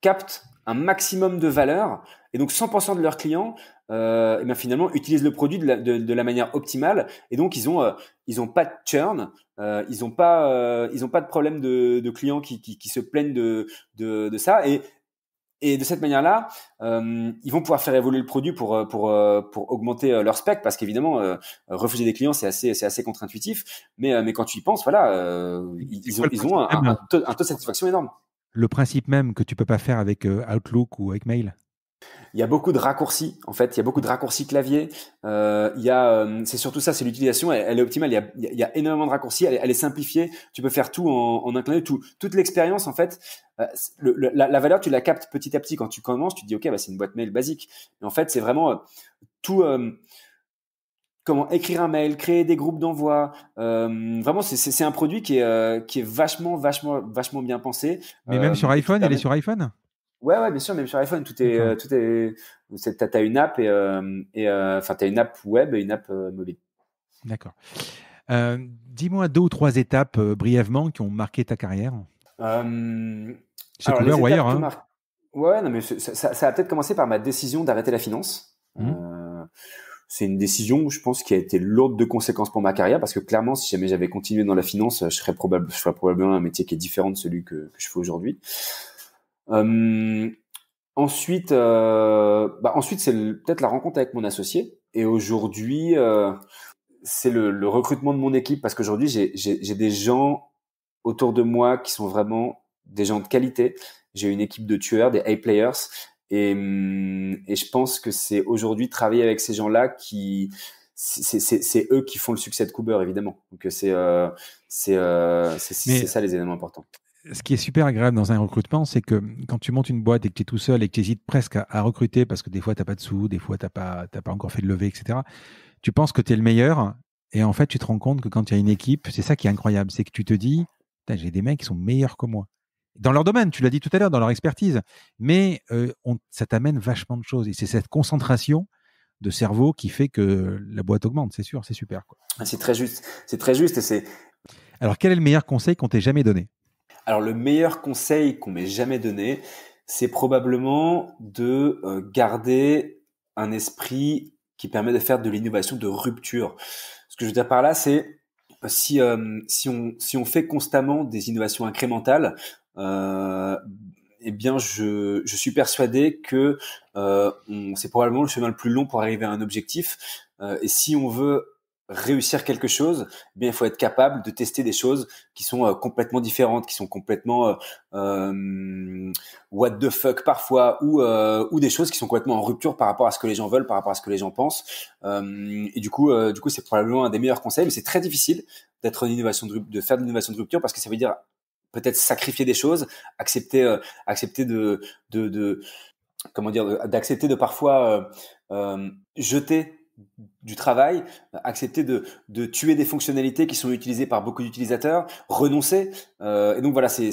captent un maximum de valeur et donc 100% de leurs clients euh, ben, finalement utilisent le produit de la, manière optimale et donc ils ont euh, ils ont pas de churn euh, ils ont pas ils ont pas de problème de, clients qui, se plaignent de, de, ça et et de cette manière-là, ils vont pouvoir faire évoluer le produit pour pour pour augmenter leur spec parce qu'évidemment refuser des clients c'est assez c'est contre-intuitif mais mais quand tu y penses voilà ils, ont un, hein. un taux de satisfaction énorme le principe même que tu peux pas faire avec euh, Outlook ou avec Mail il y a beaucoup de raccourcis, en fait. Il y a beaucoup de raccourcis clavier. Euh, il y a, euh, c'est surtout ça, c'est l'utilisation. Elle, est optimale. Il y, a, énormément de raccourcis. Elle, est simplifiée. Tu peux faire tout en, en un Tout, toute l'expérience, en fait, la, valeur, tu la captes petit à petit. Quand tu commences, tu te dis, OK, bah, c'est une boîte mail basique. Mais en fait, c'est vraiment tout comment écrire un mail, créer des groupes d'envoi. Euh, vraiment, c'est un produit qui est, euh, qui est vachement, vachement, vachement bien pensé. Mais même euh, sur iPhone, elle est sur iPhone Ouais, ouais, bien sûr, même sur iPhone, tout est, tout est, t'as une app et, et enfin, t'as une app web et une app mobile. D'accord. Dis-moi deux ou trois étapes brièvement qui ont marqué ta carrière. Chez Couleur ou ailleurs. Hein. Ouais, non, mais ça, a peut-être commencé par ma décision d'arrêter la finance. Mmh c'est une décision, je pense, qui a été lourde de conséquences pour ma carrière, parce que clairement, si jamais j'avais continué dans la finance, je serais, probable, je serais probablement un métier qui est différent de celui que, je fais aujourd'hui. Euh, ensuite, euh, bah, ensuite c'est peut-être la rencontre avec mon associé. Et aujourd'hui, euh, c'est le, le, recrutement de mon équipe, parce qu'aujourd'hui, j'ai des gens autour de moi qui sont vraiment des gens de qualité. J'ai une équipe de tueurs, des A-players, Hum, et, je pense que c'est aujourd'hui travailler avec ces gens-là qui, c'est eux qui font le succès de Cooper, évidemment. Donc, euh, c'est euh, euh, ça les éléments importants. Ce qui est super agréable dans un recrutement, c'est que quand tu montes une boîte et que tu es tout seul et que tu hésites presque à, recruter parce que des fois, tu n'as pas de sous, des fois, tu n'as pas, pas encore fait de levée, etc., tu penses que tu es le meilleur. Et en fait, tu te rends compte que quand il y a une équipe, c'est ça qui est incroyable, c'est que tu te dis, j'ai des mecs qui sont meilleurs que moi dans leur domaine, tu l'as dit tout à l'heure, dans leur expertise. Mais euh, on, ça t'amène vachement de choses. Et c'est cette concentration de cerveau qui fait que la boîte augmente, c'est sûr, c'est super. Ah, c'est très juste, c'est très juste. Et c'est. Alors, quel est le meilleur conseil qu'on t'ait jamais donné Alors, le meilleur conseil qu'on m'ait jamais donné, c'est probablement de euh, garder un esprit qui permet de faire de l'innovation de rupture. Ce que je veux dire par là, c'est euh, si, on, si on fait constamment des innovations incrémentales, euh, eh bien, je, je, suis persuadé que euh, c'est probablement le chemin le plus long pour arriver à un objectif. Euh, et si on veut réussir quelque chose, eh bien il faut être capable de tester des choses qui sont complètement différentes, qui sont complètement what the fuck parfois, ou ou des choses qui sont complètement en rupture par rapport à ce que les gens veulent, par rapport à ce que les gens pensent. et du coup, du coup, c'est probablement un des meilleurs conseils, mais c'est très difficile d'être une innovation de, de faire de l'innovation de rupture parce que ça veut dire peut-être sacrifier des choses, accepter, euh, accepter de, de, comment dire, d'accepter de, parfois euh, euh, jeter du travail, accepter de, de tuer des fonctionnalités qui sont utilisées par beaucoup d'utilisateurs, renoncer. et donc voilà, c'est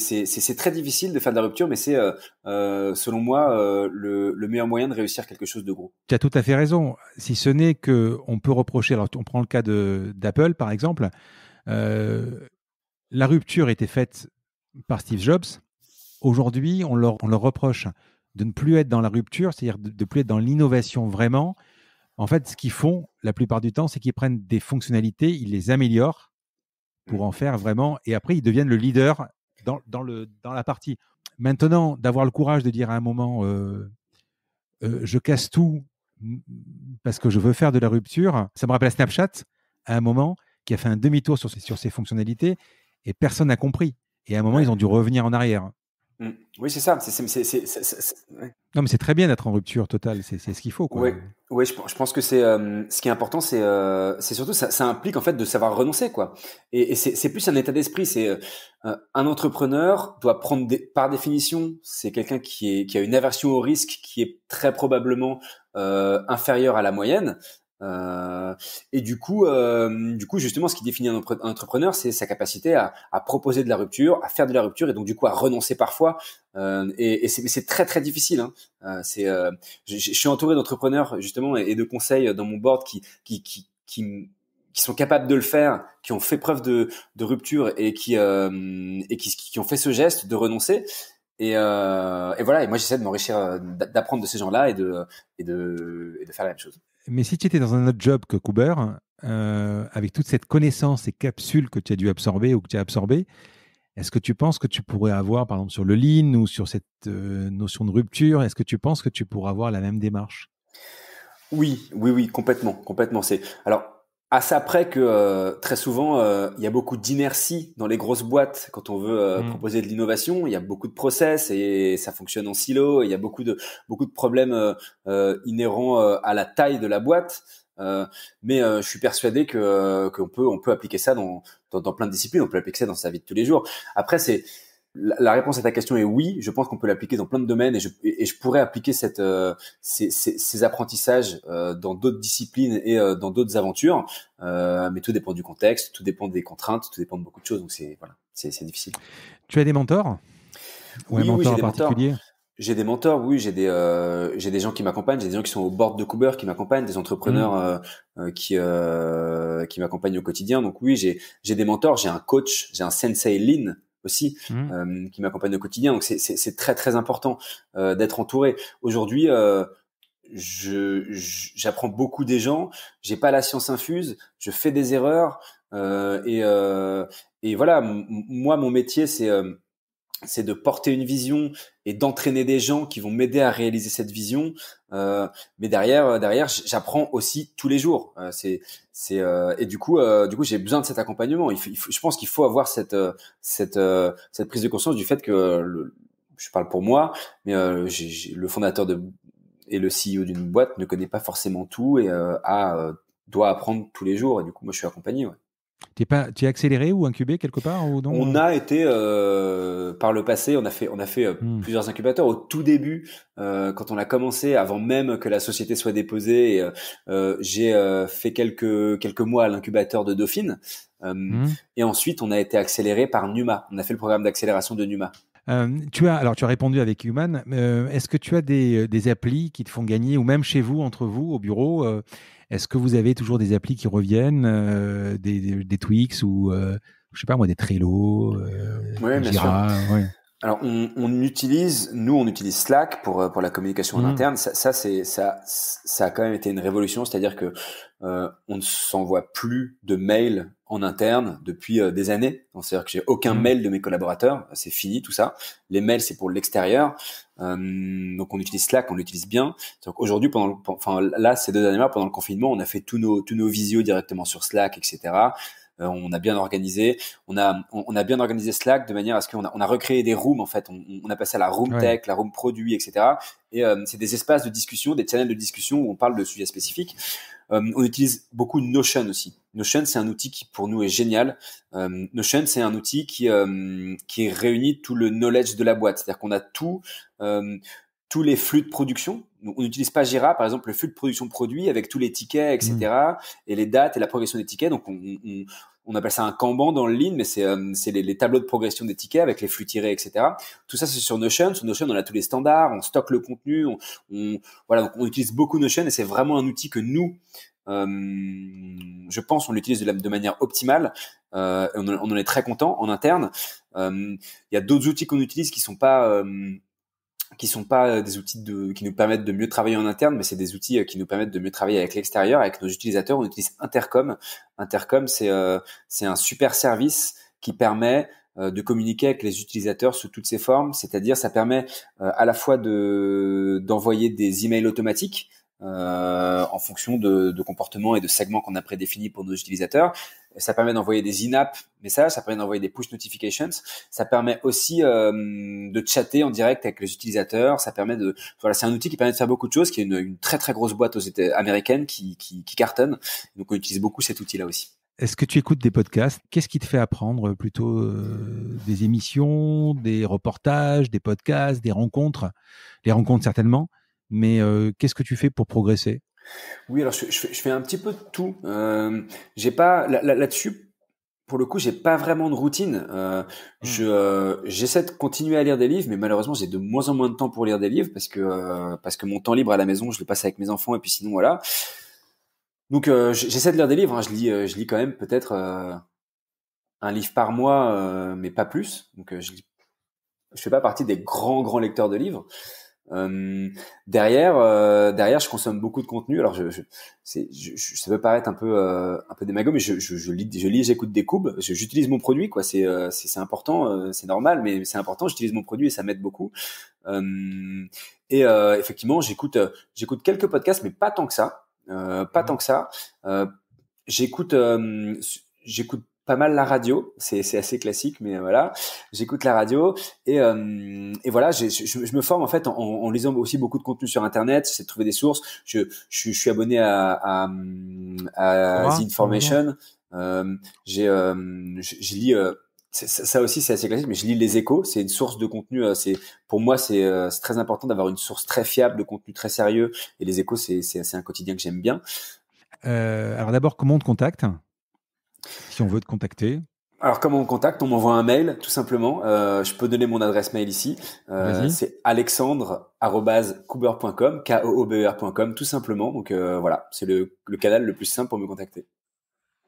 très difficile de faire de la rupture, mais c'est, selon moi, le, meilleur moyen de réussir quelque chose de gros. Tu as tout à fait raison. Si ce n'est que on peut reprocher, alors on prend le cas d'Apple par exemple, la rupture était faite par Steve Jobs, aujourd'hui, on leur, reproche de ne plus être dans la rupture, c'est-à-dire de ne plus être dans l'innovation vraiment. En fait, ce qu'ils font la plupart du temps, c'est qu'ils prennent des fonctionnalités, ils les améliorent pour mmh. en faire vraiment, et après, ils deviennent le leader dans, la partie. Maintenant, d'avoir le courage de dire à un moment, euh, euh, je casse tout parce que je veux faire de la rupture, ça me rappelle Snapchat, à un moment, qui a fait un demi-tour sur ses fonctionnalités, et personne n'a compris. Et à un moment, ils ont dû revenir en arrière. Mmh. Oui, c'est ça. Non, mais c'est très bien d'être en rupture totale. C'est, ce qu'il faut. Quoi. Oui, je, pense que c'est euh, ce qui est important, c'est, euh, c'est surtout ça, ça, implique en fait de savoir renoncer, quoi. Et, c'est, plus un état d'esprit. C'est euh, un entrepreneur doit prendre des, par définition, c'est quelqu'un qui, qui a une aversion au risque qui est très probablement inférieure à la moyenne. Euh, et du coup, euh, du coup, justement, ce qui définit un, entrepreneur, c'est sa capacité à, à, proposer de la rupture, à faire de la rupture, et donc du coup à renoncer parfois. Euh, et, et c'est très très difficile. Hein. Euh, c'est, euh, je, je, suis entouré d'entrepreneurs justement et, de conseils dans mon board qui qui qui, qui qui sont capables de le faire, qui ont fait preuve de, de rupture et qui euh, et qui, qui ont fait ce geste de renoncer. Et, euh, et, voilà, et moi j'essaie de m'enrichir, d'apprendre de ces gens-là et, de, et de faire la même chose. Mais si tu étais dans un autre job que Cooper, euh, avec toute cette connaissance et capsule que tu as dû absorber ou que tu as absorbé, est-ce que tu penses que tu pourrais avoir, par exemple, sur le lean ou sur cette euh, notion de rupture, est-ce que tu penses que tu pourrais avoir la même démarche Oui, oui, oui, complètement, complètement. C'est alors à ça près que euh, très souvent, euh, il y a beaucoup d'inertie dans les grosses boîtes quand on veut euh, mm. proposer de l'innovation. Il y a beaucoup de process et ça fonctionne en silo. Il y a beaucoup de beaucoup de problèmes inhérents à la taille de la boîte. mais je suis persuadé que qu'on peut on peut appliquer ça dans, dans, dans plein de disciplines. On peut appliquer ça dans sa vie de tous les jours. Après, c'est la réponse à ta question est oui. Je pense qu'on peut l'appliquer dans plein de domaines et je, pourrais appliquer cette, euh, ces, apprentissages euh, dans d'autres disciplines et euh, dans d'autres aventures. mais tout dépend du contexte, tout dépend des contraintes, tout dépend de beaucoup de choses. Donc c'est voilà, c'est difficile. Tu as des mentors oui, j'ai des en particulier J'ai des mentors, oui, j'ai des j'ai des gens qui m'accompagnent, j'ai des gens qui sont au bord de Cooper qui m'accompagnent, des entrepreneurs mm. qui qui m'accompagnent au quotidien. Donc oui, j'ai j'ai des mentors, j'ai un coach, j'ai un sensei Lean aussi, mmh. euh, qui m'accompagne au quotidien. Donc c'est très très important euh, d'être entouré. Aujourd'hui, euh, j'apprends beaucoup des gens. J'ai pas la science infuse. Je fais des erreurs et voilà. Moi, mon métier, c'est c'est de porter une vision et d'entraîner des gens qui vont m'aider à réaliser cette vision. Euh, mais derrière, euh, derrière, j'apprends aussi tous les jours. Euh, c'est, c'est et du coup, du coup, j'ai besoin de cet accompagnement. je pense qu'il faut avoir cette, cette, cette prise de conscience du fait que, je parle pour moi, mais le fondateur de et le CEO d'une boîte ne connaît pas forcément tout et doit apprendre tous les jours. Et du coup, moi, je suis accompagné. Tu accéléré ou incubé quelque part On euh a été euh, par le passé, on a fait, euh, hmm. plusieurs incubateurs. Au tout début, quand on a commencé, avant même que la société soit déposée, j'ai fait quelques mois à l'incubateur de Dauphine. Hmm. Et ensuite, on a été accéléré par Numa. On a fait le programme d'accélération de Numa. tu as, alors tu as répondu avec Human. Est-ce que tu as des, applis qui te font gagner, ou même chez vous, entre vous, au bureau, est-ce que vous avez toujours des applis qui reviennent, euh, des, des, Twix ou, euh, je sais pas moi, des Trello, euh, ouais, Jira Alors, on, on, utilise, nous, on utilise Slack pour, pour la communication en mm. interne. Ça, ça c'est, ça, ça a quand même été une révolution. C'est-à-dire que on ne s'envoie plus de mails en interne depuis euh, des années. C'est-à-dire que j'ai aucun mm. mail de mes collaborateurs, c'est fini tout ça. Les mails c'est pour l'extérieur, euh, donc on utilise Slack, on l'utilise bien. Aujourd'hui, pendant, enfin là ces deux dernières mois pendant le confinement, on a fait tous nos tous nos visios directement sur Slack, etc. Euh, on a bien organisé, on a on, a bien organisé Slack de manière à ce qu'on a on a recréé des rooms en fait. On, a passé à la room tech, la room produit, etc. Et c'est des espaces de discussion, des channels de discussion où on parle de sujets spécifiques. Euh, on utilise beaucoup Notion aussi. Notion, c'est un outil qui pour nous est génial. Euh, Notion, c'est un outil qui euh, qui réunit tout le knowledge de la boîte, c'est-à-dire qu'on a tout tous les flux de production. On n'utilise pas Jira, par exemple, le flux de production produit avec tous les tickets, etc., hmm. et les dates et la progression des tickets. Donc, on, on appelle ça un Kanban dans le Lean, mais c'est euh, les, tableaux de progression des tickets avec les flux tirés, etc. Tout ça, c'est sur Notion. Sur Notion, on a tous les standards, on stocke le contenu, on, voilà, on utilise beaucoup Notion et c'est vraiment un outil que nous, euh, je pense, on l'utilise de, manière optimale. Euh, on, en est très content en interne. Il y a d'autres outils qu'on utilise qui sont pas qui sont pas euh, des outils qui nous permettent de mieux travailler en interne, mais c'est des outils euh, qui nous permettent de mieux travailler avec l'extérieur, avec nos utilisateurs. On utilise Intercom. Intercom, c'est euh, un super service qui permet de communiquer avec les utilisateurs sous toutes ses formes. C'est-à-dire, ça permet à la fois de d'envoyer des emails automatiques. en fonction de, de comportements et de segments qu'on a prédéfinis pour nos utilisateurs, ça permet d'envoyer des in-app messages, ça permet d'envoyer des push notifications, ça permet aussi euh, de chatter en direct avec les utilisateurs, ça permet de voilà, c'est un outil qui permet de faire beaucoup de choses, qui est une, très très grosse boîte aux États américaine qui, qui, cartonne. Donc on utilise beaucoup cet outil là aussi. Est-ce que tu écoutes des podcasts Qu'est-ce qui te fait apprendre plutôt euh, des émissions, des reportages, des podcasts, des rencontres Les rencontres certainement, mais euh, qu'est-ce que tu fais pour progresser oui, alors je, je, fais un petit peu de tout. Euh, j'ai pas là-dessus. pour le coup, j'ai pas vraiment de routine. Euh, mmh. Je euh, j'essaie de continuer à lire des livres, mais malheureusement, j'ai de moins en moins de temps pour lire des livres parce que parce que mon temps libre à la maison, je le passe avec mes enfants et puis sinon voilà. Donc j'essaie de lire des livres. Hein. Je lis je lis quand même peut-être un livre par mois, mais pas plus. Donc je ne je fais pas partie des grands grands lecteurs de livres. Euh, derrière, derrière, je consomme beaucoup de contenu. Alors, je, je, ça peut paraître un peu euh, un peu démago, mais je, lis, je lis, j'écoute des coubes. J'utilise mon produit, quoi. C'est euh, c'est important, euh, c'est normal, mais c'est important. J'utilise mon produit et ça m'aide beaucoup. et effectivement, j'écoute j'écoute quelques podcasts, mais pas tant que ça, pas mmh tant que ça. j'écoute j'écoute pas mal la radio, c'est assez classique, mais voilà, j'écoute la radio et, euh, et voilà, je, je, me forme en fait en, en, lisant aussi beaucoup de contenu sur Internet, c'est de trouver des sources. Je, je, suis abonné à, à, à The Information, euh, j'ai euh, je lis euh, ça, ça, aussi c'est assez classique, mais je lis les échos, c'est une source de contenu. C'est pour moi c'est très important d'avoir une source très fiable de contenu très sérieux et les échos c'est un quotidien que j'aime bien. alors d'abord comment on te contacte si on veut te contacter alors, comment on contacte On m'envoie un mail, tout simplement. Euh, je peux donner mon adresse mail ici. Euh, c'est alexandre.coober.com, K-O-O-B-E-R.com, tout simplement. Donc, euh, voilà, c'est le, canal le plus simple pour me contacter.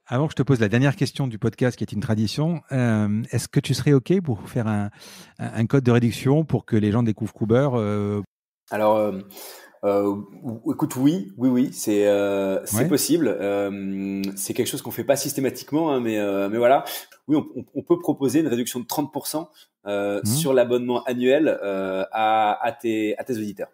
Avant que je te pose la dernière question du podcast, qui est une tradition, est-ce que tu serais OK pour faire un, un, code de réduction pour que les gens découvrent Coober Alors, euh, écoute, oui, oui, oui, c'est euh, c'est possible. Euh, c'est quelque chose qu'on fait pas systématiquement, hein, mais mais voilà. Oui, on, peut proposer une réduction de 30% mmh. sur l'abonnement annuel à, tes à tes auditeurs.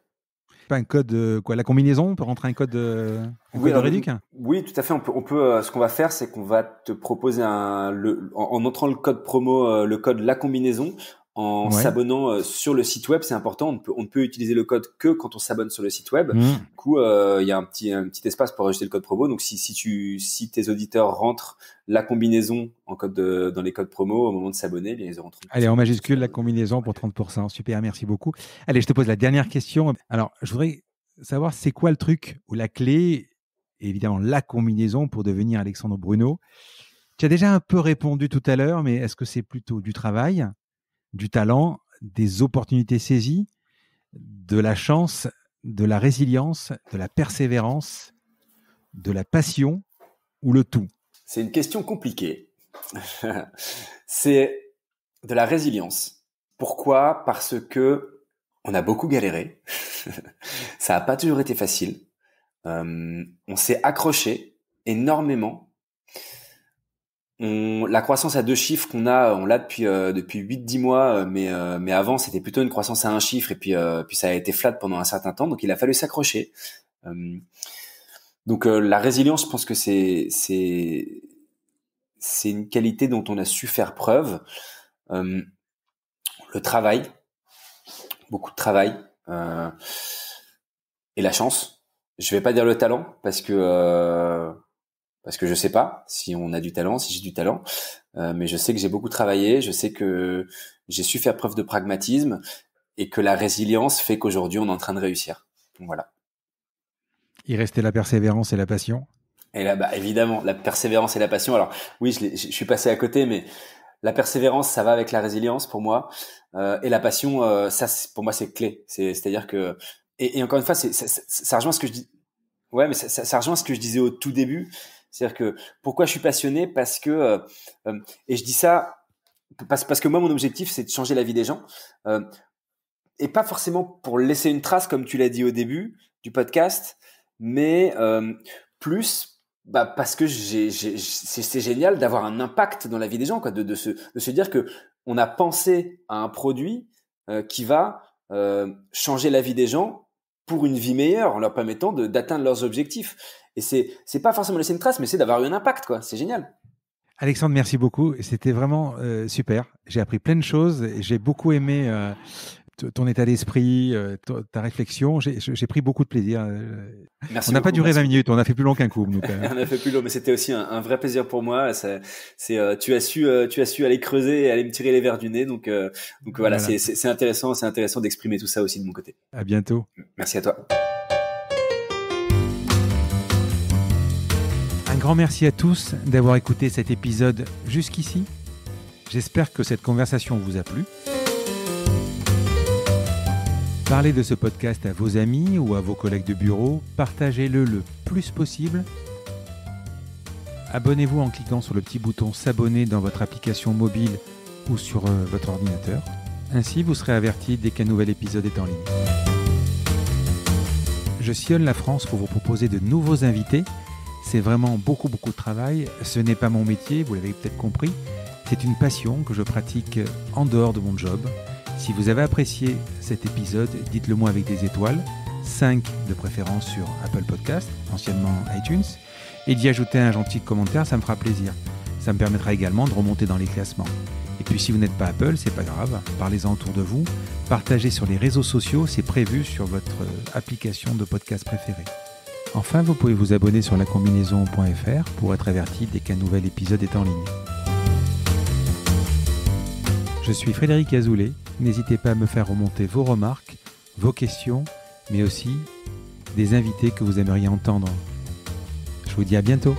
Pas un code quoi La combinaison, on peut rentrer un code. Un oui, hein. oui, tout à fait. On peut, Ce qu'on va faire, c'est qu'on va te proposer un, en, entrant le code promo, le code la combinaison en s'abonnant euh, sur le site web, c'est important. On ne, peut, utiliser le code que quand on s'abonne sur le site web. Mm. Du coup, euh, il y a un petit, espace pour ajouter le code promo. Donc, si, tu, tes auditeurs rentrent la combinaison en code dans les codes promo au moment de s'abonner, ils auront Allez, en majuscule, la combinaison pour 30%. Super, merci beaucoup. Allez, je te pose la dernière question. Alors, je voudrais savoir c'est quoi le truc ou la clé, évidemment, la combinaison pour devenir Alexandre Bruno. Tu as déjà un peu répondu tout à l'heure, mais est-ce que c'est plutôt du travail du talent, des opportunités saisies, de la chance, de la résilience, de la persévérance, de la passion ou le tout C'est une question compliquée. c'est de la résilience. Pourquoi Parce que on a beaucoup galéré. Ça n'a pas toujours été facile. Euh, on s'est accroché énormément la croissance à deux chiffres qu'on a, on l'a depuis euh, depuis 8-10 mois, euh, mais euh, mais avant c'était plutôt une croissance à un chiffre et puis puis ça a été flat pendant un certain temps, donc il a fallu s'accrocher. donc la résilience, je pense que c'est c'est c'est une qualité dont on a su faire preuve. le travail, beaucoup de travail et la chance. Je vais pas dire le talent parce que parce que je sais pas si on a du talent, si j'ai du talent, euh, mais je sais que j'ai beaucoup travaillé, je sais que j'ai su faire preuve de pragmatisme et que la résilience fait qu'aujourd'hui on est en train de réussir. Donc, voilà. Il restait la persévérance et la passion. Et là, bah, évidemment, la persévérance et la passion. Alors oui, je, suis passé à côté, mais la persévérance, ça va avec la résilience pour moi, euh, et la passion, euh, ça, pour moi, c'est clé. C'est-à-dire que, et, encore une fois, c'est ça, rejoint ce que je dis. Ouais, mais ça, ça rejoint ce que je disais au tout début c'est-à-dire que pourquoi je suis passionné Parce que, euh, euh, et je dis ça parce, parce que moi, mon objectif, c'est de changer la vie des gens. Euh, et pas forcément pour laisser une trace, comme tu l'as dit au début du podcast, mais plus bah, parce que c'est génial d'avoir un impact dans la vie des gens, quoi, de, de, se, de se dire que on a pensé à un produit qui va changer la vie des gens pour une vie meilleure en leur permettant d'atteindre leurs objectifs. Et c'est, c'est pas forcément laisser une trace, mais c'est d'avoir eu un impact, quoi. C'est génial. Alexandre, merci beaucoup. C'était vraiment euh, super. J'ai appris plein de choses. J'ai beaucoup aimé euh, ton état d'esprit, euh, ta réflexion. J'ai, pris beaucoup de plaisir. Merci on n'a pas duré 20 minutes, on a fait plus long qu'un coup. on a fait plus long, mais c'était aussi un, vrai plaisir pour moi. c'est, tu, as su, tu as su aller creuser et aller me tirer les verres du nez. Donc, donc voilà, C'est, c'est intéressant, c'est intéressant d'exprimer tout ça aussi de mon côté. À bientôt. Merci à toi. grand merci à tous d'avoir écouté cet épisode jusqu'ici. J'espère que cette conversation vous a plu. Parlez de ce podcast à vos amis ou à vos collègues de bureau, partagez-le le plus possible. Abonnez-vous en cliquant sur le petit bouton S'abonner dans votre application mobile ou sur euh, votre ordinateur. Ainsi, vous serez averti dès qu'un nouvel épisode est en ligne. Je sillonne la France pour vous proposer de nouveaux invités c'est vraiment beaucoup, beaucoup de travail. Ce n'est pas mon métier, vous l'avez peut-être compris. C'est une passion que je pratique en dehors de mon job. Si vous avez apprécié cet épisode, dites-le moi avec des étoiles, 5 de préférence sur Apple Podcast, anciennement iTunes, et d'y ajouter un gentil commentaire, ça me fera plaisir. Ça me permettra également de remonter dans les classements. Et puis si vous n'êtes pas Apple, c'est pas grave, parlez-en autour de vous, partagez sur les réseaux sociaux, c'est prévu sur votre euh, application de podcast préférée. Enfin, vous pouvez vous abonner sur la lacombinaison.fr pour être averti dès qu'un nouvel épisode est en ligne. Je suis Frédéric Azoulay. N'hésitez pas à me faire remonter vos remarques, vos questions, mais aussi des invités que vous aimeriez entendre. Je vous dis à bientôt.